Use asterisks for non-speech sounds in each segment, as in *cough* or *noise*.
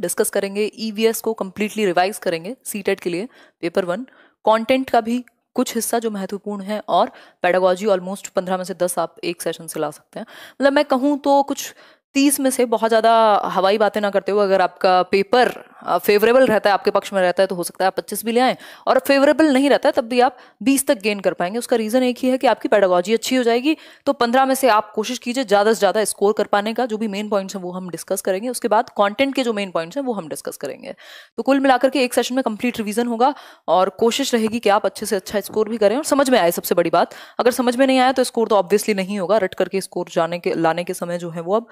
Discuss करेंगे EVS e को completely revise करेंगे सीटेट e के लिए पेपर वन कंटेंट का भी कुछ हिस्सा जो महत्वपूर्ण है और पेडागोजी ऑलमोस्ट पंद्रह में से दस आप एक सेशन से ला सकते हैं मतलब मैं कहूँ तो कुछ तीस में से बहुत ज़्यादा हवाई बातें ना करते हुए अगर आपका पेपर फेवरेबल रहता है आपके पक्ष में रहता है तो हो सकता है आप पच्चीस भी ले आएँ और फेवरेबल नहीं रहता है तब भी आप बीस तक गेन कर पाएंगे उसका रीज़न एक ही है कि आपकी पैडागॉजी अच्छी हो जाएगी तो पंद्रह में से आप कोशिश कीजिए ज़्यादा से ज़्यादा स्कोर कर पाने का जो भी मेन पॉइंट्स हैं वो हम डिस्कस करेंगे उसके बाद कॉन्टेंट के जो मेन पॉइंट्स हैं वो हम डिस्कस करेंगे तो कुल मिलाकर के एक सेशन में कंप्लीट रिवीजन होगा और कोशिश रहेगी कि आप अच्छे से अच्छा स्कोर भी करें और समझ में आए सबसे बड़ी बात अगर समझ में नहीं आया तो स्कोर तो ऑब्वियसली नहीं होगा रट करके स्कोर जाने के लाने के समय जो है वो अब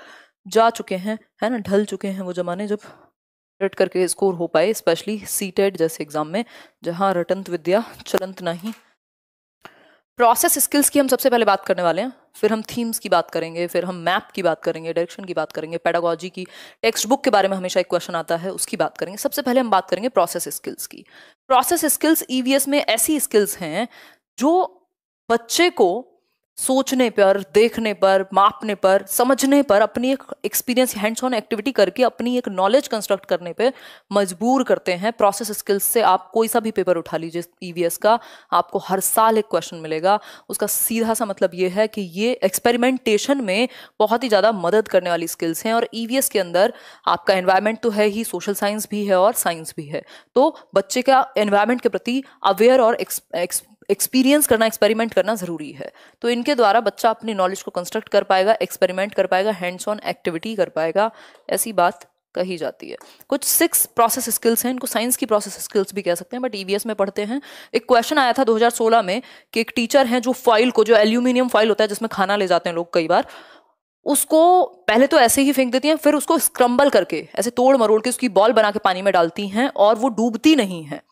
जा चुके हैं है ना ढल चुके हैं वो जमाने जब रट करके स्कोर हो पाए स्पेशली सी टेड जैसे एग्जाम में जहाँ रटंत विद्या चलंत नहीं प्रोसेस स्किल्स की हम सबसे पहले बात करने वाले हैं फिर हम थीम्स की बात करेंगे फिर हम मैप की बात करेंगे डायरेक्शन की बात करेंगे पेडागोजी की टेक्स्ट बुक के बारे में हमेशा एक क्वेश्चन आता है उसकी बात करेंगे सबसे पहले हम बात करेंगे प्रोसेस स्किल्स की प्रोसेस स्किल्स ईवीएस में ऐसी स्किल्स हैं जो बच्चे को सोचने पर देखने पर मापने पर समझने पर अपनी एक एक्सपीरियंस हैंड्स ऑन एक्टिविटी करके अपनी एक नॉलेज कंस्ट्रक्ट करने पे मजबूर करते हैं प्रोसेस स्किल्स से आप कोई सा भी पेपर उठा लीजिए ईवीएस e का आपको हर साल एक क्वेश्चन मिलेगा उसका सीधा सा मतलब ये है कि ये एक्सपेरिमेंटेशन में बहुत ही ज़्यादा मदद करने वाली स्किल्स हैं और ई e के अंदर आपका एनवायरमेंट तो है ही सोशल साइंस भी है और साइंस भी है तो बच्चे का एनवायरमेंट के प्रति अवेयर और एक्स, एक्स एक्सपीरियंस करना एक्सपेरिमेंट करना ज़रूरी है तो इनके द्वारा बच्चा अपनी नॉलेज को कंस्ट्रक्ट कर पाएगा एक्सपेरिमेंट कर पाएगा हैंड्स ऑन एक्टिविटी कर पाएगा ऐसी बात कही जाती है कुछ सिक्स प्रोसेस स्किल्स हैं इनको साइंस की प्रोसेस स्किल्स भी कह सकते हैं बट ईवीएस e में पढ़ते हैं एक क्वेश्चन आया था 2016 में कि एक टीचर हैं जो फाइल को जो एल्यूमिनियम फाइल होता है जिसमें खाना ले जाते हैं लोग कई बार उसको पहले तो ऐसे ही फेंक देती हैं फिर उसको स्क्रम्बल करके ऐसे तोड़ मरोड़ के उसकी बॉल बना के पानी में डालती हैं और वो डूबती नहीं है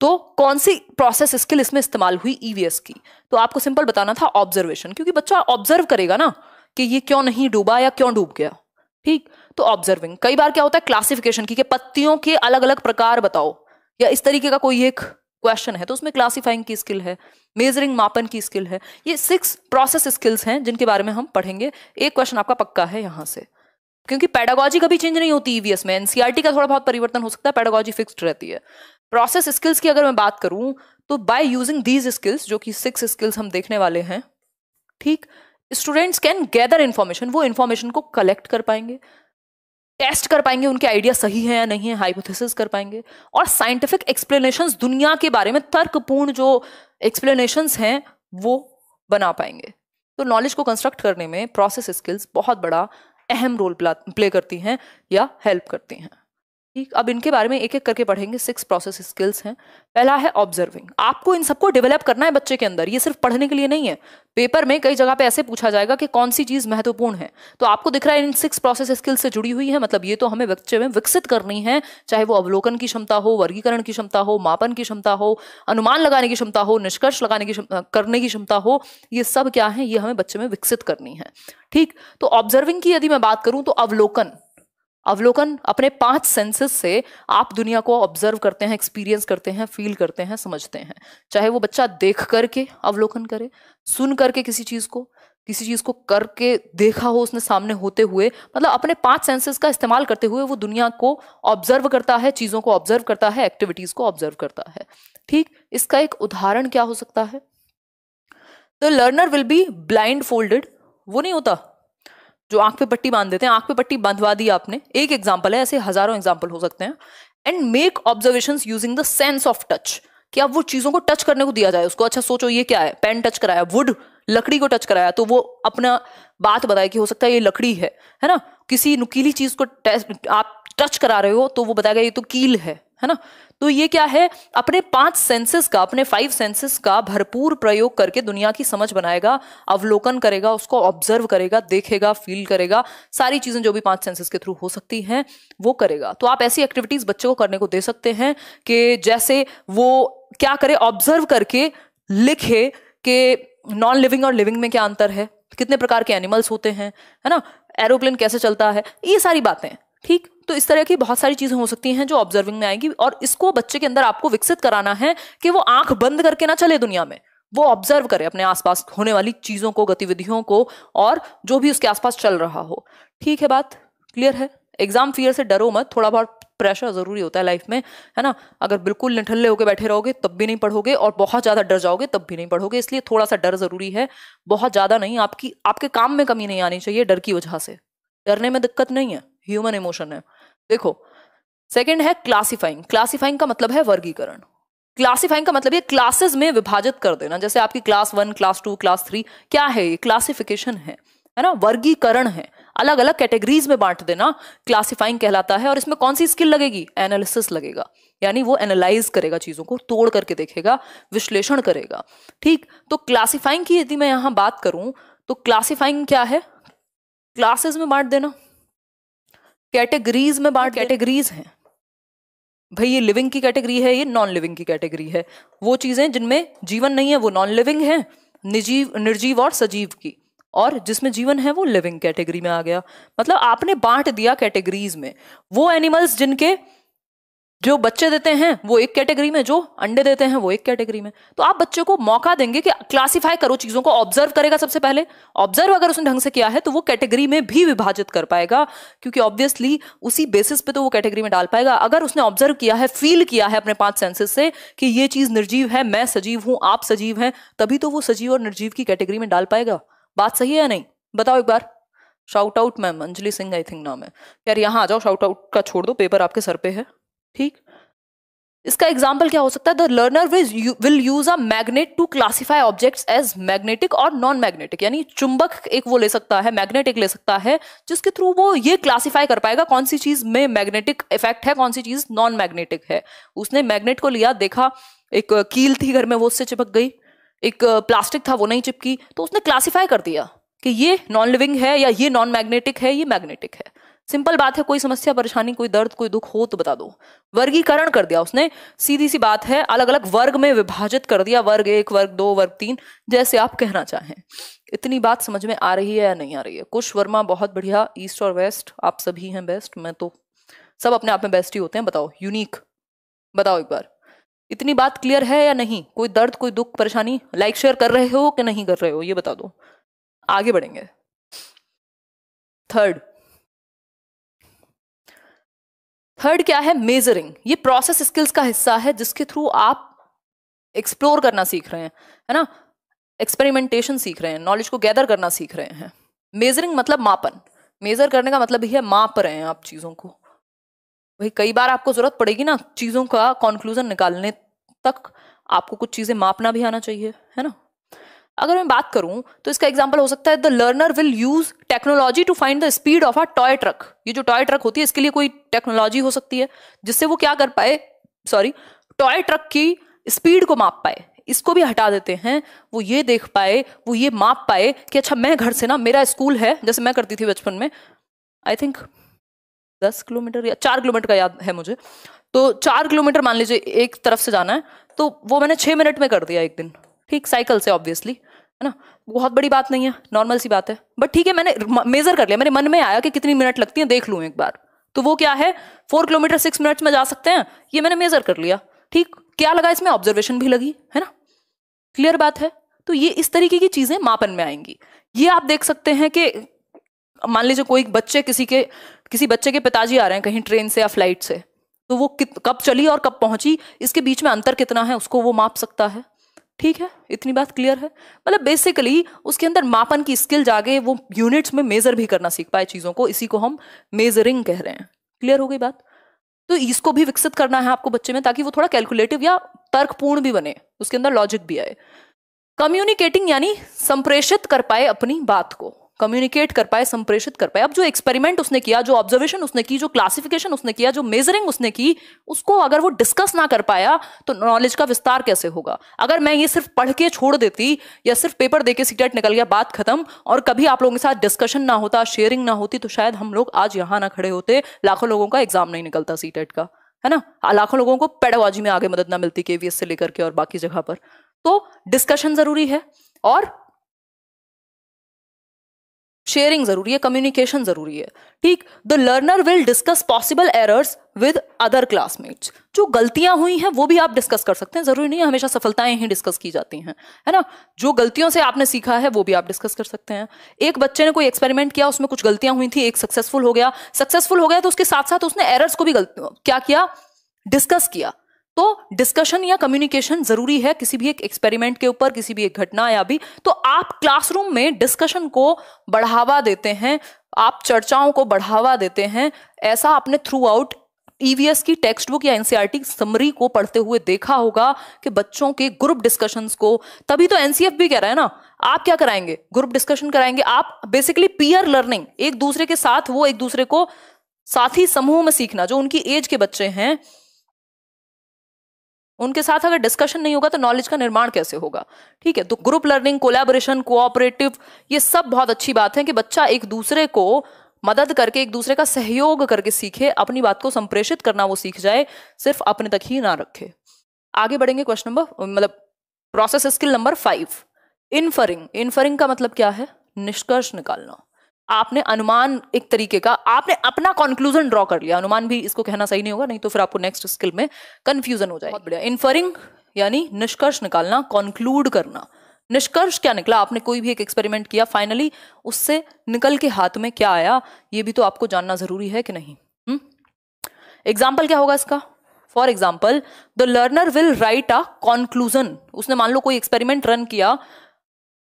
तो कौन सी प्रोसेस स्किल इसमें इस्तेमाल हुई ईवीएस e की तो आपको सिंपल बताना था ऑब्जर्वेशन क्योंकि बच्चा ऑब्जर्व करेगा ना कि ये क्यों नहीं डूबा या क्यों डूब गया ठीक तो ऑब्जर्विंग कई बार क्या होता है क्लासिफिकेशन की कि पत्तियों के अलग अलग प्रकार बताओ या इस तरीके का कोई एक क्वेश्चन है तो उसमें क्लासिफाइंग की स्किल है मेजरिंग मापन की स्किल है ये सिक्स प्रोसेस स्किल्स हैं जिनके बारे में हम पढ़ेंगे एक क्वेश्चन आपका पक्का है यहाँ से क्योंकि पैडागॉजी कभी चेंज नहीं होती ईवीएस e में एनसीआरटी e का थोड़ा बहुत परिवर्तन हो सकता है पैडागॉजी फिक्स्ड रहती है प्रोसेस स्किल्स की अगर मैं बात करूं तो बाय यूजिंग दीज स्किल्स जो कि सिक्स स्किल्स हम देखने वाले हैं ठीक स्टूडेंट्स कैन गैदर इन्फॉर्मेशन वो इन्फॉर्मेशन को कलेक्ट कर पाएंगे टेस्ट कर पाएंगे उनके आइडिया सही है या नहीं है हाइपोथेसिस कर पाएंगे और साइंटिफिक एक्सप्लेनेशंस दुनिया के बारे में तर्कपूर्ण जो एक्सप्लेनेशंस हैं वो बना पाएंगे तो नॉलेज को कंस्ट्रक्ट करने में प्रोसेस स्किल्स बहुत बड़ा अहम रोल प्ले करती हैं या हेल्प करती हैं ठीक अब इनके बारे में एक एक करके पढ़ेंगे सिक्स प्रोसेस स्किल्स हैं पहला है ऑब्जर्विंग आपको इन सबको डेवलप करना है बच्चे के अंदर ये सिर्फ पढ़ने के लिए नहीं है पेपर में कई जगह पे ऐसे पूछा जाएगा कि कौन सी चीज़ महत्वपूर्ण है तो आपको दिख रहा है इन सिक्स प्रोसेस स्किल्स से जुड़ी हुई है मतलब ये तो हमें बच्चे में विकसित करनी है चाहे वो अवलोकन की क्षमता हो वर्गीकरण की क्षमता हो मापन की क्षमता हो अनुमान लगाने की क्षमता हो निष्कर्ष लगाने की करने की क्षमता हो ये सब क्या है ये हमें बच्चे में विकसित करनी है ठीक तो ऑब्जर्विंग की यदि मैं बात करूँ तो अवलोकन अवलोकन अपने पांच सेंसेस से आप दुनिया को ऑब्जर्व करते हैं एक्सपीरियंस करते हैं फील करते हैं समझते हैं चाहे वो बच्चा देख करके अवलोकन करे सुन करके किसी चीज़ को किसी चीज़ को करके देखा हो उसने सामने होते हुए मतलब अपने पांच सेंसेस का इस्तेमाल करते हुए वो दुनिया को ऑब्जर्व करता है चीज़ों को ऑब्जर्व करता है एक्टिविटीज़ को ऑब्जर्व करता है ठीक इसका एक उदाहरण क्या हो सकता है the learner will be blindfolded वो नहीं होता जो आंख पे पट्टी बांध देते हैं आंख पे पट्टी बांधवा दी आपने एक एग्जाम्पल है ऐसे हजारों एग्जाम्पल हो सकते हैं and make observation using the sense of touch कि आप वो चीजों को टच करने को दिया जाए उसको अच्छा सोचो ये क्या है पेन टच कराया वुड लकड़ी को टच कराया तो वो अपना बात बताए कि हो सकता है ये लकड़ी है है ना किसी नुकीली चीज को आप टच करा रहे हो तो वो बताएगा ये तो कील है है ना तो ये क्या है अपने पांच सेंसेस का अपने फाइव सेंसेस का भरपूर प्रयोग करके दुनिया की समझ बनाएगा अवलोकन करेगा उसको ऑब्जर्व करेगा देखेगा फील करेगा सारी चीजें जो भी पांच सेंसेस के थ्रू हो सकती हैं वो करेगा तो आप ऐसी एक्टिविटीज बच्चों को करने को दे सकते हैं कि जैसे वो क्या करे ऑब्जर्व करके लिखे कि नॉन लिविंग और लिविंग में क्या अंतर है कितने प्रकार के एनिमल्स होते हैं है ना एरोप्लेन कैसे चलता है ये सारी बातें ठीक तो इस तरह की बहुत सारी चीज़ें हो सकती हैं जो ऑब्जर्विंग में आएगी और इसको बच्चे के अंदर आपको विकसित कराना है कि वो आंख बंद करके ना चले दुनिया में वो ऑब्जर्व करे अपने आसपास होने वाली चीज़ों को गतिविधियों को और जो भी उसके आसपास चल रहा हो ठीक है बात क्लियर है एग्जाम फियर से डरो मत थोड़ा बहुत प्रेशर ज़रूरी होता है लाइफ में है ना अगर बिल्कुल निठल्ले होकर बैठे रहोगे तब भी नहीं पढ़ोगे और बहुत ज़्यादा डर जाओगे तब भी नहीं पढ़ोगे इसलिए थोड़ा सा डर ज़रूरी है बहुत ज़्यादा नहीं आपकी आपके काम में कमी नहीं आनी चाहिए डर की वजह से डरने में दिक्कत नहीं है ह्यूमन इमोशन है देखो सेकंड है क्लासिफाइंग क्लासिफाइंग का मतलब है वर्गीकरण क्लासिफाइंग का मतलब ये क्लासेस में विभाजित कर देना जैसे आपकी class one class two class three क्या है ये क्लासिफिकेशन है है ना वर्गीकरण है अलग अलग कैटेगरीज में बांट देना क्लासिफाइंग कहलाता है और इसमें कौन सी स्किल लगेगी एनालिसिस लगेगा यानी वो एनालाइज करेगा चीज़ों को तोड़ करके देखेगा विश्लेषण करेगा ठीक तो क्लासिफाइंग की यदि मैं यहां बात करूं तो क्लासिफाइंग क्या है क्लासेस में बांट देना कैटेगरीज में बांट कैटेगरीज हैं भाई ये लिविंग की कैटेगरी है ये नॉन लिविंग की कैटेगरी है वो चीज़ें जिनमें जीवन नहीं है वो नॉन लिविंग है निजीव निर्जीव और सजीव की और जिसमें जीवन है वो लिविंग कैटेगरी में आ गया मतलब आपने बांट दिया कैटेगरीज में वो एनिमल्स जिनके जो बच्चे देते हैं वो एक कैटेगरी में जो अंडे देते हैं वो एक कैटेगरी में तो आप बच्चे को मौका देंगे कि क्लासिफाई करो चीज़ों को ऑब्जर्व करेगा सबसे पहले ऑब्जर्व अगर उसने ढंग से किया है तो वो कैटेगरी में भी विभाजित कर पाएगा क्योंकि ऑब्वियसली उसी बेसिस पे तो वो कैटेगरी में डाल पाएगा अगर उसने ऑब्जर्व किया है फील किया है अपने पांच सेंसेस से कि ये चीज़ निर्जीव है मैं सजीव हूं आप सजीव हैं तभी तो वो सजीव और निर्जीव की कैटेगरी में डाल पाएगा बात सही है या नहीं बताओ एक बार shout out ma'am Anjali Singh I think नाम है यार यहाँ आ जाओ शाउट आउट का छोड़ दो पेपर आपके सर पे है ठीक इसका एग्जाम्पल क्या हो सकता है the learner will use a magnet to classify objects as magnetic और नॉन मैग्नेटिक यानी चुंबक एक वो ले सकता है मैग्नेटिक ले सकता है जिसके थ्रू वो ये क्लासीफाई कर पाएगा कौन सी चीज में मैग्नेटिक इफेक्ट है कौन सी चीज नॉन मैग्नेटिक है उसने मैग्नेट को लिया देखा एक कील थी घर में वो उससे चिपक गई एक प्लास्टिक था वो नहीं चिपकी तो उसने क्लासीफाई कर दिया कि ये नॉन लिविंग है या ये नॉन मैग्नेटिक है ये मैग्नेटिक है सिंपल बात है कोई समस्या परेशानी कोई दर्द कोई दुख हो तो बता दो वर्गीकरण कर दिया उसने सीधी सी बात है अलग अलग वर्ग में विभाजित कर दिया वर्ग एक वर्ग दो वर्ग तीन जैसे आप कहना चाहें इतनी बात समझ में आ रही है या नहीं आ रही है कुश वर्मा बहुत बढ़िया ईस्ट और वेस्ट आप सभी हैं बेस्ट मैं तो सब अपने आप में बेस्ट ही होते हैं बताओ यूनिक बताओ एक बार इतनी बात क्लियर है या नहीं कोई दर्द कोई दुख परेशानी लाइक शेयर कर रहे हो कि नहीं कर रहे हो ये बता दो आगे बढ़ेंगे थर्ड थर्ड क्या है मेजरिंग ये प्रोसेस स्किल्स का हिस्सा है जिसके थ्रू आप एक्सप्लोर करना सीख रहे हैं है ना एक्सपेरिमेंटेशन सीख रहे हैं नॉलेज को गैदर करना सीख रहे हैं मेजरिंग मतलब मापन मेजर करने का मतलब है माप रहे हैं आप चीज़ों को भाई कई बार आपको ज़रूरत पड़ेगी ना चीज़ों का कॉन्क्लूजन निकालने तक आपको कुछ चीज़ें मापना भी आना चाहिए है ना अगर मैं बात करूं तो इसका एग्जाम्पल हो सकता है the learner will use technology to find the speed of a toy truck ये जो टॉय ट्रक होती है इसके लिए कोई टेक्नोलॉजी हो सकती है जिससे वो क्या कर पाए सॉरी टॉय ट्रक की स्पीड को माप पाए इसको भी हटा देते हैं वो ये देख पाए वो ये माप पाए कि अच्छा मैं घर से ना मेरा स्कूल है जैसे मैं करती थी बचपन में आई थिंक दस किलोमीटर या चार किलोमीटर का याद है मुझे तो चार किलोमीटर मान लीजिए एक तरफ से जाना है तो वो मैंने छः मिनट में कर दिया एक दिन ठीक साइकिल से ऑब्वियसली है ना बहुत बड़ी बात नहीं है नॉर्मल सी बात है बट ठीक है मैंने मेजर कर लिया मेरे मन में आया कि कितनी मिनट लगती है देख लूँ एक बार तो वो क्या है फोर किलोमीटर सिक्स मिनट्स में जा सकते हैं ये मैंने मेजर कर लिया ठीक क्या लगा इसमें ऑब्जर्वेशन भी लगी है ना क्लियर बात है तो ये इस तरीके की चीजें मापन में आएंगी ये आप देख सकते हैं कि मान लीजिए कोई बच्चे किसी के किसी बच्चे के पिताजी आ रहे हैं कहीं ट्रेन से या फ्लाइट से तो वो कब चली और कब पहुंची इसके बीच में अंतर कितना है उसको वो माप सकता है ठीक है इतनी बात क्लियर है मतलब बेसिकली उसके अंदर मापन की स्किल जागे वो यूनिट्स में मेजर भी करना सीख पाए चीज़ों को इसी को हम मेजरिंग कह रहे हैं क्लियर हो गई बात तो इसको भी विकसित करना है आपको बच्चे में ताकि वो थोड़ा कैलकुलेटिव या तर्कपूर्ण भी बने उसके अंदर लॉजिक भी आए कम्युनिकेटिंग यानी संप्रेषित कर पाए अपनी बात को कम्युनिकेट कर पाए संप्रेषित कर पाए अब जो एक्सपेरिमेंट उसने किया जो ऑब्जर्वेशन उसने की जो क्लासिफिकेशन उसने किया जो मेजरिंग उसने की उसको अगर वो डिस्कस ना कर पाया तो नॉलेज का विस्तार कैसे होगा अगर मैं ये सिर्फ पढ़ के छोड़ देती या सिर्फ पेपर दे के सिगरेट निकल गया बात खत्म और कभी आप लोगों के साथ डिस्कशन ना होता शेयरिंग ना होती तो शायद हम लोग आज यहाँ ना खड़े होते लाखों लोगों का एग्जाम नहीं निकलता सीटेट e का है ना लाखों लोगों को पेडावाजी में आगे मदद ना मिलती केवीएस से लेकर के और बाकी जगह पर तो डिस्कशन जरूरी है और शेयरिंग जरूरी है कम्युनिकेशन जरूरी है ठीक the learner will discuss possible errors with other classmates जो गलतियां हुई हैं वो भी आप डिस्कस कर सकते हैं जरूरी नहीं है हमेशा सफलताएं ही डिस्कस की जाती हैं है ना जो गलतियों से आपने सीखा है वो भी आप डिस्कस कर सकते हैं एक बच्चे ने कोई एक्सपेरिमेंट किया उसमें कुछ गलतियां हुई थी एक सक्सेसफुल हो गया सक्सेसफुल हो गया तो उसके साथ साथ उसने एरर्स को भी गलत क्या किया डिस्कस किया तो डिस्कशन या कम्युनिकेशन जरूरी है किसी भी एक एक्सपेरिमेंट के ऊपर किसी भी एक घटना या भी तो आप क्लासरूम में डिस्कशन को बढ़ावा देते हैं आप चर्चाओं को बढ़ावा देते हैं ऐसा आपने थ्रू आउट ईवीएस की टेक्स्ट बुक या एनसीआरटी समरी e को पढ़ते हुए देखा होगा कि बच्चों के ग्रुप डिस्कशंस को तभी तो एनसीएफ भी कह रहा है ना आप क्या कराएंगे ग्रुप डिस्कशन कराएंगे आप बेसिकली पीयर लर्निंग एक दूसरे के साथ वो एक दूसरे को साथ ही समूह में सीखना जो उनकी एज के बच्चे हैं उनके साथ अगर डिस्कशन नहीं होगा तो नॉलेज का निर्माण कैसे होगा ठीक है तो ग्रुप लर्निंग कोलैबोरेशन कोऑपरेटिव ये सब बहुत अच्छी बात है कि बच्चा एक दूसरे को मदद करके एक दूसरे का सहयोग करके सीखे अपनी बात को संप्रेषित करना वो सीख जाए सिर्फ अपने तक ही ना रखे आगे बढ़ेंगे क्वेश्चन नंबर मतलब process skill number five inferring inferring का मतलब क्या है निष्कर्ष निकालना आपने अनुमान एक तरीके का आपने अपना कंक्लूजन ड्रॉ कर लिया अनुमान भी इसको कहना सही नहीं होगा नहीं तो फिर आपको नेक्स्ट स्किल में कंफ्यूजन हो जाएगा बढ़िया इन्फरिंग यानी निष्कर्ष निकालना कॉन्क्लूड करना निष्कर्ष क्या निकला आपने कोई भी एक एक्सपेरिमेंट किया फाइनली उससे निकल के हाथ में क्या आया ये भी तो आपको जानना जरूरी है कि नहीं एग्जाम्पल हम्म? क्या होगा इसका for example the learner will write a conclusion उसने मान लो कोई एक्सपेरिमेंट रन किया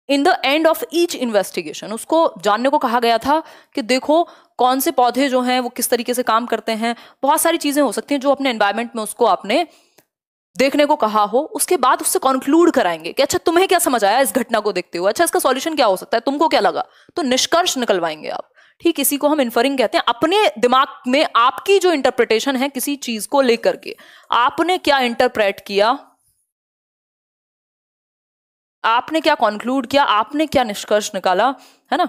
in the end of each investigation उसको जानने को कहा गया था कि देखो कौन से पौधे जो हैं वो किस तरीके से काम करते हैं बहुत सारी चीज़ें हो सकती हैं जो अपने एनवायरमेंट में उसको आपने देखने को कहा हो उसके बाद उससे कंक्लूड कराएंगे कि अच्छा तुम्हें क्या समझ आया इस घटना को देखते हुए अच्छा इसका सॉल्यूशन क्या हो सकता है तुमको क्या लगा तो निष्कर्ष निकलवाएंगे आप ठीक इसी को हम इन्फरिंग कहते हैं अपने दिमाग में आपकी जो इंटरप्रिटेशन है किसी चीज को लेकर के आपने क्या इंटरप्रेट किया आपने क्या कॉन्क्लूड किया आपने क्या निष्कर्ष निकाला है ना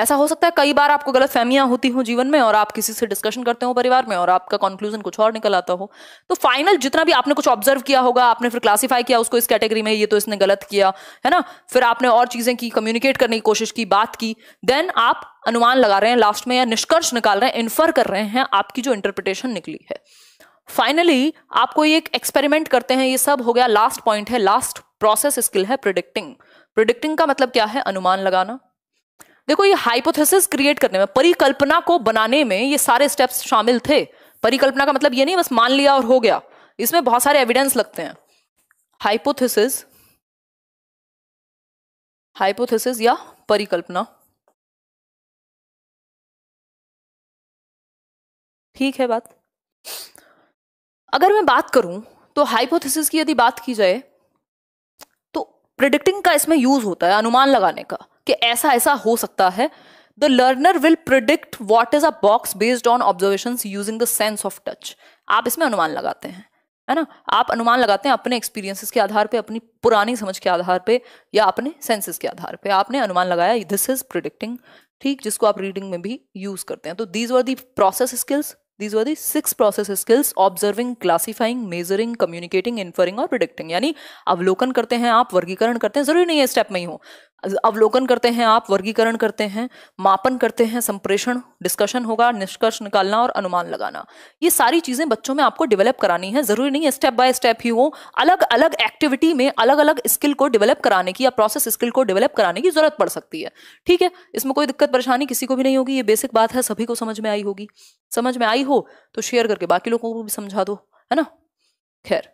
ऐसा हो सकता है कई बार आपको गलत फहमियां होती हों जीवन में और आप किसी से डिस्कशन करते हो परिवार में और आपका कंक्लूजन कुछ और निकल आता हो तो फाइनल जितना भी आपने कुछ ऑब्जर्व किया होगा आपने फिर क्लासिफाई किया उसको इस कैटेगरी में ये तो इसने गलत किया है ना फिर आपने और चीजें की कम्युनिकेट करने की कोशिश की बात की देन आप अनुमान लगा रहे हैं लास्ट में या निष्कर्ष निकाल रहे हैं इन्फर कर रहे हैं आपकी जो इंटरप्रिटेशन निकली है फाइनली आपको ये एक्सपेरिमेंट करते हैं ये सब हो गया लास्ट पॉइंट है लास्ट प्रोसेस स्किल है प्रिडिक्टिंग प्रिडिक्टिंग का मतलब क्या है अनुमान लगाना देखो ये हाइपोथेसिस क्रिएट करने में परिकल्पना को बनाने में ये सारे स्टेप्स शामिल थे परिकल्पना का मतलब ये नहीं बस मान लिया और हो गया इसमें बहुत सारे एविडेंस लगते हैं हाइपोथेसिस हाइपोथेसिस या परिकल्पना ठीक है बात अगर मैं बात करूं तो हाइपोथेसिस की यदि बात की जाए प्रिडिक्टिंग का इसमें यूज होता है अनुमान लगाने का कि ऐसा ऐसा हो सकता है the learner will predict what is a box based on observation using the sense of touch आप इसमें अनुमान लगाते हैं है ना आप अनुमान लगाते हैं अपने एक्सपीरियंसेस के आधार पे अपनी पुरानी समझ के आधार पे या अपने सेंसेस के आधार पे आपने अनुमान लगाया दिस इज प्रिडिक्टिंग ठीक जिसको आप रीडिंग में भी यूज करते हैं तो these were the process skills these were the six process skills observing classifying measuring communicating inferring और प्रिडिक्टिंग यानी अवलोकन करते हैं आप वर्गीकरण करते हैं जरूरी नहीं है स्टेप में ही हो अवलोकन करते हैं आप वर्गीकरण करते हैं मापन करते हैं संप्रेषण डिस्कशन होगा निष्कर्ष निकालना और अनुमान लगाना ये सारी चीज़ें बच्चों में आपको डेवलप करानी है ज़रूरी नहीं है स्टेप बाय स्टेप ही हो अलग अलग एक्टिविटी में अलग अलग स्किल को डेवलप कराने की या प्रोसेस स्किल को डेवलप कराने की ज़रूरत पड़ सकती है ठीक है इसमें कोई दिक्कत परेशानी किसी को भी नहीं होगी ये बेसिक बात है सभी को समझ में आई होगी समझ में आई हो तो शेयर करके बाकी लोगों को भी समझा दो है ना खैर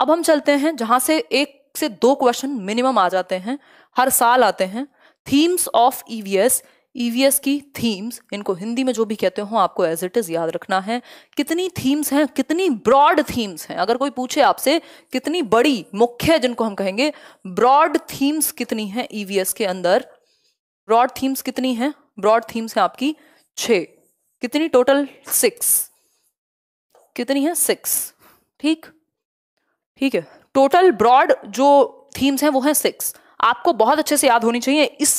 अब हम चलते हैं जहां से एक से दो क्वेश्चन मिनिमम आ जाते हैं हर साल आते हैं थीम्स ऑफ ईवीएस ईवीएस की थीम्स इनको हिंदी में जो भी कहते हो आपको एज इट इज याद रखना है कितनी थीम्स हैं कितनी ब्रॉड थीम्स हैं अगर कोई पूछे आपसे कितनी बड़ी मुख्य जिनको हम कहेंगे ब्रॉड थीम्स कितनी हैं ईवीएस e के अंदर ब्रॉड थीम्स कितनी हैं ब्रॉड थीम्स हैं आपकी छ कितनी टोटल सिक्स कितनी है सिक्स ठीक ठीक है टोटल ब्रॉड जो थीम्स हैं वो हैं सिक्स आपको बहुत अच्छे से याद होनी चाहिए इस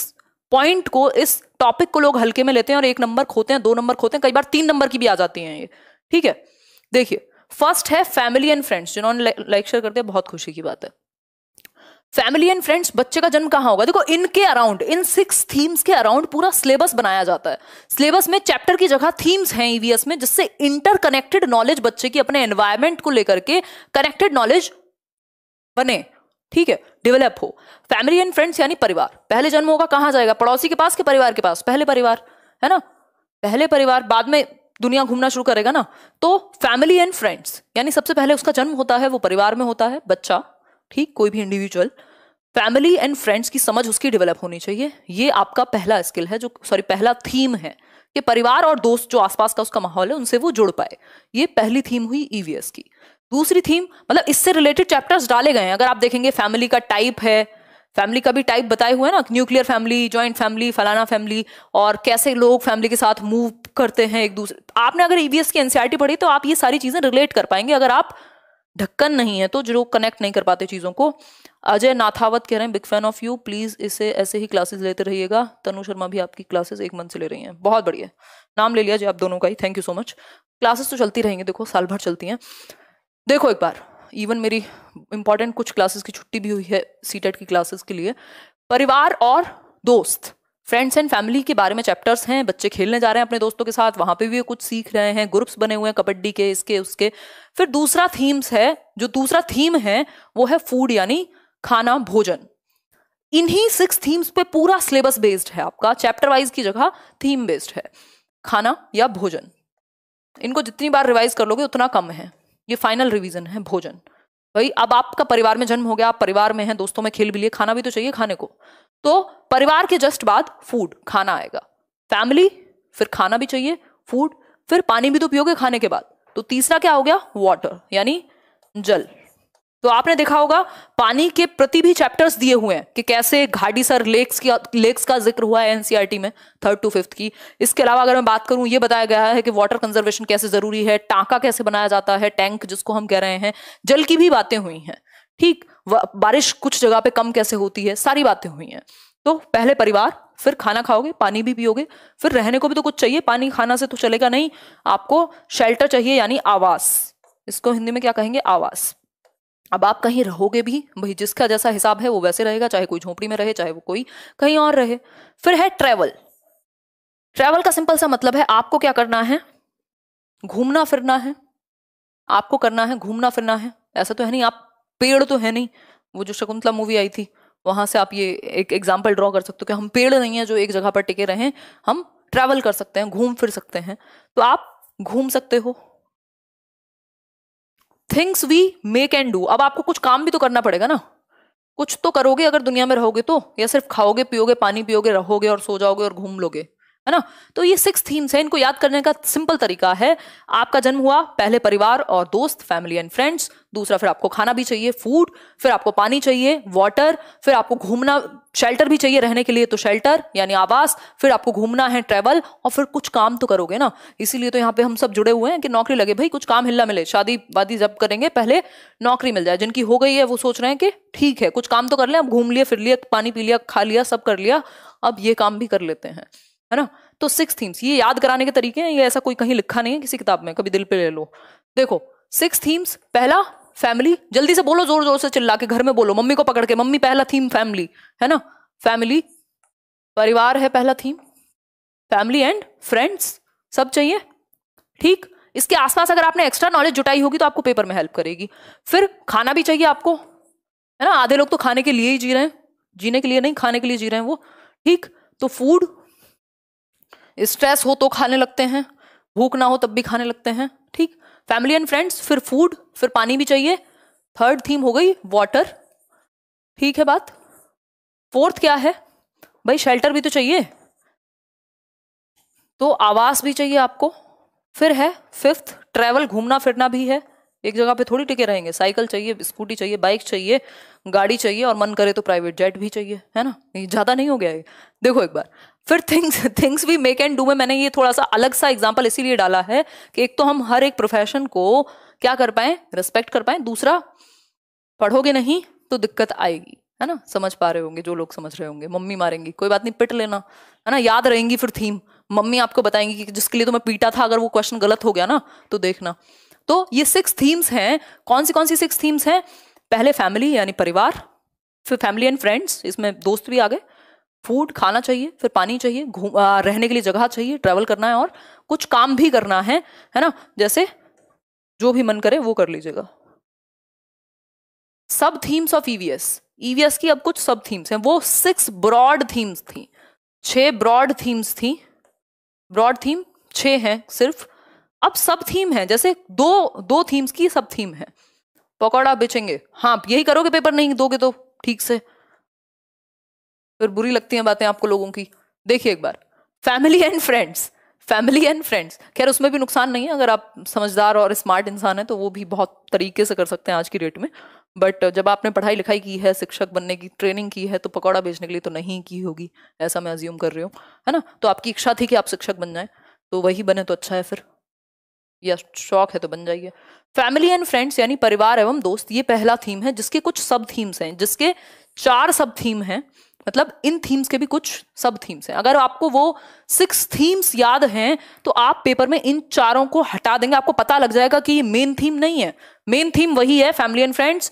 पॉइंट को इस टॉपिक को लोग हल्के में लेते हैं और एक नंबर खोते हैं दो नंबर खोते हैं कई बार तीन नंबर की भी आ जाती हैं ये ठीक है देखिए फर्स्ट है फैमिली एंड फ्रेंड्स जिन्होंने लेक्चर कर दिया बहुत खुशी की बात है फैमिली एंड फ्रेंड्स बच्चे का जन्म कहाँ होगा देखो इनके अराउंड इन सिक्स थीम्स के अराउंड पूरा सिलेबस बनाया जाता है सिलेबस में चैप्टर की जगह थीम्स हैं ईवीएस e में जिससे इंटरकनेक्टेड नॉलेज बच्चे की अपने एनवायरमेंट को लेकर के कनेक्टेड नॉलेज बने ठीक है डेवलप हो फैमिली एंड फ्रेंड्स यानी परिवार पहले जन्म होगा कहाँ जाएगा पड़ोसी के पास के परिवार के पास पहले परिवार है ना पहले परिवार बाद में दुनिया घूमना शुरू करेगा ना तो फैमिली एंड फ्रेंड्स यानी सबसे पहले उसका जन्म होता है वो परिवार में होता है बच्चा ठीक कोई भी इंडिविजुअल फैमिली एंड फ्रेंड्स की समझ उसकी डेवलप होनी चाहिए ये आपका पहला स्किल है जो सॉरी पहला थीम है कि परिवार और दोस्त जो आसपास का उसका माहौल है उनसे वो जुड़ पाए ये पहली थीम हुई ईवीएस e की दूसरी थीम मतलब इससे रिलेटेड चैप्टर्स डाले गए हैं अगर आप देखेंगे फैमिली का टाइप है फैमिली का भी टाइप बताए हुए हैं ना न्यूक्लियर फैमिली ज्वाइंट फैमिली फलाना फैमिली और कैसे लोग फैमिली के साथ मूव करते हैं एक दूसरे आपने अगर ईवीएस e की एनसीआरटी पढ़ी तो आप ये सारी चीजें रिलेट कर पाएंगे अगर आप ढक्कन नहीं है तो जो लोग कनेक्ट नहीं कर पाते चीज़ों को अजय नाथावत कह रहे हैं big fan of you please इसे ऐसे ही क्लासेस लेते रहिएगा तनु शर्मा भी आपकी क्लासेस एक मंथ से ले रही हैं बहुत बढ़िया नाम ले लिया जी आप दोनों का ही thank you so much classes तो चलती रहेंगे देखो साल भर चलती हैं देखो एक बार इवन मेरी इंपॉर्टेंट कुछ क्लासेस की छुट्टी भी हुई है सी e की क्लासेस के लिए परिवार और दोस्त फ्रेंड्स एंड फैमिली के बारे में चैप्टर्स हैं बच्चे खेलने जा रहे हैं अपने दोस्तों के साथ वहां पे भी कुछ सीख रहे हैं ग्रुप्स बने हुए हैं कबड्डी के इसके उसके फिर दूसरा थीम्स है जो दूसरा थीम है वो है फूड यानी खाना भोजन इन्हीं सिक्स थीम्स पे पूरा सिलेबस बेस्ड है आपका चैप्टर वाइज की जगह थीम बेस्ड है खाना या भोजन इनको जितनी बार रिवाइज कर लोगे उतना कम है ये फाइनल रिवीजन है भोजन भाई अब आपका परिवार में जन्म हो गया आप परिवार में हैं दोस्तों में खेल भी लिए खाना भी तो चाहिए खाने को तो परिवार के जस्ट बाद फूड खाना आएगा फैमिली फिर खाना भी चाहिए फूड फिर पानी भी तो पियोगे खाने के बाद तो तीसरा क्या हो गया वाटर यानी जल तो आपने देखा होगा पानी के प्रति भी चैप्टर्स दिए हुए हैं कि कैसे घाटी सर लेक्स की लेक्स का जिक्र हुआ है एनसीईआरटी e में थर्ड टू फिफ्थ की इसके अलावा अगर मैं बात करूं ये बताया गया है कि वाटर कंजर्वेशन कैसे जरूरी है टांका कैसे बनाया जाता है टैंक जिसको हम कह रहे हैं जल की भी बातें हुई हैं ठीक बारिश कुछ जगह पे कम कैसे होती है सारी बातें हुई हैं तो पहले परिवार फिर खाना खाओगे पानी भी पियोगे फिर रहने को भी तो कुछ चाहिए पानी खाना से तो चलेगा नहीं आपको शेल्टर चाहिए यानी आवास इसको हिंदी में क्या कहेंगे आवास अब आप कहीं रहोगे भी भाई जिसका जैसा हिसाब है वो वैसे रहेगा चाहे कोई झोपड़ी में रहे चाहे वो कोई कहीं और रहे फिर है ट्रैवल ट्रैवल का सिंपल सा मतलब है आपको क्या करना है घूमना फिरना है आपको करना है घूमना फिरना है ऐसा तो है नहीं आप पेड़ तो है नहीं वो जो शकुंतला मूवी आई थी वहां से आप ये एक एग्जाम्पल ड्रॉ कर सकते हो कि हम पेड़ नहीं है जो एक जगह पर टिके रहें हम ट्रैवल कर सकते हैं घूम फिर सकते हैं तो आप घूम सकते हो things we make and do अब आपको कुछ काम भी तो करना पड़ेगा ना कुछ तो करोगे अगर दुनिया में रहोगे तो या सिर्फ खाओगे पियोगे पानी पियोगे रहोगे और सो जाओगे और घूम लोगे है ना तो ये सिक्स थीम्स हैं इनको याद करने का सिंपल तरीका है आपका जन्म हुआ पहले परिवार और दोस्त फैमिली एंड फ्रेंड्स दूसरा फिर आपको खाना भी चाहिए फूड फिर आपको पानी चाहिए वाटर फिर आपको घूमना शेल्टर भी चाहिए रहने के लिए तो शेल्टर यानी आवास फिर आपको घूमना है ट्रैवल और फिर कुछ काम तो करोगे ना इसीलिए तो यहाँ पे हम सब जुड़े हुए हैं कि नौकरी लगे भाई कुछ काम हिलना मिले शादी वादी जब करेंगे पहले नौकरी मिल जाए जिनकी हो गई है वो सोच रहे हैं कि ठीक है कुछ काम तो कर लें अब घूम लिया फिर लिया पानी पी लिया खा लिया सब कर लिया अब ये काम भी कर लेते हैं है ना तो सिक्स थीम्स ये याद कराने के तरीके हैं ये ऐसा कोई कहीं लिखा नहीं है किसी किताब में कभी दिल पे ले लो देखो सिक्स थीम्स पहला फैमिली जल्दी से बोलो जोर जोर से चिल्ला के घर में बोलो मम्मी को पकड़ के मम्मी पहला थीम फैमिली है ना फैमिली परिवार है पहला थीम फैमिली एंड फ्रेंड्स सब चाहिए ठीक इसके आसपास अगर आपने एक्स्ट्रा नॉलेज जुटाई होगी तो आपको पेपर में हेल्प करेगी फिर खाना भी चाहिए आपको है ना आधे लोग तो खाने के लिए ही जी रहे हैं जीने के लिए नहीं खाने के लिए जी रहे हैं वो ठीक तो फूड स्ट्रेस हो तो खाने लगते हैं भूख ना हो तब भी खाने लगते हैं ठीक फैमिली एंड फ्रेंड्स फिर फूड फिर पानी भी चाहिए थर्ड थीम हो गई वाटर ठीक है बात फोर्थ क्या है भाई शेल्टर भी तो चाहिए तो आवास भी चाहिए आपको फिर है फिफ्थ ट्रैवल घूमना फिरना भी है एक जगह पे थोड़ी टिके रहेंगे साइकिल चाहिए स्कूटी चाहिए बाइक चाहिए गाड़ी चाहिए और मन करे तो प्राइवेट जेट भी चाहिए है ना ज़्यादा नहीं हो गया ये देखो एक बार फिर things things we make and do में मैंने ये थोड़ा सा अलग सा एग्जाम्पल इसीलिए डाला है कि एक तो हम हर एक प्रोफेशन को क्या कर पाए रिस्पेक्ट कर पाए दूसरा पढ़ोगे नहीं तो दिक्कत आएगी है ना समझ पा रहे होंगे जो लोग समझ रहे होंगे मम्मी मारेंगी कोई बात नहीं पिट लेना है ना याद रहेंगी फिर थीम मम्मी आपको बताएंगी कि जिसके लिए तो मैं पीटा था अगर वो क्वेश्चन गलत हो गया ना तो देखना तो ये सिक्स थीम्स हैं कौन सी कौन सी सिक्स थीम्स हैं पहले फैमिली यानी परिवार फिर फैमिली एंड फ्रेंड्स इसमें दोस्त भी आ गए फूड खाना चाहिए फिर पानी चाहिए घूम रहने के लिए जगह चाहिए ट्रैवल करना है और कुछ काम भी करना है है ना जैसे जो भी मन करे वो कर लीजिएगा सब थीम्स ऑफ ईवीएस ईवीएस की अब कुछ सब थीम्स हैं वो सिक्स ब्रॉड थीम्स थी छह ब्रॉड थीम्स थी ब्रॉड थीम छ हैं सिर्फ अब सब थीम है जैसे दो दो थीम्स की सब थीम है पकौड़ा बेचेंगे हाँ यही करोगे पेपर नहीं दोगे तो ठीक से फिर बुरी लगती हैं बातें आपको लोगों की देखिए एक बार family and friends family and friends खैर उसमें भी नुकसान नहीं है अगर आप समझदार और स्मार्ट इंसान हैं तो वो भी बहुत तरीके से कर सकते हैं आज की डेट में बट जब आपने पढ़ाई लिखाई की है शिक्षक बनने की ट्रेनिंग की है तो पकौड़ा बेचने के लिए तो नहीं की होगी ऐसा मैं अज्यूम कर रही हूँ है ना तो आपकी इच्छा थी कि आप शिक्षक बन जाए तो वही बने तो अच्छा है फिर या शौक है तो बन जाइए फैमिली एंड फ्रेंड्स यानी परिवार एवं दोस्त ये पहला थीम है जिसके कुछ सब थीम्स हैं जिसके चार सब थीम हैं मतलब इन थीम्स के भी कुछ सब थीम्स हैं अगर आपको वो सिक्स थीम्स याद हैं तो आप पेपर में इन चारों को हटा देंगे आपको पता लग जाएगा कि ये मेन थीम नहीं है मेन थीम वही है family and friends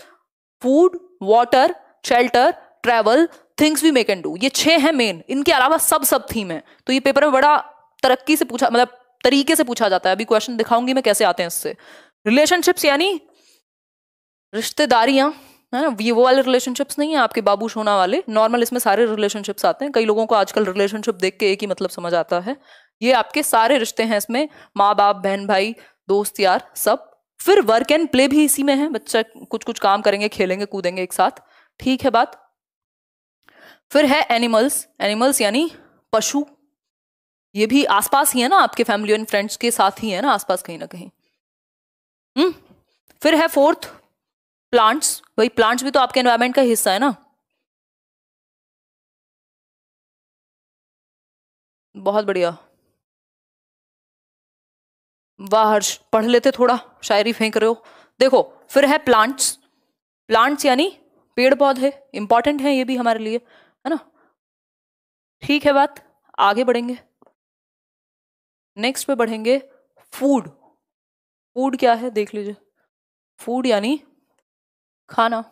food water shelter travel things we make and do ये छह हैं मेन इनके अलावा सब सब थीम है तो ये पेपर में बड़ा तरक्की से पूछा मतलब तरीके से पूछा जाता है अभी क्वेश्चन दिखाऊंगी मैं कैसे आते हैं इससे रिलेशनशिप्स यानी रिश्तेदारियां है ना ये वो वाले रिलेशनशिप्स नहीं है आपके बाबू सोना वाले नॉर्मल इसमें सारे रिलेशनशिप्स आते हैं कई लोगों को आजकल रिलेशनशिप देख के एक ही मतलब समझ आता है ये आपके सारे रिश्ते हैं इसमें माँ बाप बहन भाई दोस्त यार सब फिर वर्क एंड प्ले भी इसी में है बच्चा कुछ कुछ काम करेंगे खेलेंगे कूदेंगे एक साथ ठीक है बात फिर है एनिमल्स एनिमल्स यानी पशु ये भी आसपास ही है ना आपके फैमिली एंड फ्रेंड्स के साथ ही है ना आसपास कहीं ना कहीं हम्म फिर है फोर्थ प्लांट्स वही प्लांट्स भी तो आपके एनवायरमेंट का हिस्सा है ना बहुत बढ़िया वाह हर्ष पढ़ लेते थोड़ा शायरी फेंक रहे हो देखो फिर है प्लांट्स प्लांट्स यानी पेड़ पौधे इंपॉर्टेंट है ये भी हमारे लिए है ना ठीक है बात आगे बढ़ेंगे नेक्स्ट पे बढ़ेंगे फूड फूड क्या है देख लीजिए फूड यानी खाना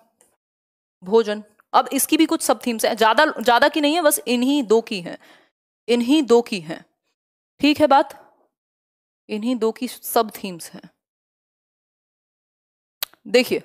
भोजन अब इसकी भी कुछ सब थीम्स हैं ज़्यादा ज़्यादा की नहीं है बस इन्हीं दो की हैं इन्हीं दो की हैं ठीक है बात इन्हीं दो की सब थीम्स हैं देखिए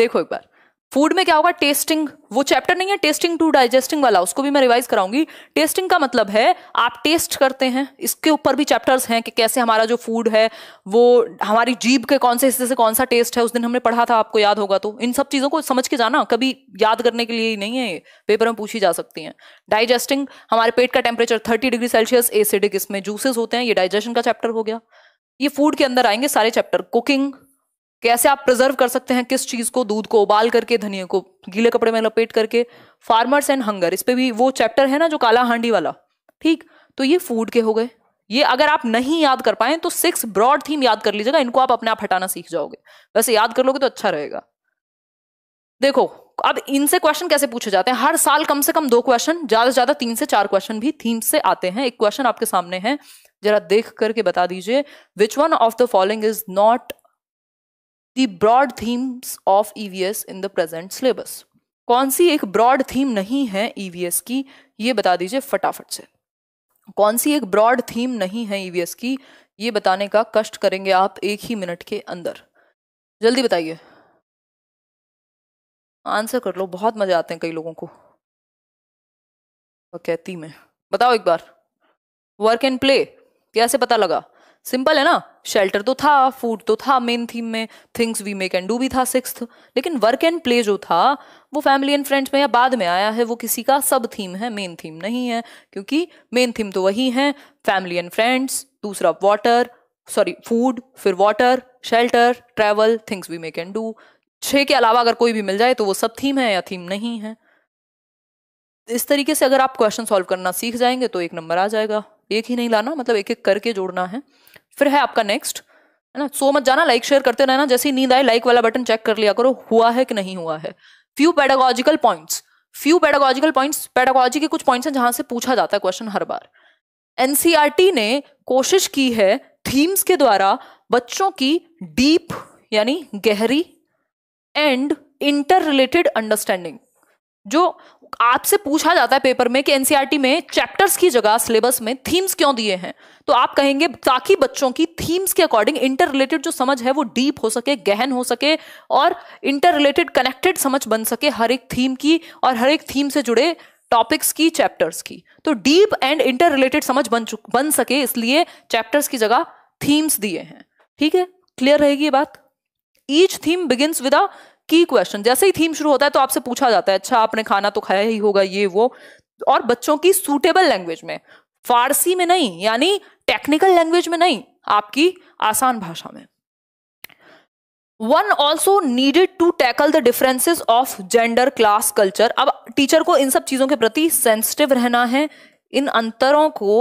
देखो एक बार फूड में क्या होगा टेस्टिंग वो चैप्टर नहीं है टेस्टिंग टू डाइजेस्टिंग वाला उसको भी मैं रिवाइज कराऊंगी टेस्टिंग का मतलब है आप टेस्ट करते हैं इसके ऊपर भी चैप्टर्स हैं कि कैसे हमारा जो फूड है वो हमारी जीभ के कौन से हिस्से से कौन सा टेस्ट है उस दिन हमने पढ़ा था आपको याद होगा तो इन सब चीज़ों को समझ के जाना कभी याद करने के लिए ही नहीं है पेपर में पूछी जा सकती है डाइजेस्टिंग हमारे पेट का temperature thirty degree Celsius acidic इसमें जूसेस होते हैं ये डाइजेशन का चैप्टर हो गया ये फूड के अंदर आएंगे सारे चैप्टर कुकिंग कैसे आप प्रिजर्व कर सकते हैं किस चीज़ को दूध को उबाल करके धनिया को गीले कपड़े में लपेट करके फार्मर्स एंड हंगर इस पर भी वो चैप्टर है ना जो काला हांडी वाला ठीक तो ये फूड के हो गए ये अगर आप नहीं याद कर पाए तो सिक्स ब्रॉड थीम याद कर लीजिएगा इनको आप अपने आप हटाना सीख जाओगे वैसे याद कर लोगे तो अच्छा रहेगा देखो अब इनसे क्वेश्चन कैसे पूछे जाते हैं हर साल कम से कम दो क्वेश्चन ज्यादा से ज्यादा तीन से चार क्वेश्चन भी थीम से आते हैं एक क्वेश्चन आपके सामने है जरा देख करके बता दीजिए which one of the following is not broad broad of EVS e in the present syllabus कौन सी एक ब्रॉड थीम नहीं है ईवीएस e की ये बता दीजिए फटाफट से कौन सी एक ब्रॉड थीम नहीं है ईवीएस e की ये बताने का कष्ट करेंगे आप एक ही मिनट के अंदर जल्दी बताइए आंसर कर लो बहुत मजा आते हैं कई लोगों को कहती में बताओ एक बार वर्क एंड प्ले कैसे पता लगा सिंपल है ना शेल्टर तो था फूड तो था मेन थीम में things we make and do भी था सिक्स लेकिन वर्क एंड प्ले जो था वो फैमिली एंड फ्रेंड्स में या बाद में आया है वो किसी का सब थीम है मेन थीम नहीं है क्योंकि मेन थीम तो वही है फैमिली एंड फ्रेंड्स दूसरा वाटर सॉरी फूड फिर water shelter travel things we make and do छः के अलावा अगर कोई भी मिल जाए तो वो सब थीम है या थीम नहीं है इस तरीके से अगर आप क्वेश्चन सॉल्व करना सीख जाएंगे तो एक नंबर आ जाएगा एक ही नहीं लाना मतलब एक एक करके जोड़ना है फिर है आपका नेक्स्ट है ना सो मत जाना लाइक शेयर करते रहना जैसे ही नींद आए लाइक वाला बटन चेक कर लिया करो हुआ है कि नहीं हुआ है few pedagogical points few pedagogical points pedagogy के कुछ पॉइंट्स हैं जहां से पूछा जाता है क्वेश्चन हर बार एनसीआरटी e ने कोशिश की है थीम्स के द्वारा बच्चों की डीप यानी गहरी एंड इंटर रिलेटेड अंडरस्टैंडिंग जो आपसे पूछा जाता है पेपर में कि एनसीईआरटी में चैप्टर्स की जगह सिलेबस में थीम्स क्यों दिए हैं तो आप कहेंगे ताकि बच्चों की थीम्स के अकॉर्डिंग इंटर रिलेटेड जो समझ है वो डीप हो सके गहन हो सके और इंटर रिलेटेड कनेक्टेड समझ बन सके हर एक थीम की और हर एक थीम से जुड़े टॉपिक्स की चैप्टर्स की तो डीप एंड इंटर रिलेटेड समझ बन चुक बन सके इसलिए चैप्टर्स की जगह थीम्स दिए हैं ठीक है क्लियर रहेगी ये बात each theme begins with a key question जैसे ही थीम शुरू होता है तो आपसे पूछा जाता है अच्छा आपने खाना तो खाया ही होगा ये वो और बच्चों की सूटेबल लैंग्वेज में फारसी में नहीं यानी टेक्निकल लैंग्वेज में नहीं आपकी आसान भाषा में one also needed to tackle the differences of gender class culture अब टीचर को इन सब चीजों के प्रति सेंसिटिव रहना है इन अंतरों को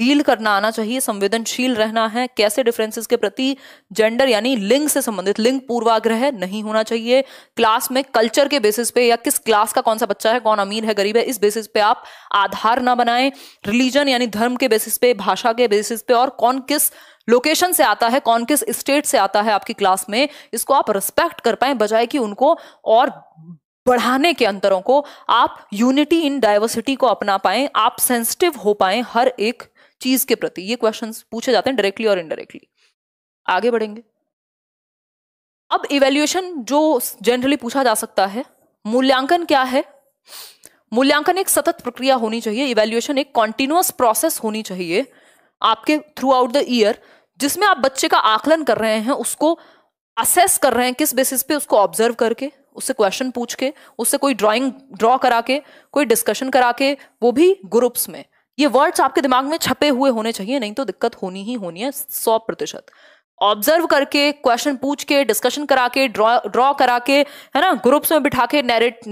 डील करना आना चाहिए संवेदनशील रहना है कैसे डिफरेंसेस के प्रति जेंडर यानी लिंग से संबंधित लिंग पूर्वाग्रह नहीं होना चाहिए क्लास में कल्चर के बेसिस पे या किस क्लास का कौन सा बच्चा है कौन अमीर है गरीब है इस बेसिस पे आप आधार ना बनाएं रिलीजन यानी धर्म के बेसिस पे भाषा के बेसिस पे और कौन किस लोकेशन से आता है कौन किस स्टेट से आता है आपकी क्लास में इसको आप रिस्पेक्ट कर पाए बजाय कि उनको और बढ़ाने के अंतरों को आप यूनिटी इन डाइवर्सिटी को अपना पाएं आप सेंसिटिव हो पाएं हर एक चीज के प्रति ये क्वेश्चन पूछे जाते हैं डायरेक्टली और इनडायरेक्टली आगे बढ़ेंगे अब इवेल्युएशन जो जनरली पूछा जा सकता है मूल्यांकन क्या है मूल्यांकन एक सतत प्रक्रिया होनी चाहिए इवेल्युएशन एक कॉन्टिन्यूस प्रोसेस होनी चाहिए आपके थ्रू आउट द ईयर जिसमें आप बच्चे का आकलन कर रहे हैं उसको असेस कर रहे हैं किस बेसिस पे उसको ऑब्जर्व करके उससे क्वेश्चन पूछ के उससे कोई ड्राइंग ड्रॉ करा के कोई डिस्कशन करा के वो भी ग्रुप्स में ये वर्ड्स आपके दिमाग में छपे हुए होने चाहिए नहीं तो दिक्कत होनी ही होनी है सौ प्रतिशत ऑब्जर्व करके क्वेश्चन पूछ के डिस्कशन करा के ड्रॉ ड्रॉ करा के है ना ग्रुप्स में बिठा के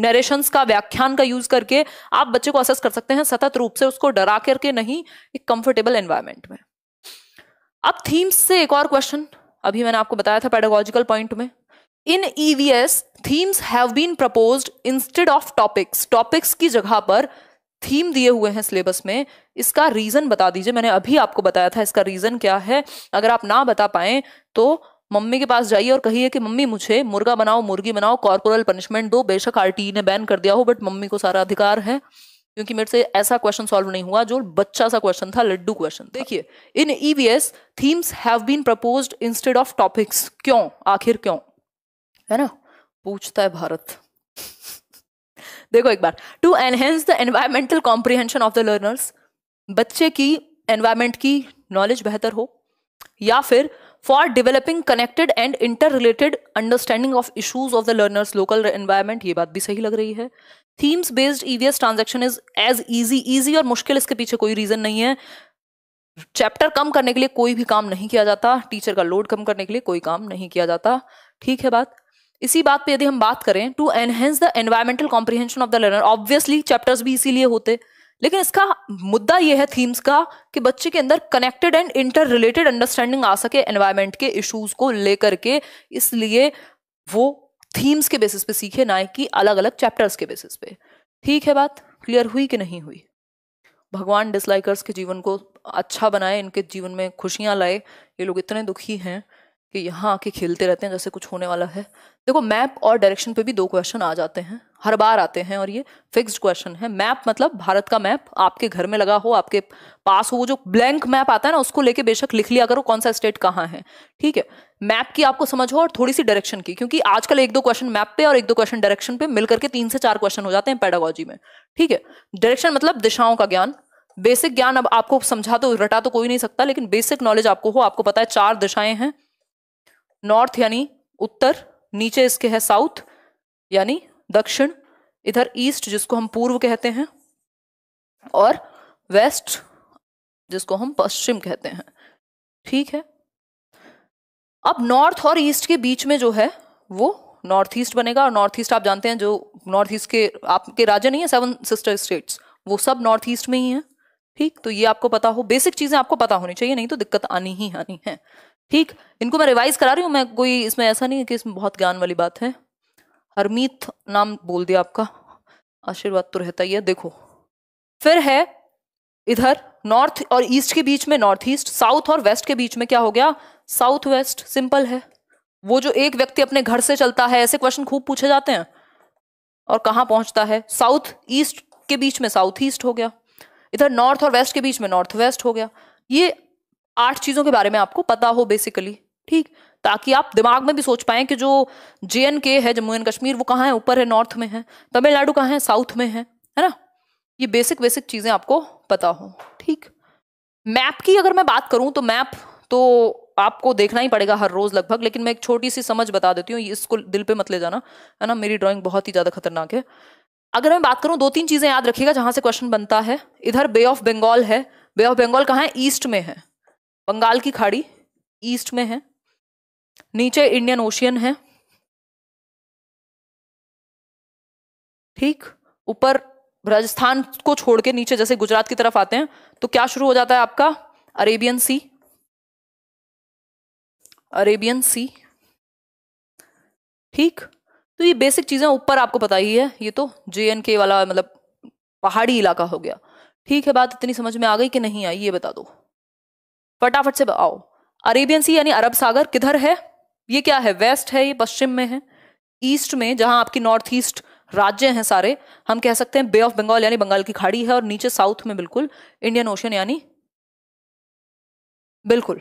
नरेशंस का व्याख्यान का यूज करके आप बच्चे को असेस कर सकते हैं सतत रूप से उसको डरा करके नहीं एक कंफर्टेबल एनवायरमेंट में अब थीम्स से एक और क्वेश्चन अभी मैंने आपको बताया था पेडोलॉजिकल पॉइंट में in EVS themes have been proposed instead of topics topics की जगह पर थीम दिए हुए हैं सिलेबस में इसका रीज़न बता दीजिए मैंने अभी आपको बताया था इसका रीज़न क्या है अगर आप ना बता पाए तो मम्मी के पास जाइए और कहिए कि मम्मी मुझे मुर्गा बनाओ मुर्गी बनाओ कॉर्पोरल पनिशमेंट दो बेशक आरटीई e ने बैन कर दिया हो बट मम्मी को सारा अधिकार है क्योंकि मेरे से ऐसा क्वेश्चन सॉल्व नहीं हुआ जो बच्चा सा क्वेश्चन था लड्डू क्वेश्चन देखिए in EVS themes have been proposed instead of topics क्यों आखिर क्यों है ना पूछता है भारत देखो एक बार to enhance the environmental comprehension of the learners बच्चे की एनवायरमेंट की नॉलेज बेहतर हो या फिर for developing connected and interrelated understanding of issues of the learners local environment ये बात भी सही लग रही है themes based EVS transaction is as easy easy और मुश्किल इसके पीछे कोई रीजन नहीं है चैप्टर कम करने के लिए कोई भी काम नहीं किया जाता टीचर का लोड कम करने के लिए कोई काम नहीं किया जाता ठीक है बात इसी बात पे यदि हम बात करें to enhance the environmental comprehension of the learner obviously chapters भी इसीलिए होते लेकिन इसका मुद्दा यह है थीम्स का कि बच्चे के अंदर connected and interrelated understanding आ सके एनवायरमेंट के इश्यूज को लेकर के इसलिए वो थीम्स के बेसिस पे सीखे ना कि अलग अलग चैप्टर्स के बेसिस पे ठीक है बात क्लियर हुई कि नहीं हुई भगवान डिसलाइकर्स के जीवन को अच्छा बनाए इनके जीवन में खुशियां लाए ये लोग इतने दुखी हैं कि यहाँ आके खेलते रहते हैं जैसे कुछ होने वाला है देखो मैप और डायरेक्शन पे भी दो क्वेश्चन आ जाते हैं हर बार आते हैं और ये फिक्स्ड क्वेश्चन है मैप मतलब भारत का मैप आपके घर में लगा हो आपके पास हो वो जो ब्लैंक मैप आता है ना उसको लेके बेशक लिख लिया करो कौन सा स्टेट कहाँ है ठीक है मैप की आपको समझ हो और थोड़ी सी डायरेक्शन की क्योंकि आजकल एक दो क्वेश्चन मैप पे और एक दो क्वेश्चन डायरेक्शन पे मिलकर के तीन से चार क्वेश्चन हो जाते हैं पैडागोजी में ठीक है डायरेक्शन मतलब दिशाओं का ज्ञान बेसिक ज्ञान अब आपको समझा तो रटा तो कोई नहीं सकता लेकिन बेसिक नॉलेज आपको हो आपको पता है चार दिशाएं हैं नॉर्थ यानी उत्तर नीचे इसके है साउथ यानी दक्षिण इधर ईस्ट जिसको हम पूर्व कहते हैं और वेस्ट जिसको हम पश्चिम कहते हैं ठीक है अब नॉर्थ और ईस्ट के बीच में जो है वो नॉर्थ ईस्ट बनेगा और नॉर्थ ईस्ट आप जानते हैं जो नॉर्थ ईस्ट के आपके राज्य नहीं है सेवन सिस्टर स्टेट्स वो सब नॉर्थ ईस्ट में ही है ठीक तो ये आपको पता हो बेसिक चीजें आपको पता होनी चाहिए नहीं तो दिक्कत आनी ही आनी है ठीक इनको मैं रिवाइज करा रही हूँ मैं कोई इसमें ऐसा नहीं है कि इसमें बहुत ज्ञान वाली बात है हरमीत नाम बोल दिया आपका आशीर्वाद तो रहता ही है देखो फिर है इधर नॉर्थ और ईस्ट के बीच में नॉर्थ ईस्ट साउथ और वेस्ट के बीच में क्या हो गया साउथ वेस्ट सिंपल है वो जो एक व्यक्ति अपने घर से चलता है ऐसे क्वेश्चन खूब पूछे जाते हैं और कहाँ पहुंचता है साउथ ईस्ट के बीच में साउथ ईस्ट हो गया इधर नॉर्थ और वेस्ट के बीच में नॉर्थ वेस्ट हो गया ये आठ चीज़ों के बारे में आपको पता हो बेसिकली ठीक ताकि आप दिमाग में भी सोच पाएं कि जो जे के है जम्मू एंड कश्मीर वो कहाँ है ऊपर है नॉर्थ में है तमिलनाडु कहाँ है साउथ में है है ना ये बेसिक बेसिक चीज़ें आपको पता हो ठीक मैप की अगर मैं बात करूं तो मैप तो आपको देखना ही पड़ेगा हर रोज़ लगभग लेकिन मैं एक छोटी सी समझ बता देती हूँ इसको दिल पे मत ले जाना है ना मेरी ड्राइंग बहुत ही ज़्यादा खतरनाक है अगर मैं बात करूँ दो तीन चीज़ें याद रखिएगा जहां से क्वेश्चन बनता है इधर बे ऑफ बंगाल है बे ऑफ बंगाल कहाँ है ईस्ट में है बंगाल की खाड़ी ईस्ट में है नीचे इंडियन ओशियन है ठीक ऊपर राजस्थान को छोड़ के नीचे जैसे गुजरात की तरफ आते हैं तो क्या शुरू हो जाता है आपका अरेबियन सी अरेबियन सी ठीक तो ये बेसिक चीजें ऊपर आपको पता ही है ये तो जे एंड के वाला मतलब पहाड़ी इलाका हो गया ठीक है बात इतनी समझ में आ गई कि नहीं आई ये बता दो फटाफट से आओ अरेबियन सी यानी अरब सागर किधर है ये क्या है वेस्ट है ये पश्चिम में है ईस्ट में जहां आपकी नॉर्थ ईस्ट राज्य हैं सारे हम कह सकते हैं बे ऑफ बंगाल यानी बंगाल की खाड़ी है और नीचे साउथ में बिल्कुल इंडियन ओशन यानी बिल्कुल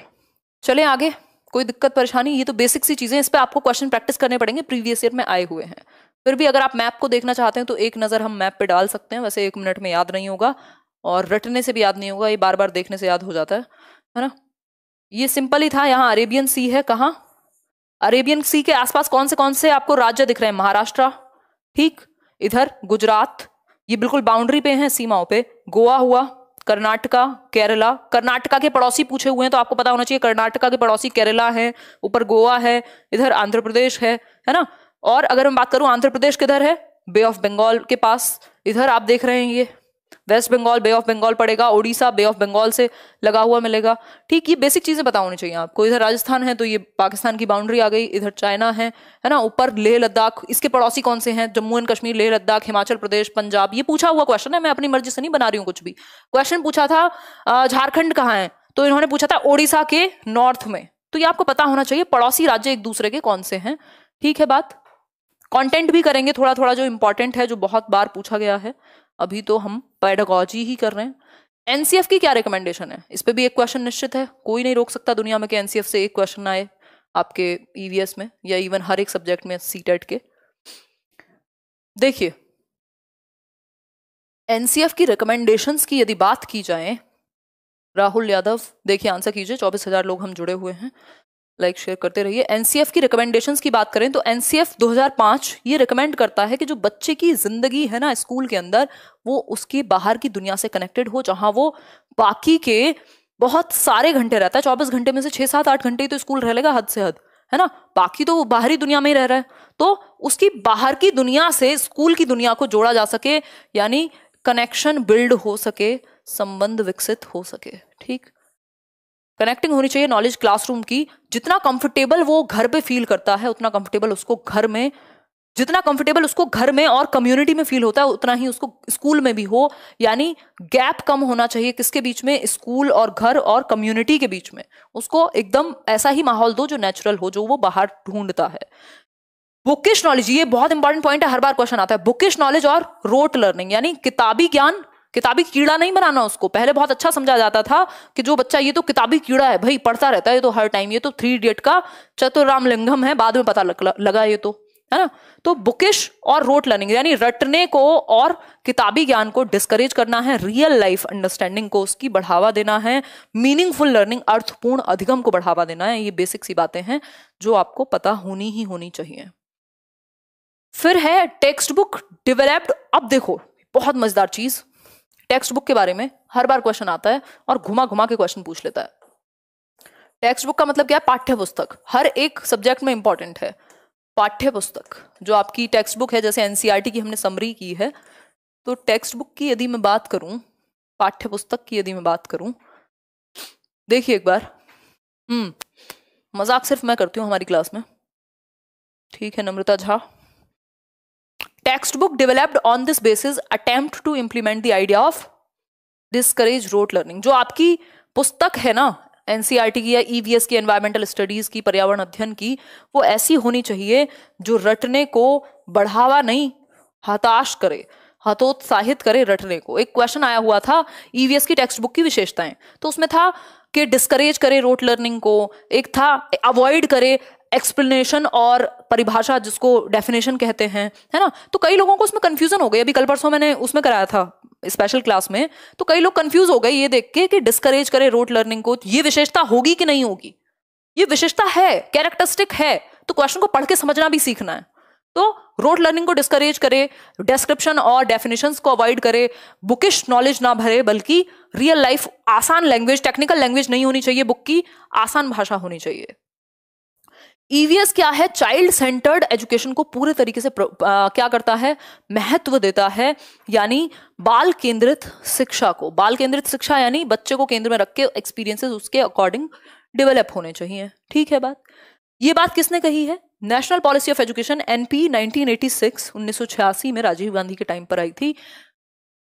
चले आगे कोई दिक्कत परेशानी ये तो बेसिक सी चीजें इस पर आपको क्वेश्चन प्रैक्टिस करने पड़ेंगे प्रीवियस ईयर में आए हुए हैं फिर भी अगर आप मैप को देखना चाहते हैं तो एक नज़र हम मैप पे डाल सकते हैं वैसे एक मिनट में याद नहीं होगा और रटने से भी याद नहीं होगा ये बार बार देखने से याद हो जाता है है ना ये सिंपल ही था यहाँ अरेबियन सी है कहाँ अरेबियन सी के आसपास कौन से कौन से आपको राज्य दिख रहे हैं महाराष्ट्र ठीक इधर गुजरात ये बिल्कुल बाउंड्री पे हैं सीमाओं पे गोवा हुआ कर्नाटका केरला कर्नाटका के पड़ोसी पूछे हुए हैं तो आपको पता होना चाहिए कर्नाटका के पड़ोसी केरला है ऊपर गोवा है इधर आंध्र प्रदेश है है ना और अगर मैं बात करूं आंध्र प्रदेश किधर है बे ऑफ बंगाल के पास इधर आप देख रहे हैं ये वेस्ट बंगाल बे ऑफ बंगाल पड़ेगा उड़ीसा बे ऑफ बंगाल से लगा हुआ मिलेगा ठीक ये बेसिक चीज़ें पता होनी चाहिए आपको इधर राजस्थान है तो ये पाकिस्तान की बाउंड्री आ गई इधर चाइना है है ना ऊपर लेह लद्दाख इसके पड़ोसी कौन से हैं जम्मू एंड कश्मीर लेह लद्दाख हिमाचल प्रदेश पंजाब ये पूछा हुआ क्वेश्चन है मैं अपनी मर्जी से नहीं बना रही हूँ कुछ भी क्वेश्चन पूछा था झारखंड कहाँ है तो इन्होंने पूछा था ओडिशा के नॉर्थ में तो ये आपको पता होना चाहिए पड़ोसी राज्य एक दूसरे के कौन से हैं ठीक है बात कंटेंट भी करेंगे थोड़ा थोड़ा जो इंपॉर्टेंट है जो बहुत बार पूछा गया है अभी तो हम पैडागॉजी ही कर रहे हैं एनसीएफ की क्या रिकमेंडेशन है इस पर भी एक क्वेश्चन निश्चित है कोई नहीं रोक सकता दुनिया में कि एनसीएफ से एक क्वेश्चन आए आपके ईवीएस e में या इवन हर एक सब्जेक्ट में सी e के देखिए एनसीएफ की रिकमेंडेशन की यदि बात की जाए राहुल यादव देखिए आंसर कीजिए चौबीस हजार लोग हम जुड़े हुए हैं लाइक शेयर करते रहिए एनसीएफ की रिकमेंडेशंस की बात करें तो एनसीएफ 2005 ये रिकमेंड करता है कि जो बच्चे की जिंदगी है ना स्कूल के अंदर वो उसके बाहर की दुनिया से कनेक्टेड हो जहाँ वो बाकी के बहुत सारे घंटे रहता है चौबीस घंटे में से छह सात आठ घंटे ही तो स्कूल रह लेगा हद से हद है ना बाकी तो वो बाहरी दुनिया में ही रह रहा है तो उसकी बाहर की दुनिया से स्कूल की दुनिया को जोड़ा जा सके यानी कनेक्शन बिल्ड हो सके संबंध विकसित हो सके ठीक कनेक्टिंग होनी चाहिए नॉलेज क्लासरूम की जितना कंफर्टेबल वो घर पे फील करता है उतना कंफर्टेबल उसको घर में जितना कंफर्टेबल उसको घर में और कम्युनिटी में फील होता है उतना ही उसको स्कूल में भी हो यानी गैप कम होना चाहिए किसके बीच में स्कूल और घर और कम्युनिटी के बीच में उसको एकदम ऐसा ही माहौल दो जो नेचुरल हो जो वो बाहर ढूंढता है बुकिश नॉलेज ये बहुत इंपॉर्टेंट पॉइंट है हर बार क्वेश्चन आता है बुकिश नॉलेज और रोट लर्निंग यानी किताबी ज्ञान किताबी कीड़ा नहीं बनाना उसको पहले बहुत अच्छा समझा जाता था कि जो बच्चा ये तो किताबी कीड़ा है भाई पढ़ता रहता है तो हर टाइम ये तो थ्री इडियट का चतुर्राम लिंगम है बाद में पता लगा ये तो है ना तो बुकिश और रोट लर्निंग यानी रटने को और किताबी ज्ञान को डिस्करेज करना है रियल लाइफ अंडरस्टैंडिंग को उसकी बढ़ावा देना है मीनिंगफुल लर्निंग अर्थपूर्ण अधिगम को बढ़ावा देना है ये बेसिक सी बातें हैं जो आपको पता होनी ही होनी चाहिए फिर है टेक्स्ट बुक डिवेलप्ड अब देखो बहुत मजेदार चीज टेक्स्ट बुक के बारे में हर बार क्वेश्चन आता है और घुमा घुमा के क्वेश्चन पूछ लेता है टेक्स्ट बुक का मतलब क्या है पाठ्य पुस्तक हर एक सब्जेक्ट में इंपॉर्टेंट है पाठ्य पुस्तक जो आपकी टेक्स्ट बुक है जैसे एनसीईआरटी e की हमने समरी की है तो टेक्स्ट बुक की यदि मैं बात करूं पाठ्य पुस्तक की यदि मैं बात करूं देखिए एक बार हम्म मजाक सिर्फ मैं करती हूँ हमारी क्लास में ठीक है Namrata Jha book developed on this basis attempt to implement the idea of discourage rote learning जो आपकी पुस्तक है ना एनसीईआरटी e की या ईवीएस e की एनवायरमेंटल स्टडीज की पर्यावरण अध्ययन की वो ऐसी होनी चाहिए जो रटने को बढ़ावा नहीं हताश करे हतोत्साहित करे रटने को एक क्वेश्चन आया हुआ था ईवीएस e की टेक्स्ट बुक की विशेषताएं तो उसमें था कि डिस्करेज करे रोट लर्निंग को एक था अवॉइड करे एक्सप्लेनेशन और परिभाषा जिसको डेफिनेशन कहते हैं है ना तो कई लोगों को उसमें कन्फ्यूजन हो गई अभी कल परसों मैंने उसमें कराया था स्पेशल क्लास में तो कई लोग कंफ्यूज हो गए ये देख के कि डिस्करेज करे रोट लर्निंग को ये विशेषता होगी कि नहीं होगी ये विशेषता है कैरेक्टरिस्टिक है तो क्वेश्चन को पढ़ के समझना भी सीखना है तो रोट लर्निंग को डिस्करेज करे डिस्क्रिप्शन और डेफिनेशंस को अवॉइड करे बुकिश नॉलेज ना भरे बल्कि रियल लाइफ आसान लैंग्वेज टेक्निकल लैंग्वेज नहीं होनी चाहिए बुक की आसान भाषा होनी चाहिए ईवीएस e क्या है चाइल्ड सेंटर्ड एजुकेशन को पूरे तरीके से आ, क्या करता है महत्व देता है यानी बाल केंद्रित शिक्षा को बाल केंद्रित शिक्षा यानी बच्चे को केंद्र में रख के एक्सपीरियंसेस उसके अकॉर्डिंग डेवलप होने चाहिए ठीक है बात ये बात किसने कही है national policy of education NP 1986 1986 में राजीव गांधी के टाइम पर आई थी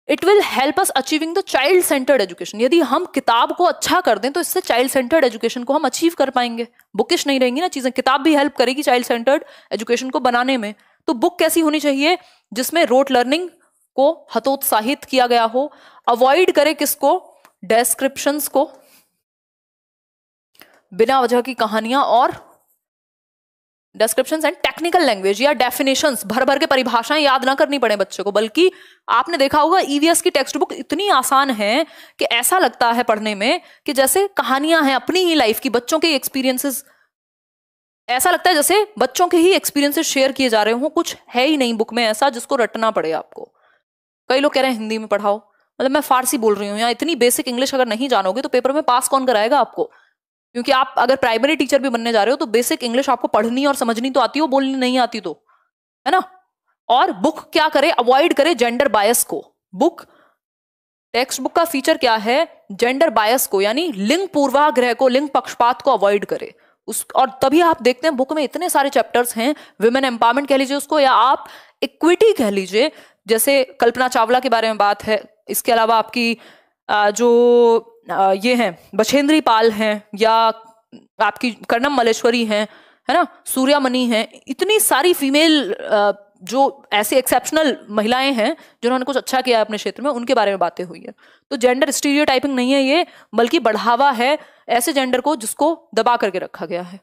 it will help us achieving the child centred education यदि हम किताब को अच्छा कर दें तो इससे चाइल्ड सेंटर्ड एजुकेशन को हम अचीव कर पाएंगे बुकिश नहीं रहेंगी ना चीजें किताब भी हेल्प करेगी चाइल्ड सेंटर्ड एजुकेशन को बनाने में तो बुक कैसी होनी चाहिए जिसमें रोट लर्निंग को हतोत्साहित किया गया हो अवॉइड करे किसको डेस्क्रिप्शंस को बिना वजह की कहानियां और डिस्क्रिप्शन एंड टेक्निकल लैंग्वेज या डेफिनेशन भर भर के परिभाषाएं याद ना करनी पड़े बच्चों को बल्कि आपने देखा होगा ईवीएस e की टेक्स्ट बुक इतनी आसान है कि ऐसा लगता है पढ़ने में कि जैसे कहानियां हैं अपनी ही लाइफ की बच्चों के एक्सपीरियंसेस ऐसा लगता है जैसे बच्चों के ही एक्सपीरियंसेस शेयर किए जा रहे हों कुछ है ही नहीं बुक में ऐसा जिसको रटना पड़े आपको कई लोग कह रहे हैं हिंदी में पढ़ाओ मतलब मैं फारसी बोल रही हूँ या इतनी बेसिक इंग्लिश अगर नहीं जानोगे तो पेपर में पास कौन कराएगा आपको क्योंकि आप अगर प्राइमरी टीचर भी बनने जा रहे हो तो बेसिक इंग्लिश आपको पढ़नी और समझनी तो आती हो बोलनी नहीं आती तो है ना और बुक क्या करे अवॉइड करे जेंडर बायस को बुक टेक्स्ट बुक का फीचर क्या है जेंडर बायस को यानी लिंग पूर्वाग्रह को लिंग पक्षपात को अवॉइड करे उस और तभी आप देखते हैं बुक में इतने सारे चैप्टर्स हैं वुमेन एम्पावरमेंट कह लीजिए उसको या आप इक्विटी कह लीजिए जैसे कल्पना चावला के बारे में बात है इसके अलावा आपकी जो ये हैं बछेंद्री पाल हैं या आपकी कर्णम मलेश्वरी हैं है ना सूर्यामणि हैं इतनी सारी फीमेल जो ऐसे एक्सेप्शनल महिलाएं हैं जिन्होंने कुछ अच्छा किया है अपने क्षेत्र में उनके बारे में बातें हुई है तो जेंडर स्टीरियो नहीं है ये बल्कि बढ़ावा है ऐसे जेंडर को जिसको दबा करके रखा गया है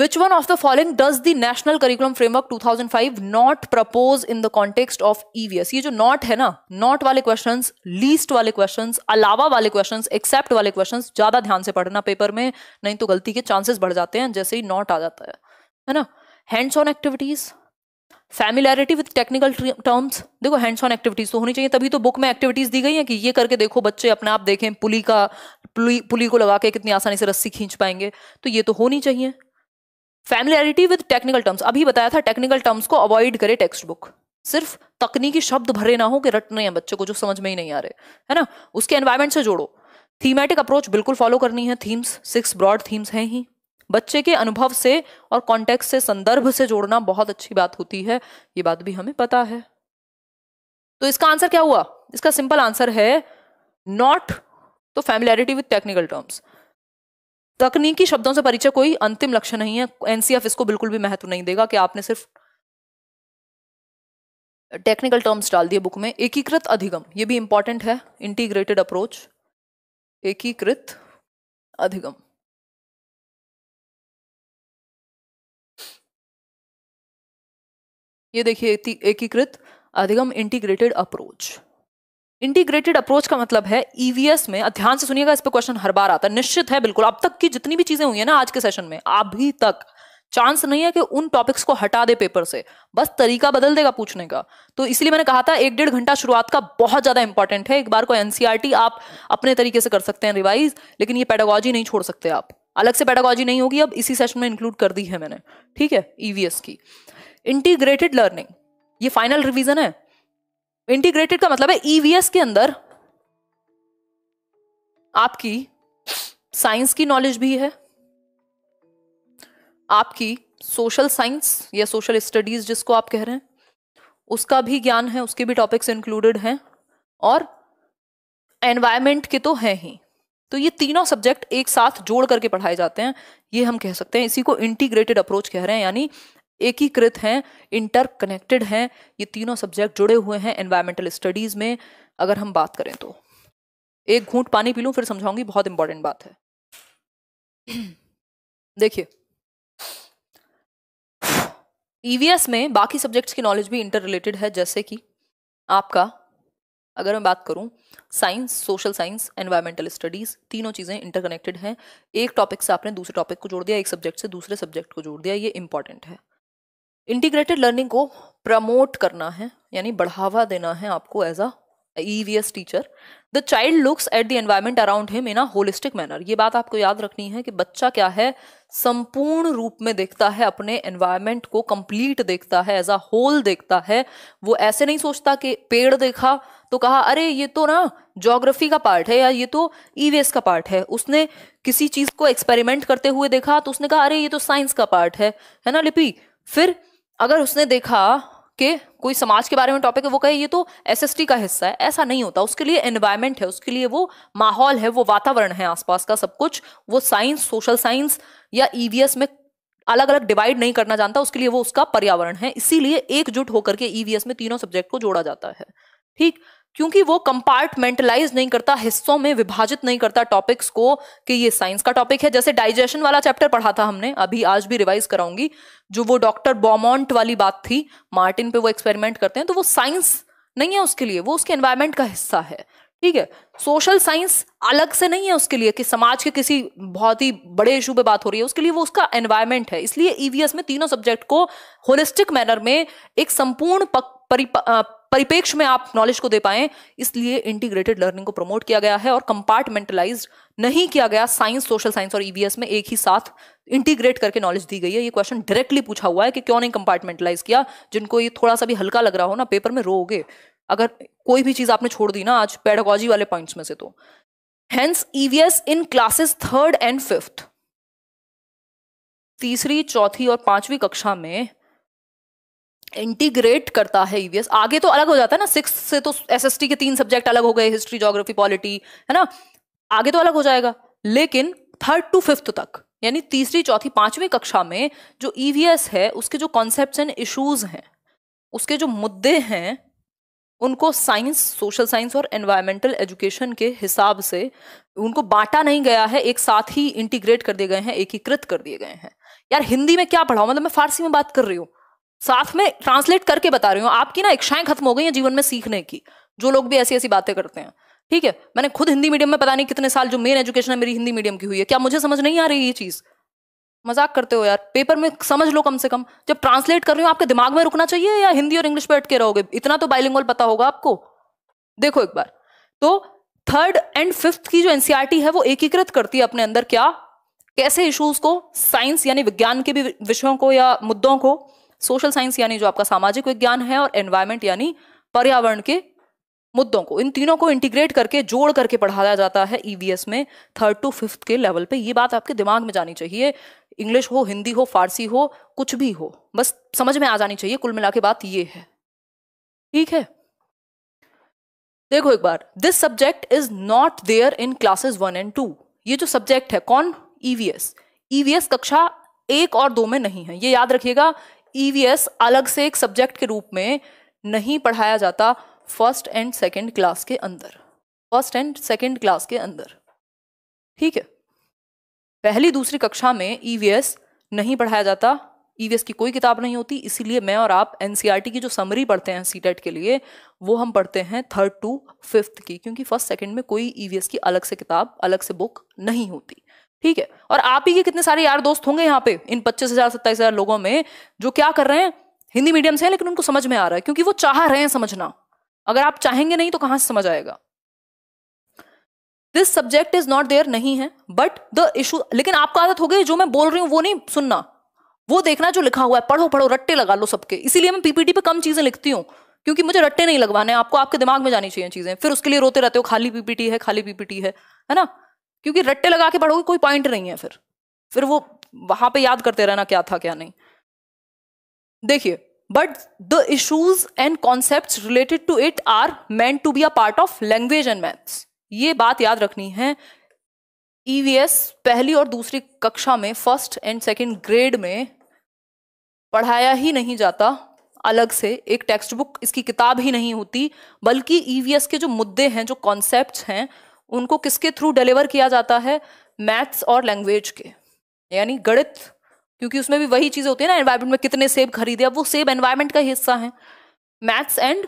Which one of the following does the National Curriculum Framework 2005 not propose in the context of EVS ये जो नॉट है ना नॉट वाले क्वेश्चन लीस्ट वाले क्वेश्चन अलावा वाले क्वेश्चन एक्सेप्ट वाले क्वेश्चन ज्यादा ध्यान से पढ़ना पेपर में नहीं तो गलती के चांसेस बढ़ जाते हैं जैसे ही नॉट आ जाता है है ना hands on activities familiarity with technical terms देखो हैंड्स ऑन एक्टिविटीज तो होनी चाहिए तभी तो बुक में एक्टिविटीज दी गई हैं कि ये करके देखो बच्चे अपने आप देखें पुली का पुली पुली को लगा के कितनी आसानी से रस्सी खींच पाएंगे तो ये तो होनी चाहिए फैमिलियरिटी विद टेक्निकल टर्म्स अभी बताया था टेक्निकल टर्म्स को अवॉइड करे टेक्स्ट बुक सिर्फ तकनीकी शब्द भरे ना हो कि रट नहीं है बच्चे को जो समझ में ही नहीं आ रहे है ना उसके एनवायरमेंट से जोड़ो थीमेटिक अप्रोच बिल्कुल फॉलो करनी है थीम्स सिक्स ब्रॉड थीम्स हैं ही बच्चे के अनुभव से और कॉन्टेक्स्ट से संदर्भ से जोड़ना बहुत अच्छी बात होती है ये बात भी हमें पता है तो इसका आंसर क्या हुआ इसका सिंपल आंसर है नॉट तो फैमिलैरिटी विथ टेक्निकल टर्म्स तकनीकी शब्दों से परिचय कोई अंतिम लक्ष्य नहीं है एनसीएफ इसको बिल्कुल भी महत्व नहीं देगा कि आपने सिर्फ टेक्निकल टर्म्स डाल दिए बुक में एकीकृत अधिगम ये भी इंपॉर्टेंट है इंटीग्रेटेड अप्रोच एकीकृत अधिगम ये देखिए एकीकृत अधिगम इंटीग्रेटेड अप्रोच इंटीग्रेटेड अप्रोच का मतलब है ईवीएस e में ध्यान से सुनिएगा इस पर क्वेश्चन हर बार आता है निश्चित है बिल्कुल अब तक की जितनी भी चीजें हुई है ना आज के सेशन में अभी तक चांस नहीं है कि उन टॉपिक्स को हटा दे पेपर से बस तरीका बदल देगा पूछने का तो इसलिए मैंने कहा था एक डेढ़ घंटा शुरुआत का बहुत ज्यादा इंपॉर्टेंट है एक बार को एनसीआरटी e आप अपने तरीके से कर सकते हैं रिवाइज लेकिन ये पेडागॉजी नहीं छोड़ सकते आप अलग से पेडागॉजी नहीं होगी अब इसी सेशन में इंक्लूड कर दी है मैंने ठीक है ईवीएस e की इंटीग्रेटेड लर्निंग ये फाइनल रिविजन है इंटीग्रेटेड का मतलब है ईवीएस e के अंदर आपकी साइंस की नॉलेज भी है आपकी सोशल साइंस या सोशल स्टडीज जिसको आप कह रहे हैं उसका भी ज्ञान है उसके भी टॉपिक्स इंक्लूडेड हैं और एनवायरमेंट के तो हैं ही तो ये तीनों सब्जेक्ट एक साथ जोड़ करके पढ़ाए जाते हैं ये हम कह सकते हैं इसी को इंटीग्रेटेड अप्रोच कह रहे हैं यानी एकीकृत हैं इंटर कनेक्टेड हैं ये तीनों सब्जेक्ट जुड़े हुए हैं एनवायरमेंटल स्टडीज़ में अगर हम बात करें तो एक घूंट पानी पी लूँ फिर समझाऊंगी बहुत इंपॉर्टेंट बात है देखिए ईवीएस e में बाकी सब्जेक्ट्स की नॉलेज भी इंटर रिलेटेड है जैसे कि आपका अगर मैं बात करूं science social science environmental studies तीनों चीज़ें इंटरकनेक्टेड हैं एक टॉपिक से आपने दूसरे टॉपिक को जोड़ दिया एक सब्जेक्ट से दूसरे सब्जेक्ट को जोड़ दिया ये इंपॉर्टेंट है इंटीग्रेटेड लर्निंग को प्रमोट करना है यानी बढ़ावा देना है आपको as a EVS teacher the child looks at the environment around him in a holistic manner ये बात आपको याद रखनी है कि बच्चा क्या है संपूर्ण रूप में देखता है अपने एनवायरमेंट को कंप्लीट देखता है एज अ होल देखता है वो ऐसे नहीं सोचता कि पेड़ देखा तो कहा अरे ये तो ना जोग्राफी का पार्ट है या ये तो ई e का पार्ट है उसने किसी चीज को एक्सपेरिमेंट करते हुए देखा तो उसने कहा अरे ये तो साइंस का पार्ट है है ना लिपि फिर अगर उसने देखा कि कोई समाज के बारे में टॉपिक है वो कहे ये तो एसएसटी का हिस्सा है ऐसा नहीं होता उसके लिए एनवायरमेंट है उसके लिए वो माहौल है वो वातावरण है आसपास का सब कुछ वो साइंस सोशल साइंस या ईवीएस e में अलग अलग डिवाइड नहीं करना जानता उसके लिए वो उसका पर्यावरण है इसीलिए एकजुट होकर के ईवीएस e में तीनों सब्जेक्ट को जोड़ा जाता है ठीक क्योंकि वो कंपार्टमेंटलाइज नहीं करता हिस्सों में विभाजित नहीं करता टॉपिक्स को कि ये साइंस का टॉपिक है जैसे डाइजेशन वाला चैप्टर पढ़ा था हमने अभी आज भी रिवाइज कराऊंगी जो वो डॉक्टर बॉमोंट वाली बात थी मार्टिन पे वो एक्सपेरिमेंट करते हैं तो वो साइंस नहीं है उसके लिए वो उसके एनवायरमेंट का हिस्सा है ठीक है सोशल साइंस अलग से नहीं है उसके लिए कि समाज के किसी बहुत ही बड़े इशू पे बात हो रही है उसके लिए वो उसका एनवायरमेंट है इसलिए ईवीएस e में तीनों सब्जेक्ट को होलिस्टिक मैनर में एक संपूर्ण परिपेक्ष में आप नॉलेज को दे पाए इसलिए इंटीग्रेटेड लर्निंग को प्रमोट किया गया है और कंपार्टमेंटलाइज नहीं किया गया साइंस सोशल साइंस और ईवीएस e में एक ही साथ इंटीग्रेट करके नॉलेज दी गई है ये क्वेश्चन डायरेक्टली पूछा हुआ है कि क्यों नहीं कंपार्टमेंटलाइज किया जिनको ये थोड़ा सा भी हल्का लग रहा हो ना पेपर में रोगे अगर कोई भी चीज आपने छोड़ दी ना आज पेडागोजी वाले पॉइंट्स में से तो hence EVS in classes third and fifth तीसरी चौथी और पांचवी कक्षा में इंटीग्रेट करता है ईवीएस e आगे तो अलग हो जाता है ना सिक्स से तो एसएसटी के तीन सब्जेक्ट अलग हो गए हिस्ट्री जोग्राफी पॉलिटी है ना आगे तो अलग हो जाएगा लेकिन थर्ड टू फिफ्थ तक यानी तीसरी चौथी पांचवी कक्षा में जो ईवीएस e है उसके जो कॉन्सेप्ट एंड इशूज हैं उसके जो मुद्दे हैं उनको साइंस सोशल साइंस और एनवायरमेंटल एजुकेशन के हिसाब से उनको बांटा नहीं गया है एक साथ ही इंटीग्रेट कर दिए गए हैं एकीकृत कर दिए गए हैं यार हिंदी में क्या पढ़ाओ मतलब मैं फारसी में बात कर रही हूँ साथ में ट्रांसलेट करके बता रही हूँ आपकी ना इच्छाएं खत्म हो गई हैं जीवन में सीखने की जो लोग भी ऐसी ऐसी बातें करते हैं ठीक है मैंने खुद हिंदी मीडियम में पता नहीं कितने साल जो मेन एजुकेशन है मेरी हिंदी मीडियम की हुई है क्या मुझे समझ नहीं आ रही ये चीज़ मजाक करते हो यार पेपर में समझ लो कम से कम जब ट्रांसलेट कर रही हूँ आपके दिमाग में रुकना चाहिए या हिंदी और इंग्लिश पर अटके रहोगे इतना तो बाइलिंगल पता होगा आपको देखो एक बार तो थर्ड एंड फिफ्थ की जो एनसीआरटी e है वो एकीकृत करती है अपने अंदर क्या कैसे इश्यूज को साइंस यानी विज्ञान के भी विषयों को या मुद्दों को सोशल साइंस यानी जो आपका सामाजिक विज्ञान है और एनवायरमेंट यानी पर्यावरण के मुद्दों को इन तीनों को इंटीग्रेट करके जोड़ करके पढ़ाया जाता है ईवीएस e में थर्ड टू फिफ्थ के लेवल पे ये बात आपके दिमाग में जानी चाहिए इंग्लिश हो हिंदी हो फारसी हो कुछ भी हो बस समझ में आ जानी चाहिए कुल मिला के बात ये है ठीक है देखो एक बार this subject is not there in classes one and two ये जो सब्जेक्ट है कौन ईवीएस e ईवीएस e कक्षा एक और दो में नहीं है ये याद रखिएगा ईवीएस e अलग से एक सब्जेक्ट के रूप में नहीं पढ़ाया जाता फर्स्ट एंड सेकंड क्लास के अंदर फर्स्ट एंड सेकंड क्लास के अंदर ठीक है पहली दूसरी कक्षा में ईवीएस e नहीं पढ़ाया जाता ईवीएस e की कोई किताब नहीं होती इसीलिए मैं और आप एनसीईआरटी की जो समरी पढ़ते हैं सीटेट के लिए वो हम पढ़ते हैं थर्ड टू फिफ्थ की क्योंकि फर्स्ट सेकंड में कोई ईवीएस की अलग से किताब अलग से बुक नहीं होती ठीक है और आप ही के कितने सारे यार दोस्त होंगे यहाँ पे इन पच्चीस हजार सत्ताईस हजार लोगों में जो क्या कर रहे हैं हिंदी मीडियम से है लेकिन उनको समझ में आ रहा है क्योंकि वो चाह रहे हैं समझना अगर आप चाहेंगे नहीं तो कहां से समझ आएगा this subject is not there नहीं है बट द इशू लेकिन आपको आदत हो गई जो मैं बोल रही हूँ वो नहीं सुनना वो देखना जो लिखा हुआ है पढ़ो पढ़ो रट्टे लगा लो सबके इसीलिए मैं पीपीटी पे कम चीजें लिखती हूँ क्योंकि मुझे रट्टे नहीं लगवाने आपको आपके दिमाग में जानी चाहिए चीजें फिर उसके लिए रोते रहते हो खाली पीपीटी है खाली पीपीटी है है ना क्योंकि रट्टे लगा के पढ़ोगे कोई पॉइंट नहीं है फिर फिर वो वहां पे याद करते रहना क्या था क्या नहीं देखिए but the issues and concept related to it are meant to be a part of language and maths ये बात याद रखनी है ईवीएस e पहली और दूसरी कक्षा में फर्स्ट एंड सेकेंड ग्रेड में पढ़ाया ही नहीं जाता अलग से एक टेक्स्ट बुक इसकी किताब ही नहीं होती बल्कि ईवीएस e के जो मुद्दे हैं जो कॉन्सेप्ट हैं उनको किसके थ्रू डिलीवर किया जाता है मैथ्स और लैंग्वेज के यानी गणित क्योंकि उसमें भी वही चीज़ें होती है ना एनवायरमेंट में कितने सेब खरीदे अब वो सेब एनवायरमेंट का हिस्सा है मैथ्स एंड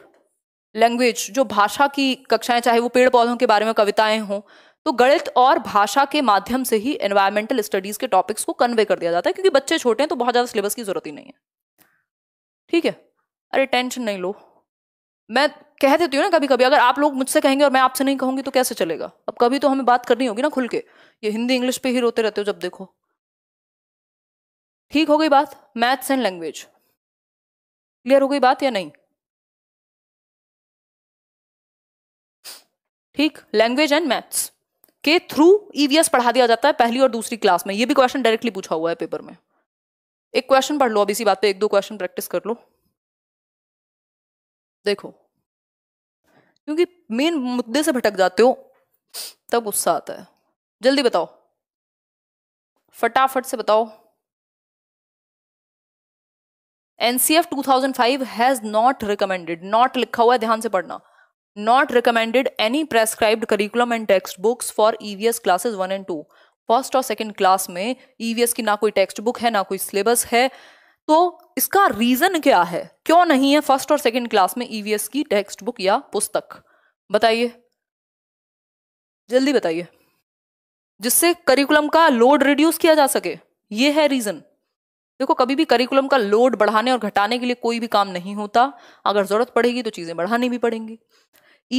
लैंग्वेज जो भाषा की कक्षाएं चाहे वो पेड़ पौधों के बारे में कविताएं हों तो गणित और भाषा के माध्यम से ही एनवायरमेंटल स्टडीज के टॉपिक्स को कन्वे कर दिया जाता है क्योंकि बच्चे छोटे हैं तो बहुत ज़्यादा सिलेबस की जरूरत ही नहीं है ठीक है अरे टेंशन नहीं लो मैं कह देती हूँ ना कभी कभी अगर आप लोग मुझसे कहेंगे और मैं आपसे नहीं कहूंगी तो कैसे चलेगा अब कभी तो हमें बात करनी होगी ना खुल के ये हिंदी इंग्लिश पे ही रोते रहते हो जब देखो ठीक हो गई बात मैथ्स एंड लैंग्वेज क्लियर हो गई बात या नहीं ठीक लैंग्वेज एंड मैथ्स के थ्रू ईवीएस e पढ़ा दिया जाता है पहली और दूसरी क्लास में ये भी क्वेश्चन डायरेक्टली पूछा हुआ है पेपर में एक क्वेश्चन पढ़ लो अब इसी बात पे एक दो क्वेश्चन प्रैक्टिस कर लो देखो क्योंकि मेन मुद्दे से भटक जाते हो तब गुस्सा आता है जल्दी बताओ फटाफट से बताओ NCF 2005 has not recommended not लिखा हुआ है ध्यान से पढ़ना not recommended any prescribed curriculum and textbooks for EVS classes one and two first और सेकेंड क्लास में ईवीएस e की ना कोई टेक्स्ट बुक है ना कोई सिलेबस है तो इसका रीजन क्या है क्यों नहीं है फर्स्ट और सेकंड क्लास में ईवीएस e की टेक्स्ट बुक या पुस्तक बताइए जल्दी बताइए जिससे करिकुलम का लोड रिड्यूस किया जा सके ये है रीजन देखो कभी भी करिकुलम का लोड बढ़ाने और घटाने के लिए कोई भी काम नहीं होता अगर जरूरत पड़ेगी तो चीजें बढ़ानी भी पड़ेंगी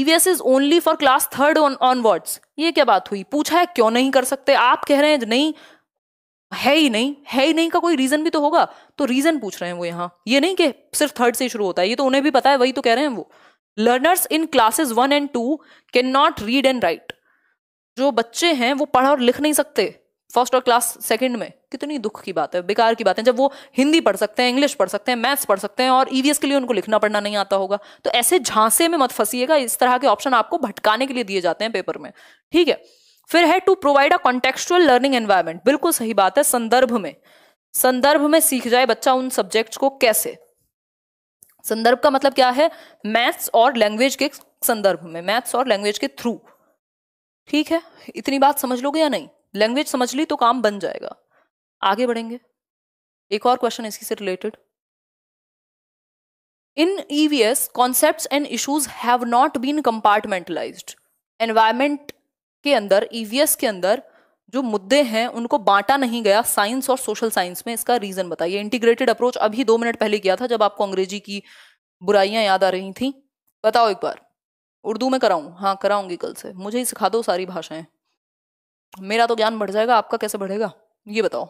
EVS is only for class third on onwards ये क्या बात हुई पूछा है क्यों नहीं कर सकते आप कह रहे हैं नहीं है ही नहीं है ही नहीं का कोई रीजन भी तो होगा तो रीजन पूछ रहे हैं वो यहाँ ये नहीं कि सिर्फ थर्ड से शुरू होता है ये तो उन्हें भी पता है वही तो कह रहे हैं वो learners in classes one and two can not read and write जो बच्चे हैं वो पढ़ और लिख नहीं सकते फर्स्ट और क्लास सेकंड में कितनी दुख की बात है बेकार की बात है जब वो हिंदी पढ़ सकते हैं इंग्लिश पढ़ सकते हैं मैथ्स पढ़ सकते हैं और ईवीएस के लिए उनको लिखना पढ़ना नहीं आता होगा तो ऐसे झांसे में मत फंसीएगा इस तरह के ऑप्शन आपको भटकाने के लिए दिए जाते हैं पेपर में ठीक है फिर है to provide a contextual learning environment बिल्कुल सही बात है संदर्भ में संदर्भ में सीख जाए बच्चा उन सब्जेक्ट्स को कैसे संदर्भ का मतलब क्या है मैथ्स और लैंग्वेज के संदर्भ में मैथ्स और लैंग्वेज के थ्रू ठीक है इतनी बात समझ लोगे या नहीं लैंग्वेज समझ ली तो काम बन जाएगा आगे बढ़ेंगे एक और क्वेश्चन इसी से related in EVS concept and issues have not been compartmentalised environment के अंदर ईवीएस e के अंदर जो मुद्दे हैं उनको बांटा नहीं गया साइंस और सोशल साइंस में इसका रीजन बताइए इंटीग्रेटेड अप्रोच अभी दो मिनट पहले किया था जब आपको अंग्रेजी की बुराइयां याद आ रही थी बताओ एक बार उर्दू में कराऊं हाँ कराऊंगी कल से मुझे ही सिखा दो सारी भाषाएं मेरा तो ज्ञान बढ़ जाएगा आपका कैसे बढ़ेगा ये बताओ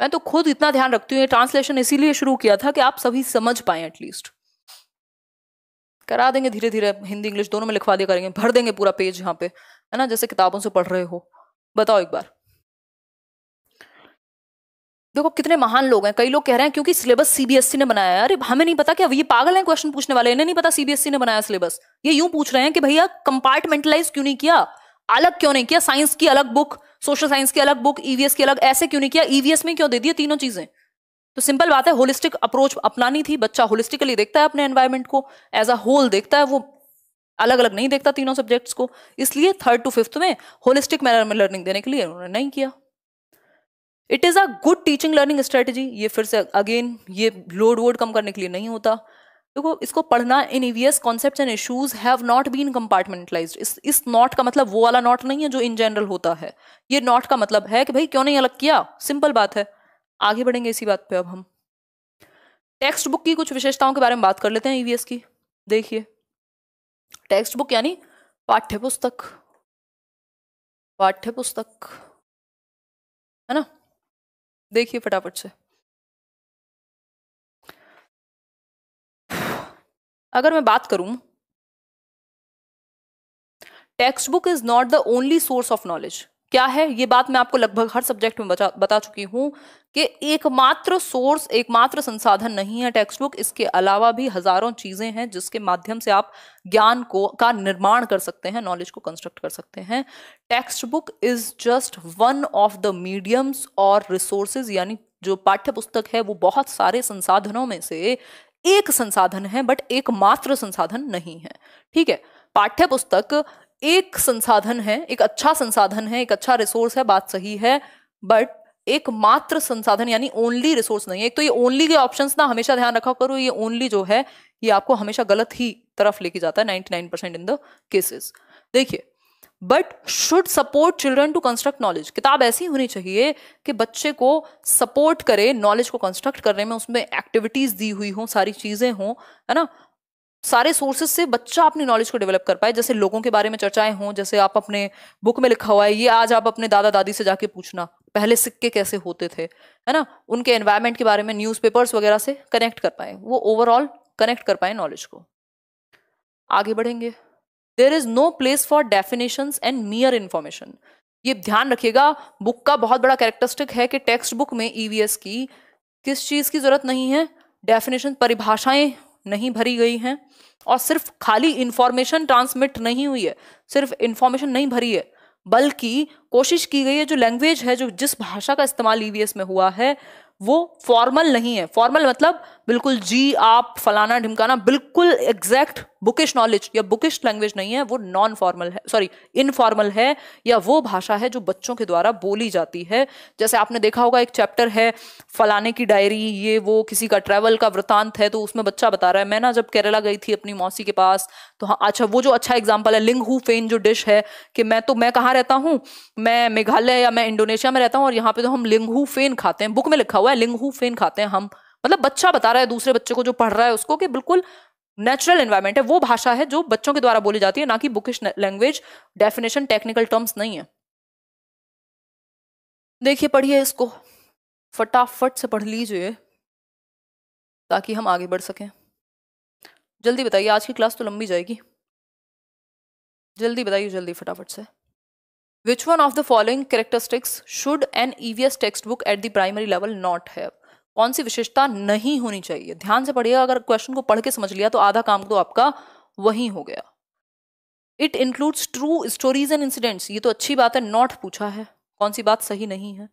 मैं तो खुद इतना ध्यान रखती हूँ ये ट्रांसलेशन इसीलिए शुरू किया था कि आप सभी समझ पाए एटलीस्ट करा देंगे धीरे धीरे हिंदी इंग्लिश दोनों में लिखवा दिया करेंगे भर देंगे पूरा पेज यहाँ पे है ना जैसे किताबों से पढ़ रहे हो बताओ एक बार देखो कितने महान लोग हैं कई लोग कह रहे हैं क्योंकि सिलेबस सीबीएसई e ने बनाया है अरे हमें नहीं पता क्या ये पागल हैं क्वेश्चन पूछने वाले इन्हें नहीं पता सीबीएसई e ने बनाया सिलेबस ये यूं पूछ रहे हैं कि भैया कंपार्टमेंटलाइज क्यों नहीं किया अलग क्यों नहीं किया साइंस की अलग बुक सोशल साइंस की अलग बुक ईवीएस e की अलग ऐसे क्यों नहीं किया ईवीएस में क्यों दे दिए तीनों चीजें तो सिंपल बात है होलिस्टिक अप्रोच अपनानी थी बच्चा होलिस्टिकली देखता है अपने एनवायरमेंट को एज अ होल देखता है वो अलग अलग नहीं देखता तीनों सब्जेक्ट्स को इसलिए थर्ड टू फिफ्थ में होलिस्टिक मैनर में लर्निंग देने के लिए उन्होंने नहीं किया it is a good teaching learning strategy ये फिर से अगेन ये लोड वोड कम करने के लिए नहीं होता देखो तो इसको पढ़ना in EVS concept and issues have not been compartmentalize is is not का मतलब वो वाला नॉट नहीं है जो इन जनरल होता है ये नॉट का मतलब है कि भाई क्यों नहीं अलग किया सिंपल बात है आगे बढ़ेंगे इसी बात पे अब हम टेक्स्ट बुक की कुछ विशेषताओं के बारे में बात कर लेते हैं ईवीएस e की देखिए टेक्स्ट बुक यानी पाठ्य पुस्तक पाठ्य पुस्तक है ना देखिए फटाफट से अगर मैं बात करूं textbook is not the only source of knowledge क्या है ये बात मैं आपको लगभग हर सब्जेक्ट में बचा बता चुकी हूँ कि एकमात्र सोर्स एकमात्र संसाधन नहीं है टेक्स्ट बुक इसके अलावा भी हजारों चीज़ें हैं जिसके माध्यम से आप ज्ञान को का निर्माण कर सकते हैं नॉलेज को कंस्ट्रक्ट कर सकते हैं textbook is just one of the mediums और रिसोर्सेज यानी जो पाठ्य पुस्तक है वो बहुत सारे संसाधनों में से एक संसाधन है बट एकमात्र संसाधन नहीं है ठीक है पाठ्य पुस्तक एक संसाधन है एक अच्छा संसाधन है एक अच्छा रिसोर्स है बात सही है बट एक मात्र संसाधन यानी ओनली रिसोर्स नहीं है एक तो ये ओनली के ऑप्शन ना हमेशा ध्यान रखा करो ये ओनली जो है ये आपको हमेशा गलत ही तरफ लेके जाता है ninety nine percent in the cases देखिए but should support children to construct knowledge किताब ऐसी होनी चाहिए कि बच्चे को सपोर्ट करे नॉलेज को कंस्ट्रक्ट करने में उसमें एक्टिविटीज दी हुई हो सारी चीजें हो है ना सारे सोर्सेज से बच्चा अपनी नॉलेज को डेवलप कर पाए जैसे लोगों के बारे में चर्चाएं हों जैसे आप अपने बुक में लिखा हुआ है ये आज आप अपने दादा दादी से जाके पूछना पहले सिक्के कैसे होते थे है ना उनके एनवायरमेंट के बारे में न्यूज़पेपर्स वगैरह से कनेक्ट कर पाए वो ओवरऑल कनेक्ट कर पाए नॉलेज को आगे बढ़ेंगे there is no place for definition and mere information ये ध्यान रखिएगा बुक का बहुत बड़ा कैरेक्टरिस्टिक है कि टेक्स्ट बुक में ईवीएस e की किस चीज़ की ज़रूरत नहीं है डेफिनेशन परिभाषाएं नहीं भरी गई हैं और सिर्फ खाली इंफॉर्मेशन ट्रांसमिट नहीं हुई है सिर्फ इंफॉर्मेशन नहीं भरी है बल्कि कोशिश की गई है जो लैंग्वेज है जो जिस भाषा का इस्तेमाल ईवीएस e में हुआ है वो फॉर्मल नहीं है फॉर्मल मतलब बिल्कुल जी आप फलाना ढिमकाना बिल्कुल एग्जैक्ट बुकिश नॉलेज या बुकिश लैंग्वेज नहीं है वो नॉन फॉर्मल है सॉरी इनफॉर्मल है या वो भाषा है जो बच्चों के द्वारा बोली जाती है जैसे आपने देखा होगा एक चैप्टर है फलाने की डायरी ये वो किसी का ट्रैवल का वृतांत है तो उसमें बच्चा बता रहा है मैं ना जब केरला गई थी अपनी मौसी के पास तो हाँ अच्छा वो जो अच्छा एग्जाम्पल है लिंग हु फेन जो डिश है कि मैं तो मैं कहाँ रहता हूँ मैं मेघालय या मैं इंडोनेशिया में रहता हूँ और यहाँ पे तो हम लिंग हु फेन खाते हैं बुक में लिखा हुआ है लिंग हु फेन खाते हैं हम मतलब बच्चा बता रहा है दूसरे बच्चे को जो पढ़ रहा है उसको कि बिल्कुल नेचुरल एनवायरमेंट है वो भाषा है जो बच्चों के द्वारा बोली जाती है ना कि bookish language definition technical terms नहीं है देखिए पढ़िए इसको फटाफट से पढ़ लीजिए ताकि हम आगे बढ़ सकें जल्दी बताइए आज की क्लास तो लंबी जाएगी जल्दी बताइए जल्दी फटाफट से which one of the following characteristics should an EVS textbook at the primary level not have कौन सी विशेषता नहीं होनी चाहिए ध्यान से पढ़िएगा अगर क्वेश्चन को पढ़ के समझ लिया तो आधा काम तो आपका वही हो गया it includes true stories and incidents ये तो अच्छी बात है नॉट पूछा है कौन सी बात सही नहीं है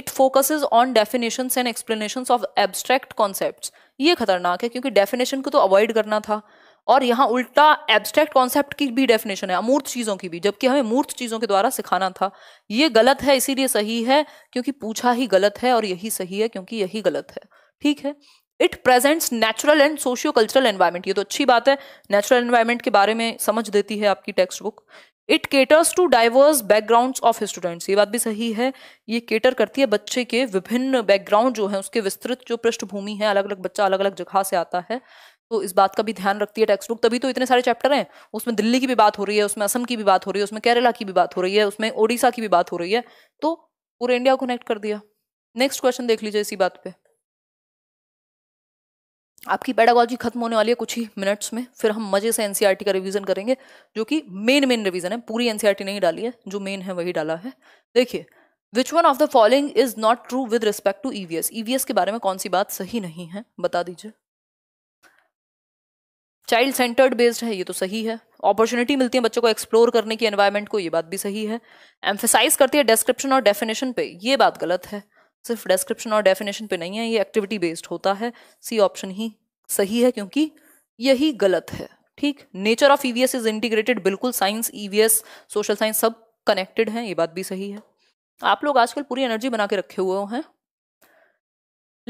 it focuses on definition and explanation of abstract concept ये खतरनाक है क्योंकि डेफिनेशन को तो अवॉइड करना था और यहाँ उल्टा एब्स्ट्रैक्ट कॉन्सेप्ट की भी डेफिनेशन है अमूर्त चीज़ों की भी जबकि हमें मूर्त चीज़ों के द्वारा सिखाना था ये गलत है इसीलिए सही है क्योंकि पूछा ही गलत है और यही सही है क्योंकि यही गलत है ठीक है it presents natural and socio cultural environment ये तो अच्छी बात है नेचुरल एनवायरमेंट के बारे में समझ देती है आपकी textbook it caters to diverse backgrounds of students ये बात भी सही है ये केटर करती है बच्चे के विभिन्न बैकग्राउंड जो है उसके विस्तृत जो पृष्ठभूमि है अलग अलग बच्चा अलग अलग जगह से आता है तो इस बात का भी ध्यान रखती है टेक्स्ट बुक तभी तो इतने सारे चैप्टर हैं उसमें दिल्ली की भी बात हो रही है उसमें असम की भी बात हो रही है उसमें केरला की भी बात हो रही है उसमें ओडिशा की भी बात हो रही है तो पूरे इंडिया को कनेक्ट कर दिया नेक्स्ट क्वेश्चन देख लीजिए इसी बात पर आपकी पैडागोलॉजी खत्म होने वाली है कुछ ही मिनट्स में फिर हम मजे से एनसीईआरटी e का रिवीजन करेंगे जो कि मेन मेन रिवीजन है पूरी एनसीईआरटी e नहीं डाली है जो मेन है वही डाला है देखिए which one of the following is not true with respect to EVS EVS के बारे में कौन सी बात सही नहीं है बता दीजिए चाइल्ड सेंटर्ड बेस्ड है ये तो सही है अपॉर्चुनिटी मिलती है बच्चों को एक्सप्लोर करने की एनवायरमेंट को ये बात भी सही है एम्फेसाइज करती है डिस्क्रिप्शन और डेफिनेशन पे ये बात गलत है सिर्फ डिस्क्रिप्शन और डेफिनेशन पे नहीं है ये एक्टिविटी बेस्ड होता है सी ऑप्शन ही सही है क्योंकि यही गलत है ठीक nature of EVS is integrated बिल्कुल साइंस ईवीएस सोशल साइंस सब कनेक्टेड हैं ये बात भी सही है आप लोग आजकल पूरी एनर्जी बना के रखे हुए हैं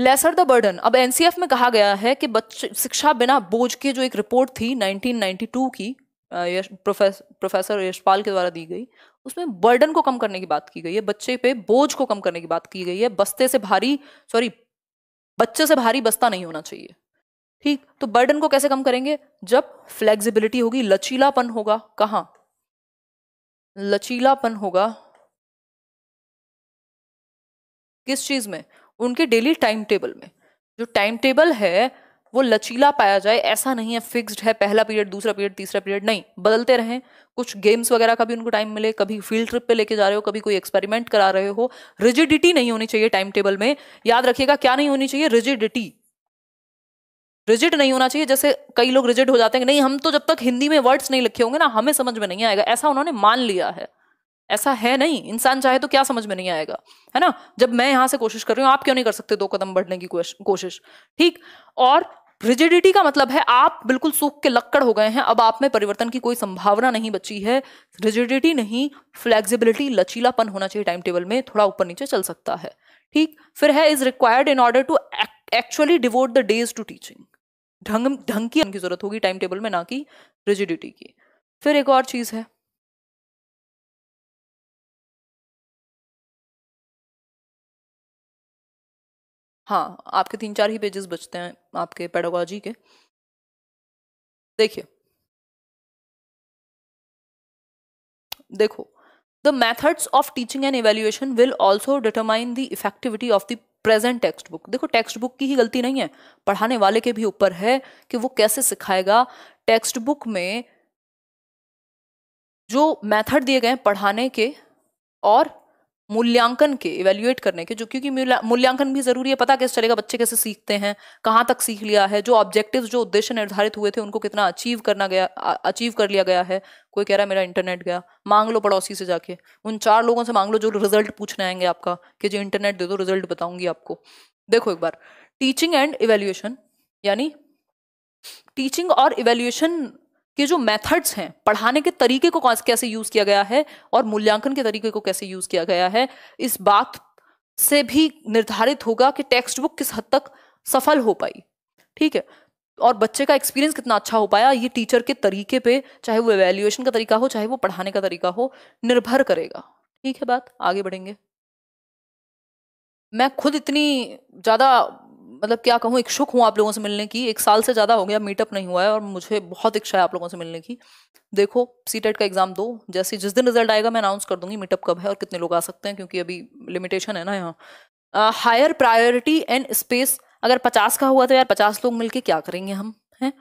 लेसर द बर्डन अब एनसीएफ में कहा गया है कि बच्चे शिक्षा बिना बोझ के जो एक रिपोर्ट थी 1992 की प्रोफेसर यशपाल के द्वारा दी गई उसमें बर्डन को कम करने की बात की गई है बच्चे पे बोझ को कम करने की बात की गई है बस्ते से भारी सॉरी बच्चे से भारी बस्ता नहीं होना चाहिए ठीक तो बर्डन को कैसे कम करेंगे जब फ्लेक्सिबिलिटी होगी लचीलापन होगा कहाँ लचीलापन होगा किस चीज में उनके डेली टाइम टेबल में जो टाइम टेबल है वो लचीला पाया जाए ऐसा नहीं है फिक्स्ड है पहला पीरियड दूसरा पीरियड तीसरा पीरियड नहीं बदलते रहें कुछ गेम्स वगैरह का भी उनको टाइम मिले कभी फील्ड ट्रिप पे लेके जा रहे हो कभी कोई एक्सपेरिमेंट करा रहे हो रिजिडिटी नहीं होनी चाहिए टाइम टेबल में याद रखिएगा क्या नहीं होनी चाहिए रिजिडिटी रिजिड नहीं होना चाहिए जैसे कई लोग रिजिड हो जाते हैं नहीं हम तो जब तक हिंदी में वर्ड्स नहीं लिखे होंगे ना हमें समझ में नहीं आएगा ऐसा उन्होंने मान लिया है ऐसा है नहीं इंसान चाहे तो क्या समझ में नहीं आएगा है ना जब मैं यहां से कोशिश कर रही हूं आप क्यों नहीं कर सकते दो कदम बढ़ने की कोशिश ठीक और रिजिडिटी का मतलब है आप बिल्कुल सूख के लक्कड़ हो गए हैं अब आप में परिवर्तन की कोई संभावना नहीं बची है रिजिडिटी नहीं फ्लेक्सिबिलिटी लचीलापन होना चाहिए टाइम टेबल में थोड़ा ऊपर नीचे चल सकता है ठीक फिर है is required in order to actually devote the days to teaching ढंग ढंग की जरूरत होगी टाइम टेबल में ना कि रिजिडिटी की फिर एक और चीज़ है हाँ आपके तीन चार ही पेजेस बचते हैं आपके पेडोगॉजी के देखिए देखो the methods of teaching and evaluation will also determine the effectiveness of the present textbook देखो टेक्स्ट बुक की ही गलती नहीं है पढ़ाने वाले के भी ऊपर है कि वो कैसे सिखाएगा टेक्स्ट बुक में जो मेथड दिए गए पढ़ाने के और मूल्यांकन के इवेल्युएट करने के जो क्योंकि मूल्यांकन भी जरूरी है पता कैसे चलेगा बच्चे कैसे सीखते हैं कहाँ तक सीख लिया है जो ऑब्जेक्टिव जो उद्देश्य निर्धारित हुए थे उनको कितना अचीव करना गया अचीव कर लिया गया है कोई कह रहा है मेरा इंटरनेट गया मांग लो पड़ोसी से जाके उन चार लोगों से मांग लो जो रिजल्ट पूछने आएंगे आपका कि जी इंटरनेट दे दो रिजल्ट बताऊंगी आपको देखो एक बार टीचिंग एंड इवेल्युएशन यानी टीचिंग और इवेल्युएशन कि जो मेथड्स हैं पढ़ाने के तरीके को कैसे यूज किया गया है और मूल्यांकन के तरीके को कैसे यूज किया गया है इस बात से भी निर्धारित होगा कि टेक्स्ट बुक किस हद तक सफल हो पाई ठीक है और बच्चे का एक्सपीरियंस कितना अच्छा हो पाया ये टीचर के तरीके पे चाहे वो एवेल्युएशन का तरीका हो चाहे वो पढ़ाने का तरीका हो निर्भर करेगा ठीक है बात आगे बढ़ेंगे मैं खुद इतनी ज़्यादा मतलब क्या कहूँ इच्छुक हूँ आप लोगों से मिलने की एक साल से ज़्यादा हो गया मीटअप नहीं हुआ है और मुझे बहुत इच्छा है आप लोगों से मिलने की देखो सी e का एग्ज़ाम दो जैसे जिस दिन रिजल्ट आएगा मैं अनाउंस कर दूंगी मीटअप कब है और कितने लोग आ सकते हैं क्योंकि अभी लिमिटेशन है ना यहाँ हायर प्रायोरिटी एंड स्पेस अगर पचास का हुआ तो यार पचास लोग मिलकर क्या करेंगे हम हैं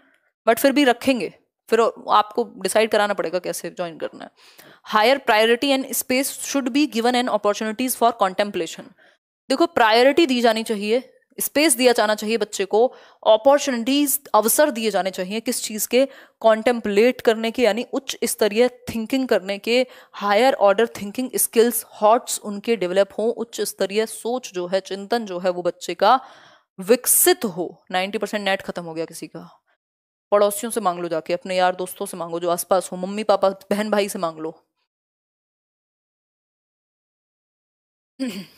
बट फिर भी रखेंगे फिर आपको डिसाइड कराना पड़ेगा कैसे ज्वाइन करना है higher priority and space should be given an opportunities for contemplation देखो प्रायोरिटी दी जानी चाहिए स्पेस दिया जाना चाहिए बच्चे को अपॉर्चुनिटीज अवसर दिए जाने चाहिए किस चीज़ के कॉन्टेम्पलेट करने के यानी उच्च स्तरीय थिंकिंग करने के higher order thinking skills HOTS उनके डेवलप हों उच्च स्तरीय सोच जो है चिंतन जो है वो बच्चे का विकसित हो नाइन्टी परसेंट नेट खत्म हो गया किसी का पड़ोसियों से मांग लो जाके अपने यार दोस्तों से मांगो जो आसपास हो मम्मी पापा बहन भाई से मांग लो *clears throat*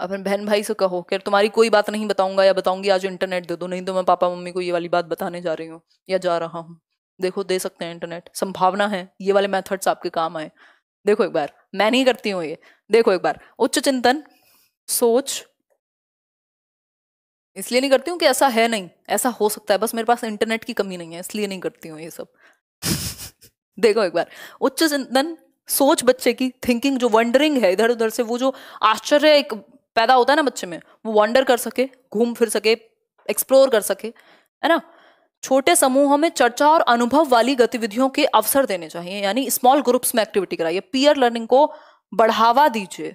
अपने बहन भाई से कहो कि तुम्हारी कोई बात नहीं बताऊंगा या बताऊंगी आज इंटरनेट दे दो नहीं तो मैं पापा मम्मी को ये वाली बात बताने जा रही हूँ या जा रहा हूँ देखो दे सकते हैं इंटरनेट संभावना है ये वाले मेथड्स आपके काम आए देखो एक बार मैं नहीं करती हूँ ये देखो एक बार उच्च चिंतन सोच इसलिए नहीं करती हूँ कि ऐसा है नहीं ऐसा हो सकता है बस मेरे पास इंटरनेट की कमी नहीं है इसलिए नहीं करती हूँ ये सब *laughs* देखो एक बार उच्च चिंतन सोच बच्चे की थिंकिंग जो वंडरिंग है इधर उधर से वो जो आश्चर्य एक पैदा होता है ना बच्चे में वो वंडर कर सके घूम फिर सके एक्सप्लोर कर सके है ना छोटे समूहों में चर्चा और अनुभव वाली गतिविधियों के अवसर देने चाहिए यानी स्मॉल ग्रुप्स में एक्टिविटी कराइए पीयर लर्निंग को बढ़ावा दीजिए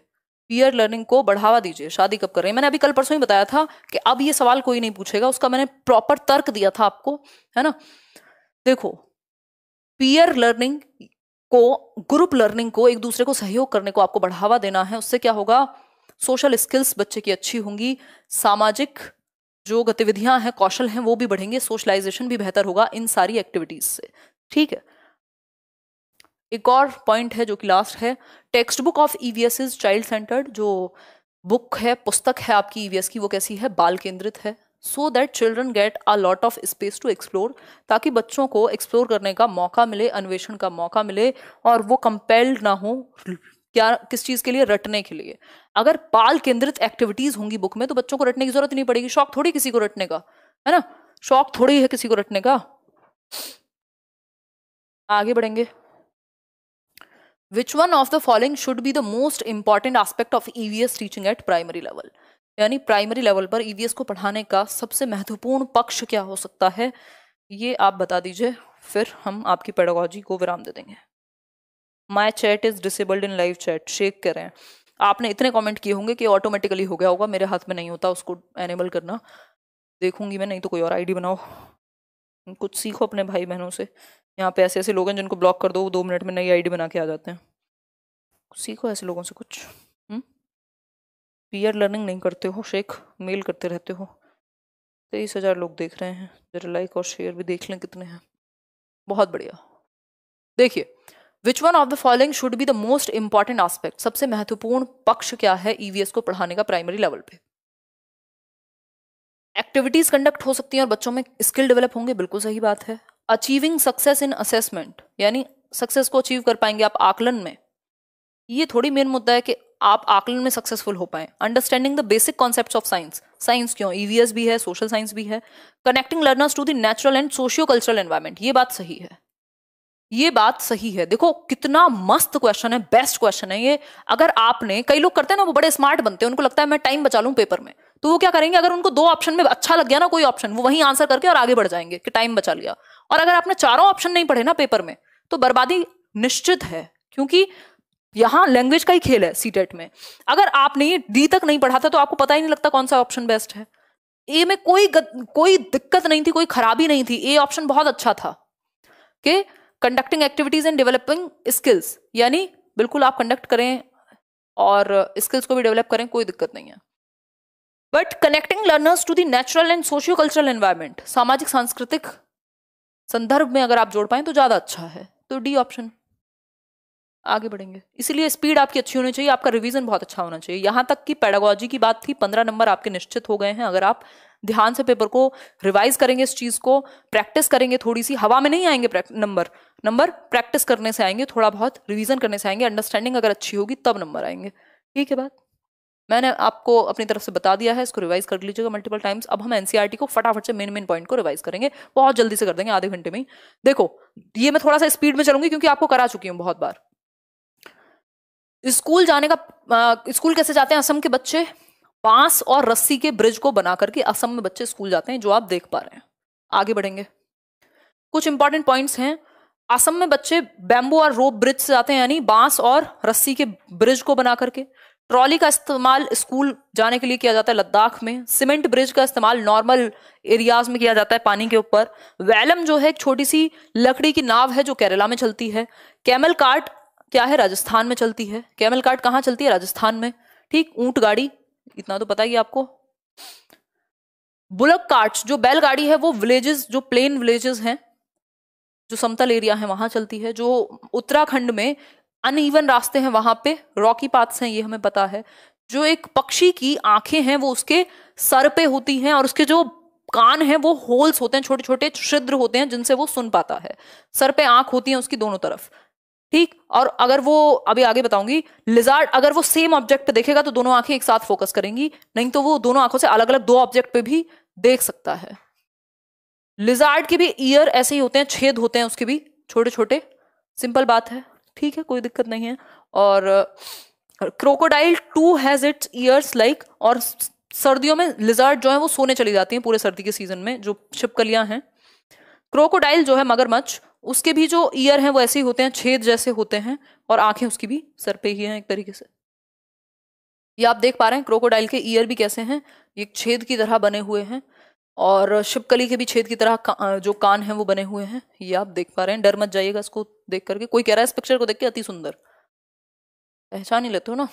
पीयर लर्निंग को बढ़ावा दीजिए शादी कब कर रहे हैं मैंने अभी कल परसों ही बताया था कि अब ये सवाल कोई नहीं पूछेगा उसका मैंने प्रॉपर तर्क दिया था आपको है ना देखो पीयर लर्निंग को ग्रुप लर्निंग को एक दूसरे को सहयोग करने को आपको बढ़ावा देना है उससे क्या होगा सोशल स्किल्स बच्चे की अच्छी होंगी सामाजिक जो गतिविधियां हैं कौशल हैं वो भी बढ़ेंगे सोशलाइजेशन भी बेहतर होगा इन सारी एक्टिविटीज से ठीक है एक और पॉइंट है जो कि लास्ट है textbook of EVS e is child centred जो बुक है पुस्तक है आपकी ईवीएस e की वो कैसी है बाल केंद्रित है so that children get a lot of space to explore ताकि बच्चों को एक्सप्लोर करने का मौका मिले अन्वेषण का मौका मिले और वो कंपेल्ड ना हो क्या किस चीज़ के लिए रटने के लिए अगर बाल केंद्रित एक्टिविटीज होंगी बुक में तो बच्चों को रटने की जरूरत नहीं पड़ेगी शौक थोड़ी किसी को रटने का है ना शौक थोड़ी है किसी को रटने का आगे बढ़ेंगे which one of the following should be the most important aspect of EVS teaching at primary level यानी प्राइमरी लेवल पर ईवीएस e को पढ़ाने का सबसे महत्वपूर्ण पक्ष क्या हो सकता है ये आप बता दीजिए फिर हम आपकी पेडोगॉजी को विराम दे देंगे my chat is disabled in live chat शेक करें आपने इतने कमेंट किए होंगे कि ऑटोमेटिकली हो गया होगा मेरे हाथ में नहीं होता उसको एनेबल करना देखूंगी मैं नहीं तो कोई और आईडी बनाओ कुछ सीखो अपने भाई बहनों से यहाँ पे ऐसे ऐसे लोग हैं जिनको ब्लॉक कर दो वो दो मिनट में नई आईडी बना के आ जाते हैं सीखो ऐसे लोगों से कुछ पीयर हम्म? लर्निंग नहीं करते हो शेख मेल करते रहते हो तेईस हज़ार लोग देख रहे हैं जरा लाइक और शेयर भी देख लें कितने हैं बहुत बढ़िया देखिए which one of the following should be the most important aspect सबसे महत्वपूर्ण पक्ष क्या है ईवीएस e को पढ़ाने का प्राइमरी लेवल पे एक्टिविटीज कंडक्ट हो सकती हैं और बच्चों में स्किल डेवलप होंगे बिल्कुल सही बात है अचीविंग सक्सेस इन असेसमेंट यानी सक्सेस को अचीव कर पाएंगे आप आकलन में ये थोड़ी मेन मुद्दा है कि आप आकलन में सक्सेसफुल हो पाए understanding the basic concept of science science क्यों ईवीएस e भी है सोशल साइंस भी है connecting learners to the natural and socio cultural environment ये बात सही है ये बात सही है देखो कितना मस्त क्वेश्चन है बेस्ट क्वेश्चन है ये अगर आपने कई लोग करते हैं ना वो बड़े स्मार्ट बनते हैं उनको लगता है मैं टाइम बचा लूं पेपर में तो वो क्या करेंगे अगर उनको दो ऑप्शन में अच्छा लग गया ना कोई ऑप्शन वो वहीं आंसर करके और आगे बढ़ जाएंगे कि टाइम बचा लिया और अगर आपने चारों ऑप्शन नहीं पढ़े ना पेपर में तो बर्बादी निश्चित है क्योंकि यहाँ लैंग्वेज का ही खेल है सीटेट e में अगर आपने डी तक नहीं पढ़ा था तो आपको पता ही नहीं लगता कौन सा ऑप्शन बेस्ट है ए में कोई कोई दिक्कत नहीं थी कोई खराबी नहीं थी ए ऑप्शन बहुत अच्छा था कि conducting activities and developing skills यानी बिल्कुल आप कंडक्ट करें और स्किल्स को भी डेवलप करें कोई दिक्कत नहीं है but connecting learners to the natural and socio cultural environment सामाजिक सांस्कृतिक संदर्भ में अगर आप जोड़ पाए तो ज़्यादा अच्छा है तो डी ऑप्शन आगे बढ़ेंगे इसीलिए स्पीड आपकी अच्छी होनी चाहिए आपका रिवीजन बहुत अच्छा होना चाहिए यहाँ तक कि पैडागोजी की बात थी पंद्रह नंबर आपके निश्चित हो गए हैं अगर आप ध्यान से पेपर को रिवाइज करेंगे इस चीज़ को प्रैक्टिस करेंगे थोड़ी सी हवा में नहीं आएंगे नंबर नंबर प्रैक्टिस करने से आएंगे थोड़ा बहुत रिविजन करने से आएंगे अंडरस्टैंडिंग अगर अच्छी होगी तब नंबर आएंगे ठीक है बात मैंने आपको अपनी तरफ से बता दिया है इसको रिवाइज कर लीजिएगा मल्टीपल टाइम्स अब हम एनसीईआरटी e को फटाफट से मेन मेन पॉइंट को रिवाइज करेंगे बहुत जल्दी से कर देंगे आधे घंटे में देखो ये मैं थोड़ा सा स्पीड में चलूंगी क्योंकि आपको करा चुकी हूँ बहुत बार स्कूल जाने का स्कूल कैसे जाते हैं असम के बच्चे बांस और रस्सी के ब्रिज को बना करके असम में बच्चे स्कूल जाते हैं जो आप देख पा रहे हैं आगे बढ़ेंगे कुछ इंपॉर्टेंट पॉइंट्स हैं असम में बच्चे बैम्बू और रोप ब्रिज से जाते हैं यानी बांस और रस्सी के ब्रिज को बना करके ट्रॉली का इस्तेमाल स्कूल जाने के लिए किया जाता है लद्दाख में सीमेंट ब्रिज का इस्तेमाल नॉर्मल एरियाज में किया जाता है पानी के ऊपर वैलम जो है एक छोटी सी लकड़ी की नाव है जो केरला में चलती है कैमल कार्ट क्या है राजस्थान में चलती है कैमल कार्ट कहाँ चलती है राजस्थान में ठीक ऊंट गाड़ी इतना तो पता ही आपको बुलक कार्ट जो बैलगाड़ी है वो विलेजेस जो प्लेन विलेजेस हैं जो समतल एरिया है वहां चलती है जो उत्तराखंड में अनइवन रास्ते हैं वहां पे रॉकी पाथ्स हैं ये हमें पता है जो एक पक्षी की आंखें हैं वो उसके सर पे होती हैं और उसके जो कान है वो होल्स होते हैं छोटे छोटे छिद्र होते हैं जिनसे वो सुन पाता है सर पे आंख होती है उसकी दोनों तरफ ठीक और अगर वो अभी आगे बताऊंगी लिजार्ड अगर वो सेम ऑब्जेक्ट पे देखेगा तो दोनों आंखें एक साथ फोकस करेंगी नहीं तो वो दोनों आंखों से अलग अलग दो ऑब्जेक्ट पे भी देख सकता है लिजार्ड के भी ईयर ऐसे ही होते हैं छेद होते हैं उसके भी छोटे छोटे सिंपल बात है ठीक है कोई दिक्कत नहीं है और crocodile too has its ears like और सर्दियों में लिजार्ड जो है वो सोने चली जाती है पूरे सर्दी के सीजन में जो छिपकलियां हैं क्रोकोडाइल जो है मगरमच्छ उसके भी जो ईयर हैं वो ऐसे ही होते हैं छेद जैसे होते हैं और आंखें उसकी भी सर पे ही हैं एक तरीके से ये आप देख पा रहे हैं क्रोकोडाइल के ईयर भी कैसे हैं ये छेद की तरह बने हुए हैं और शिपकली के भी छेद की तरह का, जो कान हैं वो बने हुए हैं ये आप देख पा रहे हैं डर मत जाइएगा इसको देख करके कोई कह रहा है इस पिक्चर को देख के अति सुंदर पहचान ही लेते हो ना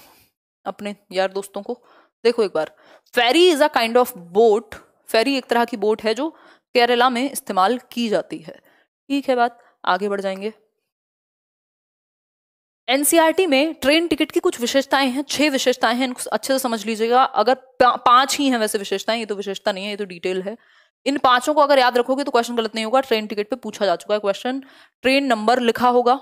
अपने यार दोस्तों को देखो एक बार ferry is a kind of boat ferry एक तरह की बोट है जो केरला में इस्तेमाल की जाती है ठीक है बात आगे बढ़ जाएंगे एनसीईआरटी में ट्रेन टिकट की कुछ विशेषताएं हैं छह विशेषताएं हैं इनको अच्छे से समझ लीजिएगा अगर पांच ही हैं वैसे विशेषताएं ये तो विशेषता नहीं है ये तो डिटेल है इन पांचों को अगर याद रखोगे तो क्वेश्चन गलत नहीं होगा ट्रेन टिकट पे पूछा जा चुका है क्वेश्चन ट्रेन नंबर लिखा होगा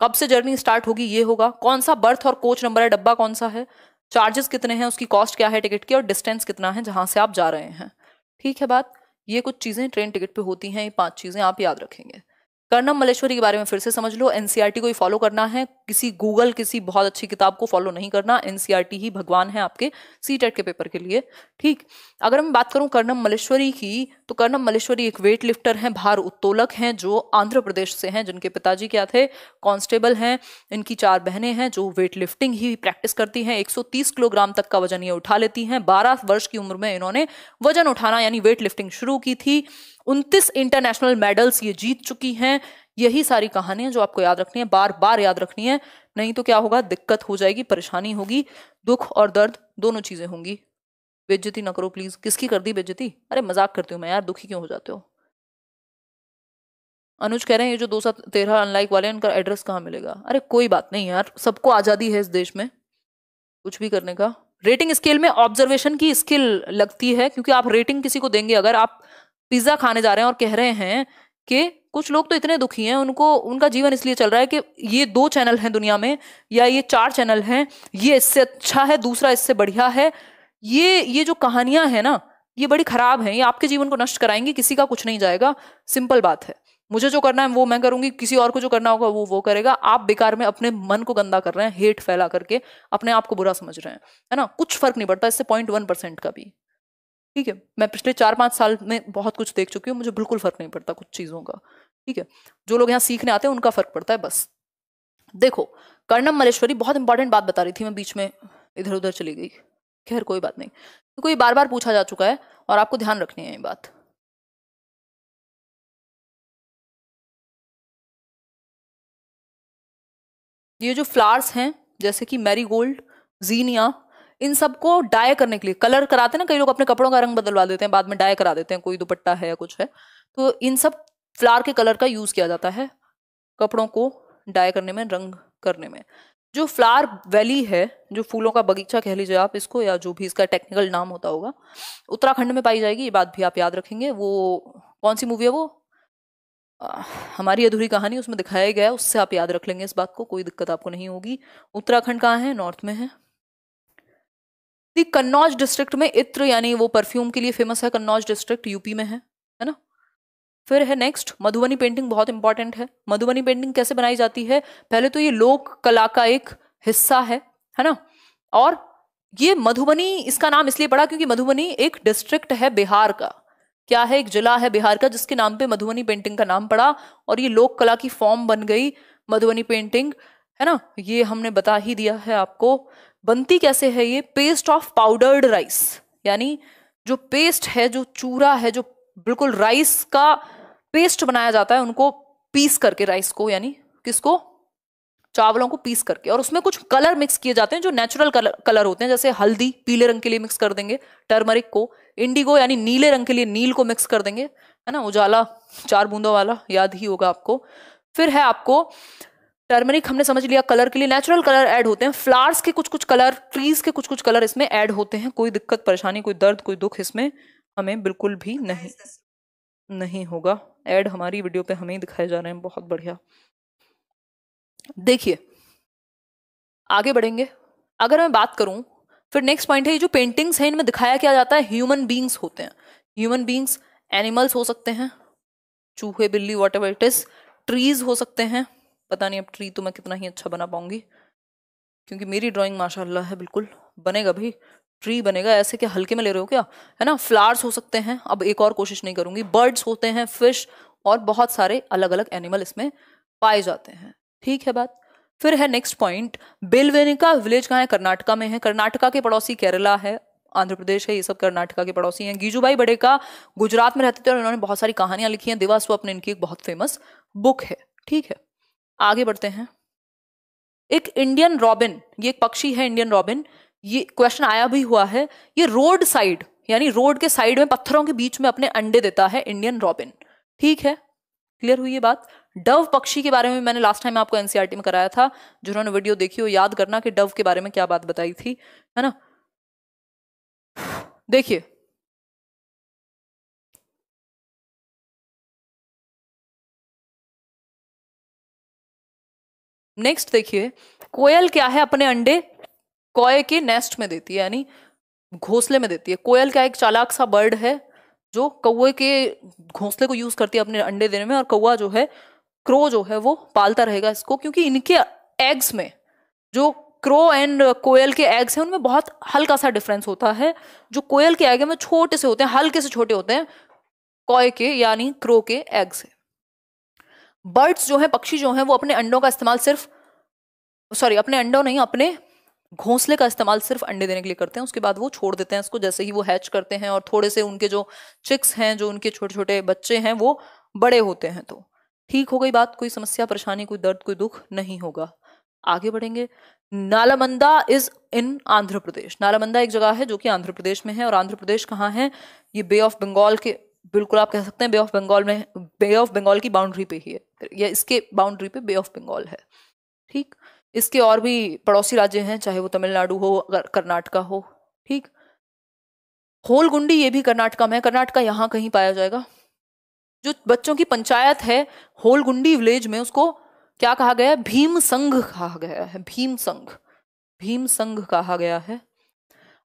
कब से जर्नी स्टार्ट होगी ये होगा कौन सा बर्थ और कोच नंबर है डब्बा कौन सा है चार्जेस कितने हैं उसकी कॉस्ट क्या है टिकट की और डिस्टेंस कितना है जहां से आप जा रहे हैं ठीक है बात ये कुछ चीज़ें ट्रेन टिकट पे होती हैं ये पांच चीज़ें आप याद रखेंगे कर्णम मलेश्वरी के बारे में फिर से समझ लो एनसीईआरटी e को ही फॉलो करना है किसी गूगल किसी बहुत अच्छी किताब को फॉलो नहीं करना एनसीईआरटी e ही भगवान है आपके सी e के पेपर के लिए ठीक अगर मैं बात करूं कर्णम मलेश्वरी की तो कर्णम मलेश्वरी एक वेट लिफ्टर हैं भार उत्तोलक हैं जो आंध्र प्रदेश से हैं जिनके पिताजी क्या थे कांस्टेबल हैं इनकी चार बहनें हैं जो वेट लिफ्टिंग ही प्रैक्टिस करती हैं 130 किलोग्राम तक का वजन ये उठा लेती हैं 12 वर्ष की उम्र में इन्होंने वजन उठाना यानी वेट लिफ्टिंग शुरू की थी उनतीस इंटरनेशनल मेडल्स ये जीत चुकी हैं यही सारी कहानियां जो आपको याद रखनी है बार बार याद रखनी है नहीं तो क्या होगा दिक्कत हो जाएगी परेशानी होगी दुख और दर्द दोनों चीजें होंगी बेज्जती ना करो प्लीज किसकी कर दी बेज्जती अरे मजाक करती हूँ मैं यार दुखी क्यों हो जाते हो अनुज कह रहे हैं ये जो दो सौ तेरह अनलाइक वाले उनका एड्रेस कहाँ मिलेगा अरे कोई बात नहीं यार सबको आज़ादी है इस देश में कुछ भी करने का रेटिंग स्केल में ऑब्जर्वेशन की स्किल लगती है क्योंकि आप रेटिंग किसी को देंगे अगर आप पिज्जा खाने जा रहे हैं और कह रहे हैं कि कुछ लोग तो इतने दुखी हैं उनको उनका जीवन इसलिए चल रहा है कि ये दो चैनल हैं दुनिया में या ये चार चैनल हैं ये इससे अच्छा है दूसरा इससे बढ़िया है ये ये जो कहानियां हैं ना ये बड़ी खराब हैं ये आपके जीवन को नष्ट कराएंगी किसी का कुछ नहीं जाएगा सिंपल बात है मुझे जो करना है वो मैं करूंगी किसी और को जो करना होगा वो वो करेगा आप बेकार में अपने मन को गंदा कर रहे हैं हेट फैला करके अपने आप को बुरा समझ रहे हैं है ना कुछ फर्क नहीं पड़ता इससे पॉइंट वन परसेंट का भी ठीक है मैं पिछले चार पाँच साल में बहुत कुछ देख चुकी हूँ मुझे बिल्कुल फ़र्क नहीं पड़ता कुछ चीज़ों का ठीक है जो लोग यहाँ सीखने आते हैं उनका फ़र्क पड़ता है बस देखो कर्णम मलेश्वरी बहुत इंपॉर्टेंट बात बता रही थी मैं बीच में इधर उधर चली गई खैर कोई बात नहीं तो क्योंकि ये बार बार पूछा जा चुका है और आपको ध्यान रखनी है ये बात ये जो फ्लावर्स हैं जैसे कि मैरीगोल्ड जीनिया इन सबको डाई करने के लिए कलर कराते हैं ना कई लोग अपने कपड़ों का रंग बदलवा देते हैं बाद में डाई करा देते हैं कोई दुपट्टा है या कुछ है तो इन सब फ्लावर के कलर का यूज़ किया जाता है कपड़ों को डाई करने में रंग करने में जो फ्लावर वैली है जो फूलों का बगीचा कह लीजिए आप इसको या जो भी इसका टेक्निकल नाम होता होगा उत्तराखंड में पाई जाएगी ये बात भी आप याद रखेंगे वो कौन सी मूवी है वो आ, हमारी अधूरी कहानी उसमें दिखाया गया है उससे आप याद रख लेंगे इस बात को कोई दिक्कत आपको नहीं होगी उत्तराखंड कहाँ है नॉर्थ में है कन्नौज डिस्ट्रिक्ट में इत्र यानी वो परफ्यूम के लिए फेमस है कन्नौज डिस्ट्रिक्ट यूपी में है है ना फिर है नेक्स्ट मधुबनी पेंटिंग बहुत इंपॉर्टेंट है मधुबनी पेंटिंग कैसे बनाई जाती है पहले तो ये लोक कला का एक हिस्सा है है ना और ये मधुबनी इसका नाम इसलिए पड़ा क्योंकि मधुबनी एक डिस्ट्रिक्ट है बिहार का क्या है एक जिला है बिहार का जिसके नाम पे मधुबनी पेंटिंग का नाम पड़ा और ये लोक कला की फॉर्म बन गई मधुबनी पेंटिंग है ना ये हमने बता ही दिया है आपको बनती कैसे है ये पेस्ट ऑफ पाउडर्ड राइस यानी जो पेस्ट है जो चूरा है जो बिल्कुल राइस का पेस्ट बनाया जाता है उनको पीस करके राइस को यानी किसको चावलों को पीस करके और उसमें कुछ कलर मिक्स किए जाते हैं जो नेचुरल कलर कलर होते हैं जैसे हल्दी पीले रंग के लिए मिक्स कर देंगे टर्मरिक को इंडिगो यानी नीले रंग के लिए नील को मिक्स कर देंगे है ना उजाला चार बूंदों वाला याद ही होगा आपको फिर है आपको टर्मरिक हमने समझ लिया कलर के लिए नेचुरल कलर ऐड होते हैं फ्लावर्स के कुछ कुछ कलर ट्रीज के कुछ कुछ कलर इसमें ऐड होते हैं कोई दिक्कत परेशानी कोई दर्द कोई दुख इसमें हमें बिल्कुल भी नहीं नहीं होगा ऐड हमारी वीडियो पे हमें दिखाए जा रहे हैं बहुत बढ़िया देखिए आगे बढ़ेंगे अगर मैं बात करूं फिर नेक्स्ट पॉइंट है ये जो पेंटिंग्स हैं इनमें दिखाया क्या जाता है ह्यूमन बींग्स होते हैं ह्यूमन बींग्स एनिमल्स हो सकते हैं चूहे बिल्ली whatever it is trees हो सकते हैं पता नहीं अब ट्री तो मैं कितना ही अच्छा बना पाऊंगी क्योंकि मेरी ड्राइंग माशाल्लाह है बिल्कुल बनेगा भाई ट्री बनेगा ऐसे क्या हल्के में ले रहे हो क्या है ना फ्लावर्स हो सकते हैं अब एक और कोशिश नहीं करूंगी बर्ड्स होते हैं फिश और बहुत सारे अलग अलग एनिमल इसमें पाए जाते हैं ठीक है बात फिर है नेक्स्ट पॉइंट बेलवेनिका विलेज कहाँ है कर्नाटका में है कर्नाटका के पड़ोसी केरला है आंध्र प्रदेश है ये सब कर्नाटका के पड़ोसी हैं बड़े का गुजरात में रहते थे और इन्होंने बहुत सारी कहानियां लिखी हैं दिवा स्वप्न इनकी एक बहुत फेमस बुक है ठीक है आगे बढ़ते हैं एक इंडियन रॉबिन ये एक पक्षी है इंडियन रॉबिन ये क्वेश्चन आया भी हुआ है ये रोड साइड यानी रोड के साइड में पत्थरों के बीच में अपने अंडे देता है इंडियन रॉबिन ठीक है क्लियर हुई ये बात डव पक्षी के बारे में मैंने लास्ट टाइम आपको एनसीआरटी e में कराया था जिन्होंने वीडियो देखी हो याद करना कि डव के बारे में क्या बात बताई थी है ना देखिए नेक्स्ट देखिए कोयल क्या है अपने अंडे कोय के नेस्ट में देती है यानी घोंसले में देती है कोयल क्या एक चालाक सा बर्ड है जो कौए के घोंसले को यूज करती है अपने अंडे देने में और कौआ जो है क्रो जो है वो पालता रहेगा इसको क्योंकि इनके एग्स में जो क्रो एंड कोयल के एग्स हैं उनमें बहुत हल्का सा डिफरेंस होता है जो कोयल के एग में छोटे से होते हैं हल्के से छोटे होते हैं कॉय के यानी क्रो के एग्स बर्ड्स जो है पक्षी जो है वो अपने अंडों का इस्तेमाल सिर्फ सॉरी अपने अंडों नहीं अपने घोंसले का इस्तेमाल सिर्फ अंडे देने के लिए करते हैं उसके बाद वो छोड़ देते हैं उसको जैसे ही वो हैच करते हैं और थोड़े से उनके जो चिक्स हैं जो उनके छोटे छोटे बच्चे हैं वो बड़े होते हैं तो ठीक हो गई बात कोई समस्या परेशानी कोई दर्द कोई दुख नहीं होगा आगे बढ़ेंगे नालामंदा इज इन आंध्र प्रदेश नालामंदा एक जगह है जो कि आंध्र प्रदेश में है और आंध्र प्रदेश कहाँ है ये बे ऑफ बंगाल के बिल्कुल आप कह सकते हैं बे ऑफ बंगाल में बे ऑफ बंगाल की बाउंड्री पे ही है या इसके बाउंड्री पे बे ऑफ बंगाल है ठीक इसके और भी पड़ोसी राज्य हैं चाहे वो तमिलनाडु हो कर्नाटका हो ठीक होलगुंडी ये भी कर्नाटका में कर्नाटका यहाँ कहीं पाया जाएगा जो बच्चों की पंचायत है होलगुंडी विलेज में उसको क्या कहा गया है भीम संघ कहा गया है भीम संघ भीम संघ कहा गया है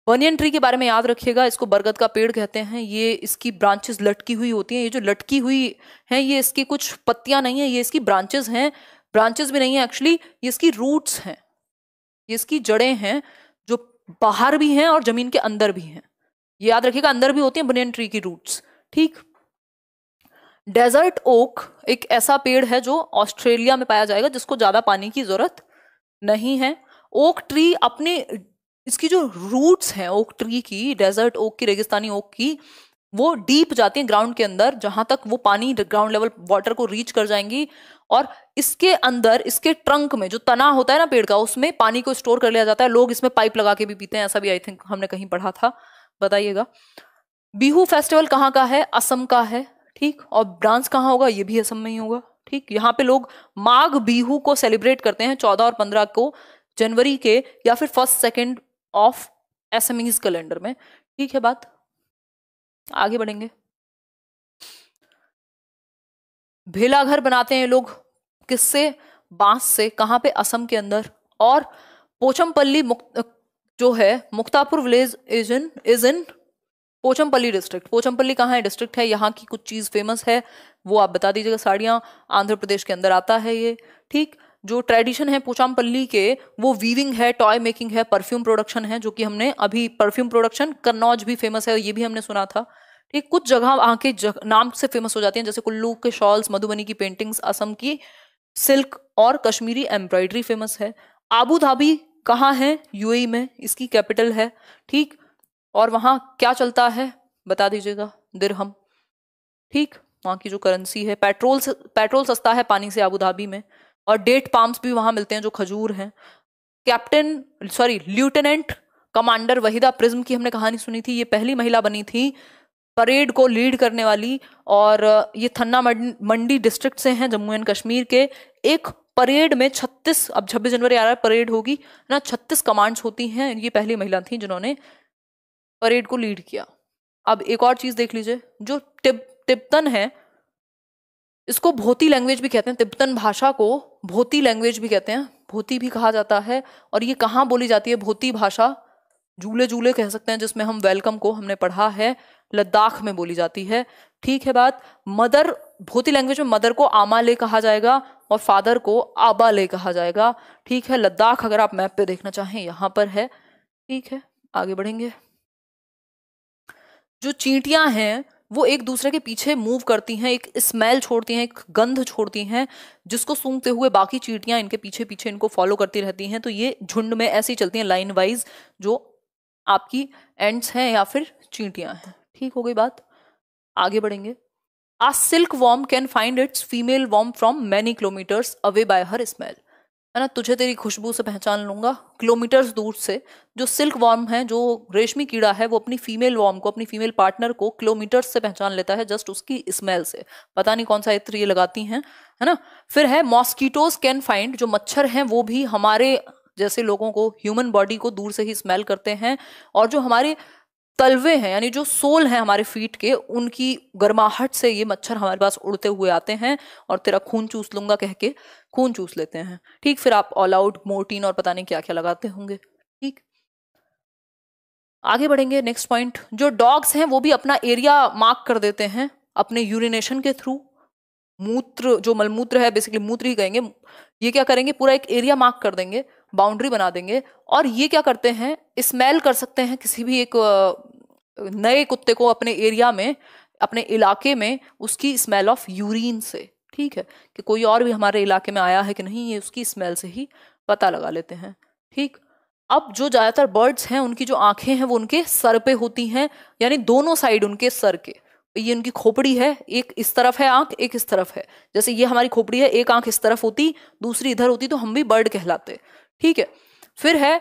बनियन ट्री के बारे में याद रखिएगा इसको बरगद का पेड़ कहते हैं ये इसकी ब्रांचेस लटकी हुई होती हैं ये जो लटकी हुई हैं ये इसकी कुछ पत्तियां नहीं है ये इसकी ब्रांचेस हैं ब्रांचेस भी नहीं है एक्चुअली ये इसकी रूट्स हैं ये इसकी जड़ें हैं जो बाहर भी हैं और ज़मीन के अंदर भी हैं ये याद रखिएगा अंदर भी होती हैं बनियन ट्री की रूट्स ठीक डेजर्ट ओक एक ऐसा पेड़ है जो ऑस्ट्रेलिया में पाया जाएगा जिसको ज़्यादा पानी की ज़रूरत नहीं है ओक ट्री अपने इसकी जो रूट्स हैं ओक ट्री की डेजर्ट ओक की रेगिस्तानी ओक की वो डीप जाती हैं ग्राउंड के अंदर जहां तक वो पानी ग्राउंड लेवल वाटर को रीच कर जाएंगी और इसके अंदर इसके ट्रंक में जो तना होता है ना पेड़ का उसमें पानी को स्टोर कर लिया जाता है लोग इसमें पाइप लगा के भी पीते हैं ऐसा भी आई थिंक हमने कहीं पढ़ा था बताइएगा बिहू फेस्टिवल कहाँ का है असम का है ठीक और ब्रांच कहाँ होगा ये भी असम में ही होगा ठीक यहाँ पे लोग माघ बिहू को सेलिब्रेट करते हैं चौदह और पंद्रह को जनवरी के या फिर first second of S M calendar में ठीक है बात आगे बढ़ेंगे भेला घर बनाते हैं लोग किससे बांस से कहां पे असम के अंदर और पोचमपल्ली मुक्त जो है Muktapur village is in is in Pochampally district Pochampally कहाँ है डिस्ट्रिक्ट है यहाँ की कुछ चीज़ फेमस है वो आप बता दीजिएगा साड़ियाँ आंध्र प्रदेश के अंदर आता है ये ठीक जो ट्रेडिशन है पोचामपल्ली के वो वीविंग है टॉय मेकिंग है परफ्यूम प्रोडक्शन है जो कि हमने अभी परफ्यूम प्रोडक्शन कन्नौज भी फेमस है ये भी हमने सुना था ठीक कुछ जगह वहाँ के जग, नाम से फेमस हो जाती हैं जैसे कुल्लू के शॉल्स मधुबनी की पेंटिंग्स असम की सिल्क और कश्मीरी एम्ब्रॉयडरी फेमस है आबू धाबी कहाँ है यूएई e में इसकी कैपिटल है ठीक और वहाँ क्या चलता है बता दीजिएगा दिरहम ठीक वहाँ की जो करेंसी है पेट्रोल पेट्रोल सस्ता है पानी से आबू धाबी में और डेट पाम्स भी वहां मिलते हैं जो खजूर हैं captain sorry lieutenant commander Waheeda Prism की हमने कहानी सुनी थी ये पहली महिला बनी थी परेड को लीड करने वाली और ये थन्ना मंडी डिस्ट्रिक्ट से हैं जम्मू एंड कश्मीर के एक परेड में 36 अब 26 जनवरी आ रहा है परेड होगी ना 36 कमांड्स होती हैं ये पहली महिला थी जिन्होंने परेड को लीड किया अब एक और चीज़ देख लीजिए जो टिब तिब, तिब्बतन है इसको भोती लैंग्वेज भी कहते हैं तिब्बतन भाषा को भोती लैंग्वेज भी कहते हैं भोती भी कहा जाता है और ये कहाँ बोली जाती है भोती भाषा झूले झूले कह सकते हैं जिसमें हम वेलकम को हमने पढ़ा है लद्दाख में बोली जाती है ठीक है बात मदर भोती लैंग्वेज में मदर को आमा ले कहा जाएगा और फादर को आबा ले कहा जाएगा ठीक है लद्दाख अगर आप मैप पे देखना चाहें यहाँ पर है ठीक है आगे बढ़ेंगे जो चींटियां हैं वो एक दूसरे के पीछे मूव करती हैं एक स्मेल छोड़ती हैं एक गंध छोड़ती हैं जिसको सूंघते हुए बाकी चीटियां इनके पीछे पीछे इनको फॉलो करती रहती हैं तो ये झुंड में ऐसे ही चलती हैं लाइन वाइज जो आपकी एंड्स हैं या फिर चीटियां हैं ठीक हो गई बात आगे बढ़ेंगे a silk worm can find its female worm from many kilometres away by her smell है ना तुझे तेरी खुशबू से पहचान लूंगा किलोमीटर्स दूर से जो सिल्क वॉर्म है जो रेशमी कीड़ा है वो अपनी फीमेल वॉर्म को अपनी फीमेल पार्टनर को किलोमीटर्स से पहचान लेता है जस्ट उसकी स्मेल से पता नहीं कौन सा इत्र ये लगाती हैं है ना फिर है मॉस्कीटोज कैन फाइंड जो मच्छर हैं वो भी हमारे जैसे लोगों को ह्यूमन बॉडी को दूर से ही स्मेल करते हैं और जो हमारे तलवे हैं यानी जो सोल हैं हमारे फीट के उनकी गर्माहट से ये मच्छर हमारे पास उड़ते हुए आते हैं और तेरा खून चूस लूंगा कह के खून चूस लेते हैं ठीक फिर आप ऑल आउट मोर्टीन और पता नहीं क्या क्या लगाते होंगे ठीक आगे बढ़ेंगे नेक्स्ट पॉइंट जो डॉग्स हैं वो भी अपना एरिया मार्क कर देते हैं अपने यूरिनेशन के थ्रू मूत्र जो मलमूत्र है बेसिकली मूत्र ही कहेंगे ये क्या करेंगे पूरा एक एरिया मार्क कर देंगे बाउंड्री बना देंगे और ये क्या करते हैं स्मेल कर सकते हैं किसी भी एक नए कुत्ते को अपने एरिया में अपने इलाके में उसकी स्मेल ऑफ यूरिन से ठीक है कि कोई और भी हमारे इलाके में आया है कि नहीं ये उसकी स्मेल से ही पता लगा लेते हैं ठीक अब जो ज़्यादातर बर्ड्स हैं उनकी जो आंखें हैं वो उनके सर पे होती हैं यानी दोनों साइड उनके सर के ये उनकी खोपड़ी है एक इस तरफ है आंख एक इस तरफ है जैसे ये हमारी खोपड़ी है एक आंख इस तरफ होती दूसरी इधर होती तो हम भी बर्ड कहलाते ठीक है फिर है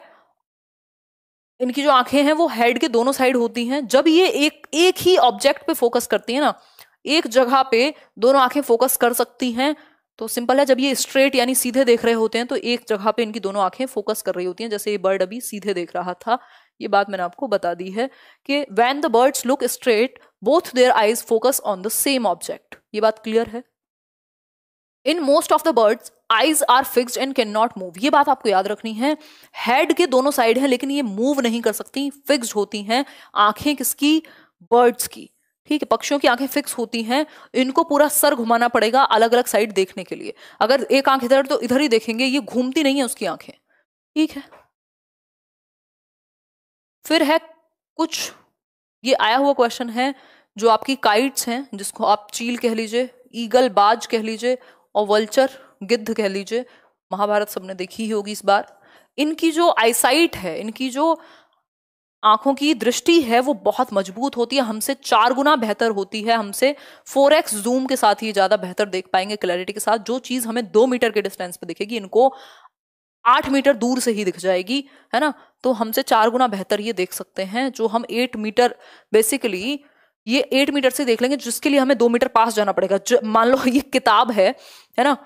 इनकी जो आंखें हैं वो हेड के दोनों साइड होती हैं जब ये एक एक ही ऑब्जेक्ट पे फोकस करती है ना एक जगह पे दोनों आंखें फोकस कर सकती हैं तो सिंपल है जब ये स्ट्रेट यानी सीधे देख रहे होते हैं तो एक जगह पे इनकी दोनों आंखें फोकस कर रही होती हैं जैसे ये बर्ड अभी सीधे देख रहा था ये बात मैंने आपको बता दी है कि when the birds look straight both their eyes focus on the same object ये बात क्लियर है in most of the birds eyes are fixed and can not move ये बात आपको याद रखनी है हेड के दोनों साइड है लेकिन ये मूव नहीं कर सकती फिक्सड होती हैं आंखें किसकी बर्ड्स की ठीक है पक्षियों की आंखें फिक्स होती हैं इनको पूरा सर घुमाना पड़ेगा अलग अलग साइड देखने के लिए अगर एक आंख इधर तो इधर ही देखेंगे ये घूमती नहीं है उसकी आंखें ठीक है फिर है कुछ ये आया हुआ क्वेश्चन है जो आपकी काइट्स हैं जिसको आप चील कह लीजिए ईगल बाज कह लीजिए और वल्चर गिद्ध कह लीजिए महाभारत सबने देखी ही होगी इस बार इनकी जो आईसाइट है इनकी जो आंखों की दृष्टि है वो बहुत मजबूत होती है हमसे चार गुना बेहतर होती है हमसे फोर एक्स जूम के साथ ही ज़्यादा बेहतर देख पाएंगे क्लैरिटी के साथ जो चीज़ हमें दो मीटर के डिस्टेंस पे दिखेगी इनको आठ मीटर दूर से ही दिख जाएगी है ना तो हमसे चार गुना बेहतर ये देख सकते हैं जो हम एट मीटर बेसिकली ये एट मीटर से देख लेंगे जिसके लिए हमें दो मीटर पास जाना पड़ेगा मान लो ये किताब है है ना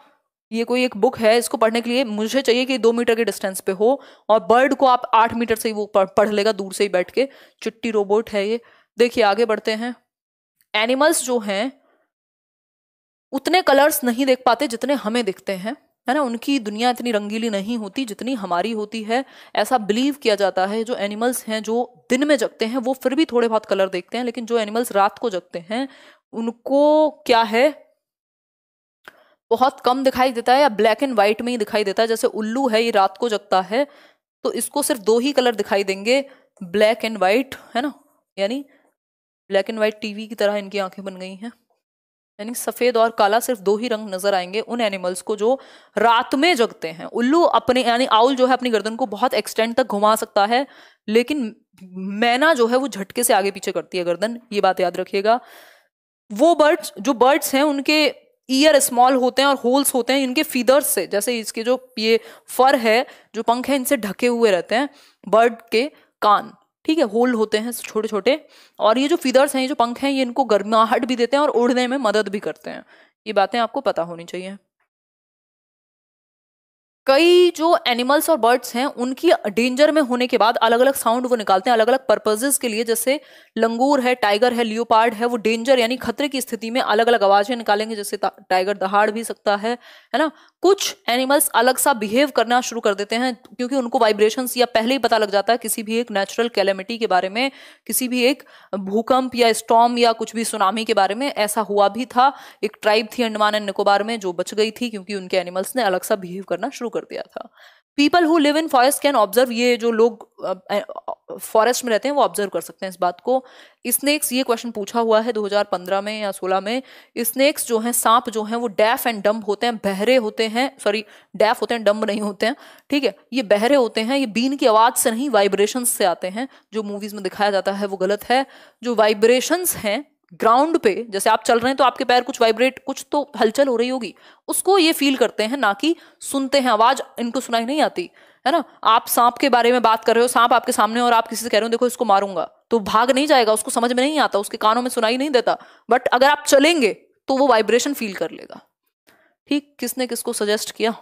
ये कोई एक बुक है इसको पढ़ने के लिए मुझे चाहिए कि दो मीटर के डिस्टेंस पे हो और बर्ड को आप आठ मीटर से ही वो पढ़ लेगा दूर से ही बैठ के चुट्टी रोबोट है ये देखिए आगे बढ़ते हैं एनिमल्स जो हैं उतने कलर्स नहीं देख पाते जितने हमें दिखते हैं है ना उनकी दुनिया इतनी रंगीली नहीं होती जितनी हमारी होती है ऐसा बिलीव किया जाता है जो एनिमल्स हैं जो दिन में जगते हैं वो फिर भी थोड़े बहुत कलर देखते हैं लेकिन जो एनिमल्स रात को जगते हैं उनको क्या है बहुत कम दिखाई देता है या ब्लैक एंड व्हाइट में ही दिखाई देता है जैसे उल्लू है ये रात को जगता है तो इसको सिर्फ दो ही कलर दिखाई देंगे ब्लैक एंड वाइट है ना यानी ब्लैक एंड वाइट टीवी की तरह इनकी आंखें बन गई हैं यानी सफ़ेद और काला सिर्फ दो ही रंग नजर आएंगे उन एनिमल्स को जो रात में जगते हैं उल्लू अपने यानी आउल जो है अपनी गर्दन को बहुत एक्सटेंड तक घुमा सकता है लेकिन मैना जो है वो झटके से आगे पीछे करती है गर्दन ये बात याद रखिएगा वो बर्ड्स जो बर्ड्स हैं उनके ईयर स्मॉल होते हैं और होल्स होते हैं इनके फीदर्स से जैसे इसके जो ये फर है जो पंख है इनसे ढके हुए रहते हैं बर्ड के कान ठीक है होल होते हैं छोटे छोटे और ये जो फीदर्स हैं ये जो पंख हैं ये इनको गर्माहट भी देते हैं और उड़ने में मदद भी करते हैं ये बातें आपको पता होनी चाहिए कई जो एनिमल्स और बर्ड्स हैं उनकी डेंजर में होने के बाद अलग अलग साउंड वो निकालते हैं अलग अलग पर्पजेज के लिए जैसे लंगूर है टाइगर है लियोपार्ड है वो डेंजर यानी खतरे की स्थिति में अलग अलग आवाजें निकालेंगे जैसे टाइगर दहाड़ भी सकता है है ना कुछ एनिमल्स अलग सा बिहेव करना शुरू कर देते हैं क्योंकि उनको वाइब्रेशन या पहले ही पता लग जाता है किसी भी एक नेचुरल कैलेमिटी के बारे में किसी भी एक भूकंप या स्टॉम या कुछ भी सुनामी के बारे में ऐसा हुआ भी था एक ट्राइब थी अंडमान एंड निकोबार में जो बच गई थी क्योंकि उनके एनिमल्स ने अलग सा बिहेव करना शुरू कर दिया था people who live in forest can observe ये जो लोग फॉरेस्ट में रहते हैं वो ऑब्जर्व कर सकते हैं इस बात को स्नेक्स ये क्वेश्चन पूछा हुआ है 2015 में या 16 में स्नेक्स जो हैं सांप जो हैं वो डैफ एंड डम्ब होते हैं बहरे होते हैं सॉरी डैफ होते हैं डम्ब नहीं होते हैं ठीक है ये बहरे होते हैं ये बीन की आवाज़ से नहीं वाइब्रेशन से आते हैं जो मूवीज़ में दिखाया जाता है वो गलत है जो वाइब्रेशंस हैं ग्राउंड पे जैसे आप चल रहे हैं तो आपके पैर कुछ वाइब्रेट कुछ तो हलचल हो रही होगी उसको ये फील करते हैं ना कि सुनते हैं आवाज इनको सुनाई नहीं आती है ना आप सांप के बारे में बात कर रहे हो सांप आपके सामने और आप किसी से कह रहे हो देखो इसको मारूंगा तो भाग नहीं जाएगा उसको समझ में नहीं आता उसके कानों में सुनाई नहीं देता बट अगर आप चलेंगे तो वो वाइब्रेशन फील कर लेगा ठीक किसने किसको सजेस्ट किया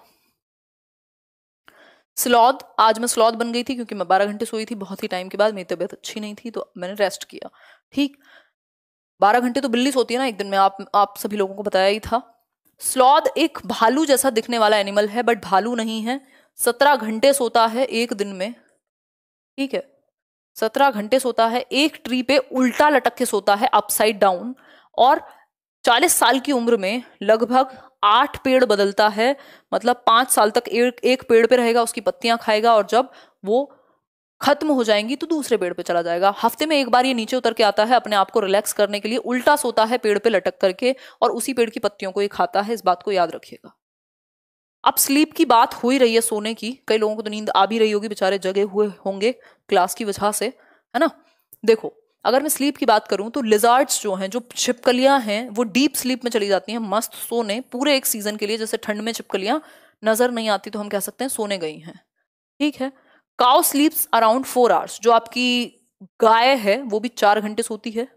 स्लॉद आज मैं स्लॉद बन गई थी क्योंकि मैं बारह घंटे सोई थी बहुत ही टाइम के बाद मेरी तबीयत अच्छी नहीं थी तो मैंने रेस्ट किया ठीक बारह घंटे तो बिल्ली सोती है ना एक दिन में आप आप सभी लोगों को बताया ही था स्लॉद एक भालू जैसा दिखने वाला एनिमल है बट भालू नहीं है सत्रह घंटे सोता है एक दिन में ठीक है सत्रह घंटे सोता है एक ट्री पे उल्टा लटक के सोता है अपसाइड डाउन और चालीस साल की उम्र में लगभग आठ पेड़ बदलता है मतलब पांच साल तक एक एक पेड़ पे रहेगा उसकी पत्तियां खाएगा और जब वो खत्म हो जाएंगी तो दूसरे पेड़ पे चला जाएगा हफ्ते में एक बार ये नीचे उतर के आता है अपने आप को रिलैक्स करने के लिए उल्टा सोता है पेड़ पे लटक करके और उसी पेड़ की पत्तियों को ये खाता है इस बात को याद रखिएगा अब स्लीप की बात हो ही रही है सोने की कई लोगों को तो नींद आ भी रही होगी बेचारे जगे हुए होंगे क्लास की वजह से है ना देखो अगर मैं स्लीप की बात करूं तो लिजार्ड्स जो हैं जो छिपकलियां हैं वो डीप स्लीप में चली जाती हैं मस्त सोने पूरे एक सीजन के लिए जैसे ठंड में छिपकलियां नजर नहीं आती तो हम कह सकते हैं सोने गई हैं ठीक है cow sleeps around four hours जो आपकी गाय है वो भी चार घंटे सोती है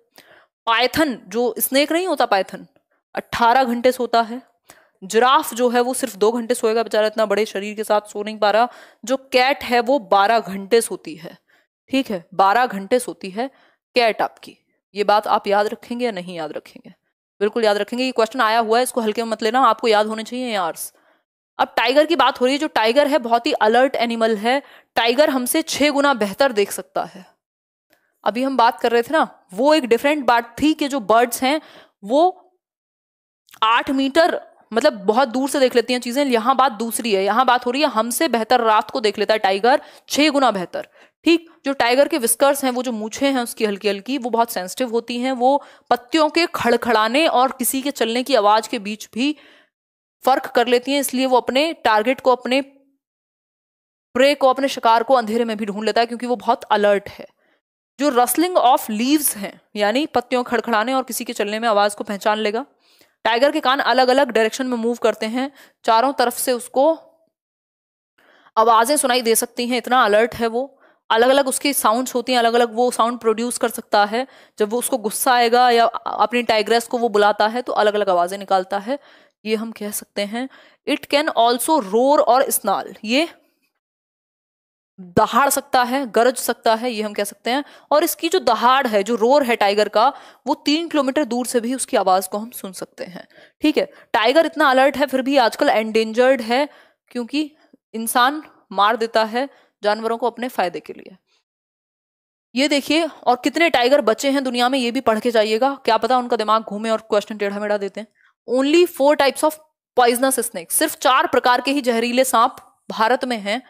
पायथन जो स्नेक नहीं होता पायथन अट्ठारह घंटे सोता है जिराफ जो है वो सिर्फ दो घंटे सोएगा बेचारा इतना बड़े शरीर के साथ सो नहीं पा रहा जो कैट है वो बारह घंटे सोती है ठीक है बारह घंटे सोती है कैट आपकी ये बात आप याद रखेंगे या नहीं याद रखेंगे बिल्कुल याद रखेंगे ये क्वेश्चन आया हुआ है इसको हल्के में मत लेना आपको याद होने चाहिए आर्स अब टाइगर की बात हो रही है जो टाइगर है बहुत ही अलर्ट एनिमल है टाइगर हमसे छह गुना बेहतर देख सकता है अभी हम बात कर रहे थे ना वो एक डिफरेंट बात थी कि जो बर्ड्स हैं वो आठ मीटर मतलब बहुत दूर से देख लेती हैं चीज़ें यहां बात दूसरी है यहाँ बात हो रही है हमसे बेहतर रात को देख लेता है टाइगर छह गुना बेहतर ठीक जो टाइगर के विस्कर्स हैं वो जो मूछे हैं उसकी हल्की हल्की वो बहुत सेंसिटिव होती हैं वो पत्तियों के खड़खड़ाने और किसी के चलने की आवाज़ के बीच भी फर्क कर लेती हैं इसलिए वो अपने टारगेट को अपने प्रे को अपने शिकार को अंधेरे में भी ढूंढ लेता है क्योंकि वो बहुत अलर्ट है जो रसलिंग ऑफ लीव्स हैं यानी पत्तियों खड़खड़ाने और किसी के चलने में आवाज़ को पहचान लेगा टाइगर के कान अलग अलग डायरेक्शन में मूव करते हैं चारों तरफ से उसको आवाज़ें सुनाई दे सकती हैं इतना अलर्ट है वो अलग अलग उसकी साउंड्स होती हैं अलग अलग वो साउंड प्रोड्यूस कर सकता है जब वो उसको गुस्सा आएगा या अपनी टाइग्रेस को वो बुलाता है तो अलग अलग आवाज़ें निकालता है ये हम कह सकते हैं इट कैन ऑल्सो रोर और स्नाल ये दहाड़ सकता है गरज सकता है ये हम कह सकते हैं और इसकी जो दहाड़ है जो रोर है टाइगर का वो तीन किलोमीटर दूर से भी उसकी आवाज़ को हम सुन सकते हैं ठीक है टाइगर इतना अलर्ट है फिर भी आजकल एंडेंजर्ड है क्योंकि इंसान मार देता है जानवरों को अपने फायदे के लिए ये देखिए और कितने टाइगर बचे हैं दुनिया में ये भी पढ़ के जाइएगा क्या पता उनका दिमाग घूमे और क्वेश्चन टेढ़ा मेढ़ा देते हैं only four types of poisonous snake सिर्फ चार प्रकार के ही जहरीले सांप भारत में हैं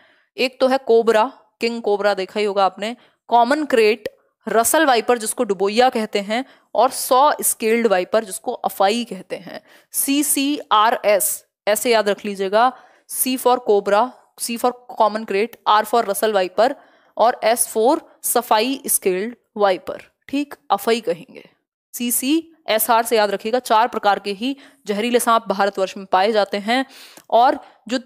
एक तो है कोबरा किंग कोबरा देखा ही होगा आपने कॉमन क्रेट रसल वाइपर जिसको डुबोइया कहते हैं और सौ स्केल्ड वाइपर जिसको अफाई कहते हैं सी सी आर एस ऐसे याद रख लीजिएगा C for cobra C for common krait R for Russell viper और S for saw scaled viper ठीक अफई कहेंगे सी सी एसआर से याद रखिएगा चार प्रकार के ही जहरीले सांप भारतवर्ष में पाए जाते हैं और जो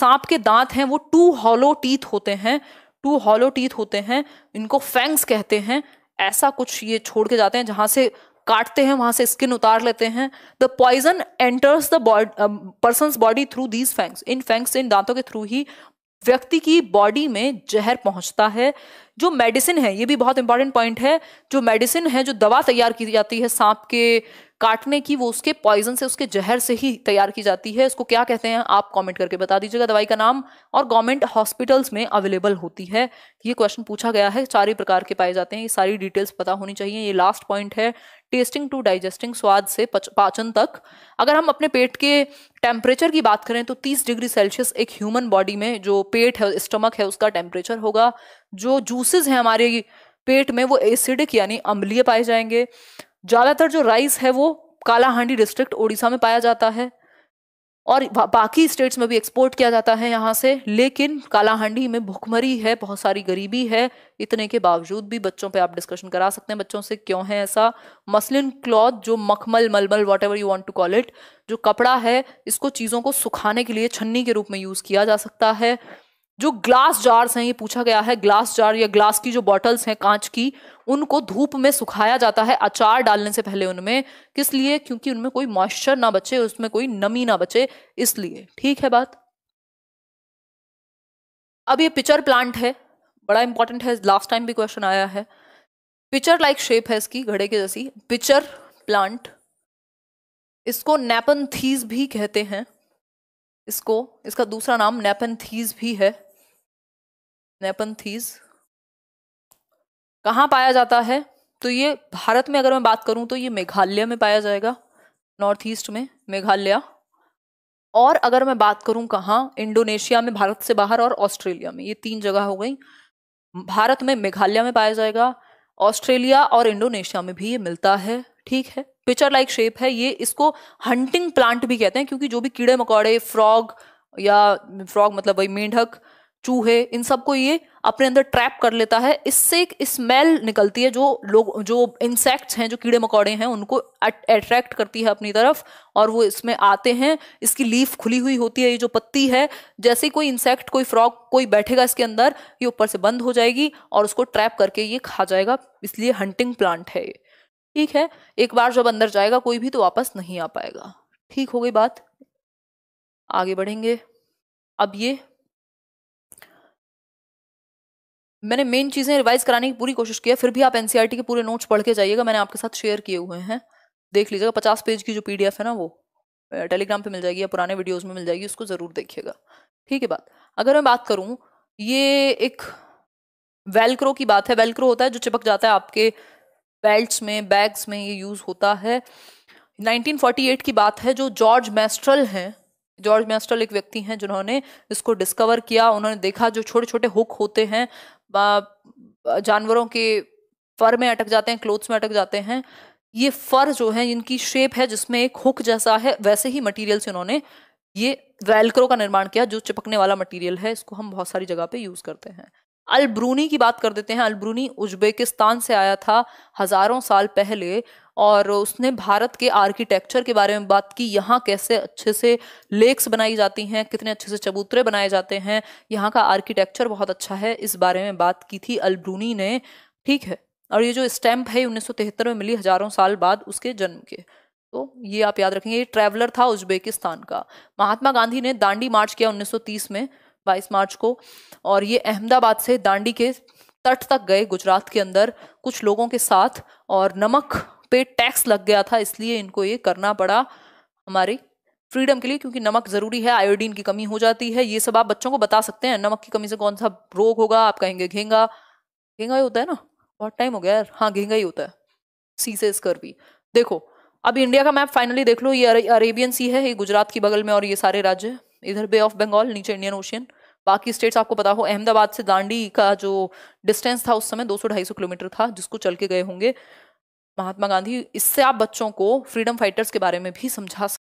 सांप के दांत हैं वो टू हॉलो टीथ होते हैं टू हॉलो टीथ होते हैं इनको फैंग्स कहते हैं ऐसा कुछ ये छोड़ के जाते हैं जहाँ से काटते हैं वहां से स्किन उतार लेते हैं the poison enters the person body through these fangs इन फैंग्स इन दांतों के थ्रू ही व्यक्ति की बॉडी में जहर पहुंचता है जो मेडिसिन है ये भी बहुत इंपॉर्टेंट पॉइंट है जो मेडिसिन है जो दवा तैयार की जाती है सांप के काटने की वो उसके पॉइजन से उसके जहर से ही तैयार की जाती है इसको क्या कहते हैं आप कमेंट करके बता दीजिएगा दवाई का नाम और गवर्नमेंट हॉस्पिटल्स में अवेलेबल होती है ये क्वेश्चन पूछा गया है चार ही प्रकार के पाए जाते हैं ये सारी डिटेल्स पता होनी चाहिए ये लास्ट पॉइंट है टेस्टिंग टू डाइजेस्टिंग स्वाद से पाचन तक अगर हम अपने पेट के टेम्परेचर की बात करें तो 30 डिग्री सेल्सियस एक ह्यूमन बॉडी में जो पेट है स्टमक है उसका टेम्परेचर होगा जो जूसेस हैं हमारे पेट में वो एसिडिक यानी अम्लीय पाए जाएंगे ज़्यादातर जो राइस है वो कालाहांडी डिस्ट्रिक्ट ओडिशा में पाया जाता है और बाकी स्टेट्स में भी एक्सपोर्ट किया जाता है यहाँ से लेकिन कालाहांडी में भुखमरी है बहुत सारी गरीबी है इतने के बावजूद भी बच्चों पे आप डिस्कशन करा सकते हैं बच्चों से क्यों है ऐसा मसलिन क्लॉथ जो मखमल मलमल whatever you want to call it जो कपड़ा है इसको चीज़ों को सुखाने के लिए छन्नी के रूप में यूज़ किया जा सकता है जो ग्लास जार्स हैं ये पूछा गया है ग्लास जार या ग्लास की जो बॉटल्स हैं कांच की उनको धूप में सुखाया जाता है अचार डालने से पहले उनमें किस लिए क्योंकि उनमें कोई मॉइस्चर ना बचे उसमें कोई नमी ना बचे इसलिए ठीक है बात अब ये पिचर प्लांट है बड़ा इंपॉर्टेंट है लास्ट टाइम भी क्वेश्चन आया है पिचर लाइक शेप है इसकी घड़े के जैसी पिचर प्लांट इसको नेपन थीज भी कहते हैं इसको इसका दूसरा नाम नेपन थीज भी है नेपन्थीज कहाँ पाया जाता है तो ये भारत में अगर मैं बात करूँ तो ये मेघालय में पाया जाएगा नॉर्थ ईस्ट में मेघालय और अगर मैं बात करूँ कहाँ इंडोनेशिया में भारत से बाहर और ऑस्ट्रेलिया में ये तीन जगह हो गई भारत में मेघालय में पाया जाएगा ऑस्ट्रेलिया और इंडोनेशिया में भी ये मिलता है ठीक है पिचर लाइक शेप है ये इसको हंटिंग प्लांट भी कहते हैं क्योंकि जो भी कीड़े मकोड़े फ्रॉग या फ्रॉग मतलब वही मेंढक चूहे इन सबको ये अपने अंदर ट्रैप कर लेता है इससे एक स्मेल निकलती है जो लोग जो इंसेक्ट्स हैं जो कीड़े मकोड़े हैं उनको अट्रैक्ट करती है अपनी तरफ और वो इसमें आते हैं इसकी लीफ खुली हुई होती है ये जो पत्ती है जैसे कोई इंसेक्ट कोई फ्रॉग कोई बैठेगा इसके अंदर ये ऊपर से बंद हो जाएगी और उसको ट्रैप करके ये खा जाएगा इसलिए हंटिंग प्लांट है ये ठीक है एक बार जब अंदर जाएगा कोई भी तो वापस नहीं आ पाएगा ठीक हो गई बात आगे बढ़ेंगे अब ये मैंने मेन चीज़ें रिवाइज कराने की पूरी कोशिश की है फिर भी आप एन e के पूरे नोट्स पढ़ के जाइएगा मैंने आपके साथ शेयर किए हुए हैं देख लीजिएगा पचास पेज की जो पीडीएफ है ना वो टेलीग्राम पे मिल जाएगी या पुराने वीडियोस में मिल जाएगी उसको ज़रूर देखिएगा ठीक है बात अगर मैं बात करूँ ये एक वेलक्रो की बात है वेलक्रो होता है जो चिपक जाता है आपके बेल्ट में बैग्स में ये यूज़ होता है नाइनटीन की बात है जो जॉर्ज मैस्ट्रल हैं जॉर्ज मैस्ट्रल एक व्यक्ति हैं जिन्होंने इसको डिस्कवर किया उन्होंने देखा जो छोटे छोटे हुक होते हैं जानवरों के फर में अटक जाते हैं क्लोथ्स में अटक जाते हैं ये फर जो है इनकी शेप है जिसमें एक हुक जैसा है वैसे ही मटेरियल से इन्होंने ये वेलक्रो का निर्माण किया जो चिपकने वाला मटेरियल है इसको हम बहुत सारी जगह पे यूज करते हैं अलब्रूनी की बात कर देते हैं अलब्रूनी उज्बेकिस्तान से आया था हजारों साल पहले और उसने भारत के आर्किटेक्चर के बारे में बात की यहाँ कैसे अच्छे से लेक्स बनाई जाती हैं कितने अच्छे से चबूतरे बनाए जाते हैं यहाँ का आर्किटेक्चर बहुत अच्छा है इस बारे में बात की थी अल्ब्रूनी ने ठीक है और ये जो स्टैम्प है उन्नीस में मिली हजारों साल बाद उसके जन्म के तो ये आप याद रखेंगे ये ट्रैवलर था उज्बेकिस्तान का महात्मा गांधी ने दांडी मार्च किया 1930 में 22 मार्च को और ये अहमदाबाद से दांडी के तट तक गए गुजरात के अंदर कुछ लोगों के साथ और नमक पे टैक्स लग गया था इसलिए इनको ये करना पड़ा हमारे फ्रीडम के लिए क्योंकि नमक जरूरी है आयोडीन की कमी हो जाती है ये सब आप बच्चों को बता सकते हैं नमक की कमी से कौन सा रोग होगा आप कहेंगे घेंगा घेंगा ही होता है ना बहुत टाइम हो गया यार हाँ घेंगा ही होता है सी से स्कर भी देखो अब इंडिया का मैप फाइनली देख लो ये अरेबियन सी है ये गुजरात के बगल में और ये सारे राज्य इधर बे ऑफ बंगाल नीचे इंडियन ओशियन बाकी स्टेट्स आपको पता हो अहमदाबाद से दांडी का जो डिस्टेंस था उस समय दो सौ ढाई सौ किलोमीटर था जिसको चल के गए होंगे महात्मा गांधी इससे आप बच्चों को फ्रीडम फाइटर्स के बारे में भी समझा सकते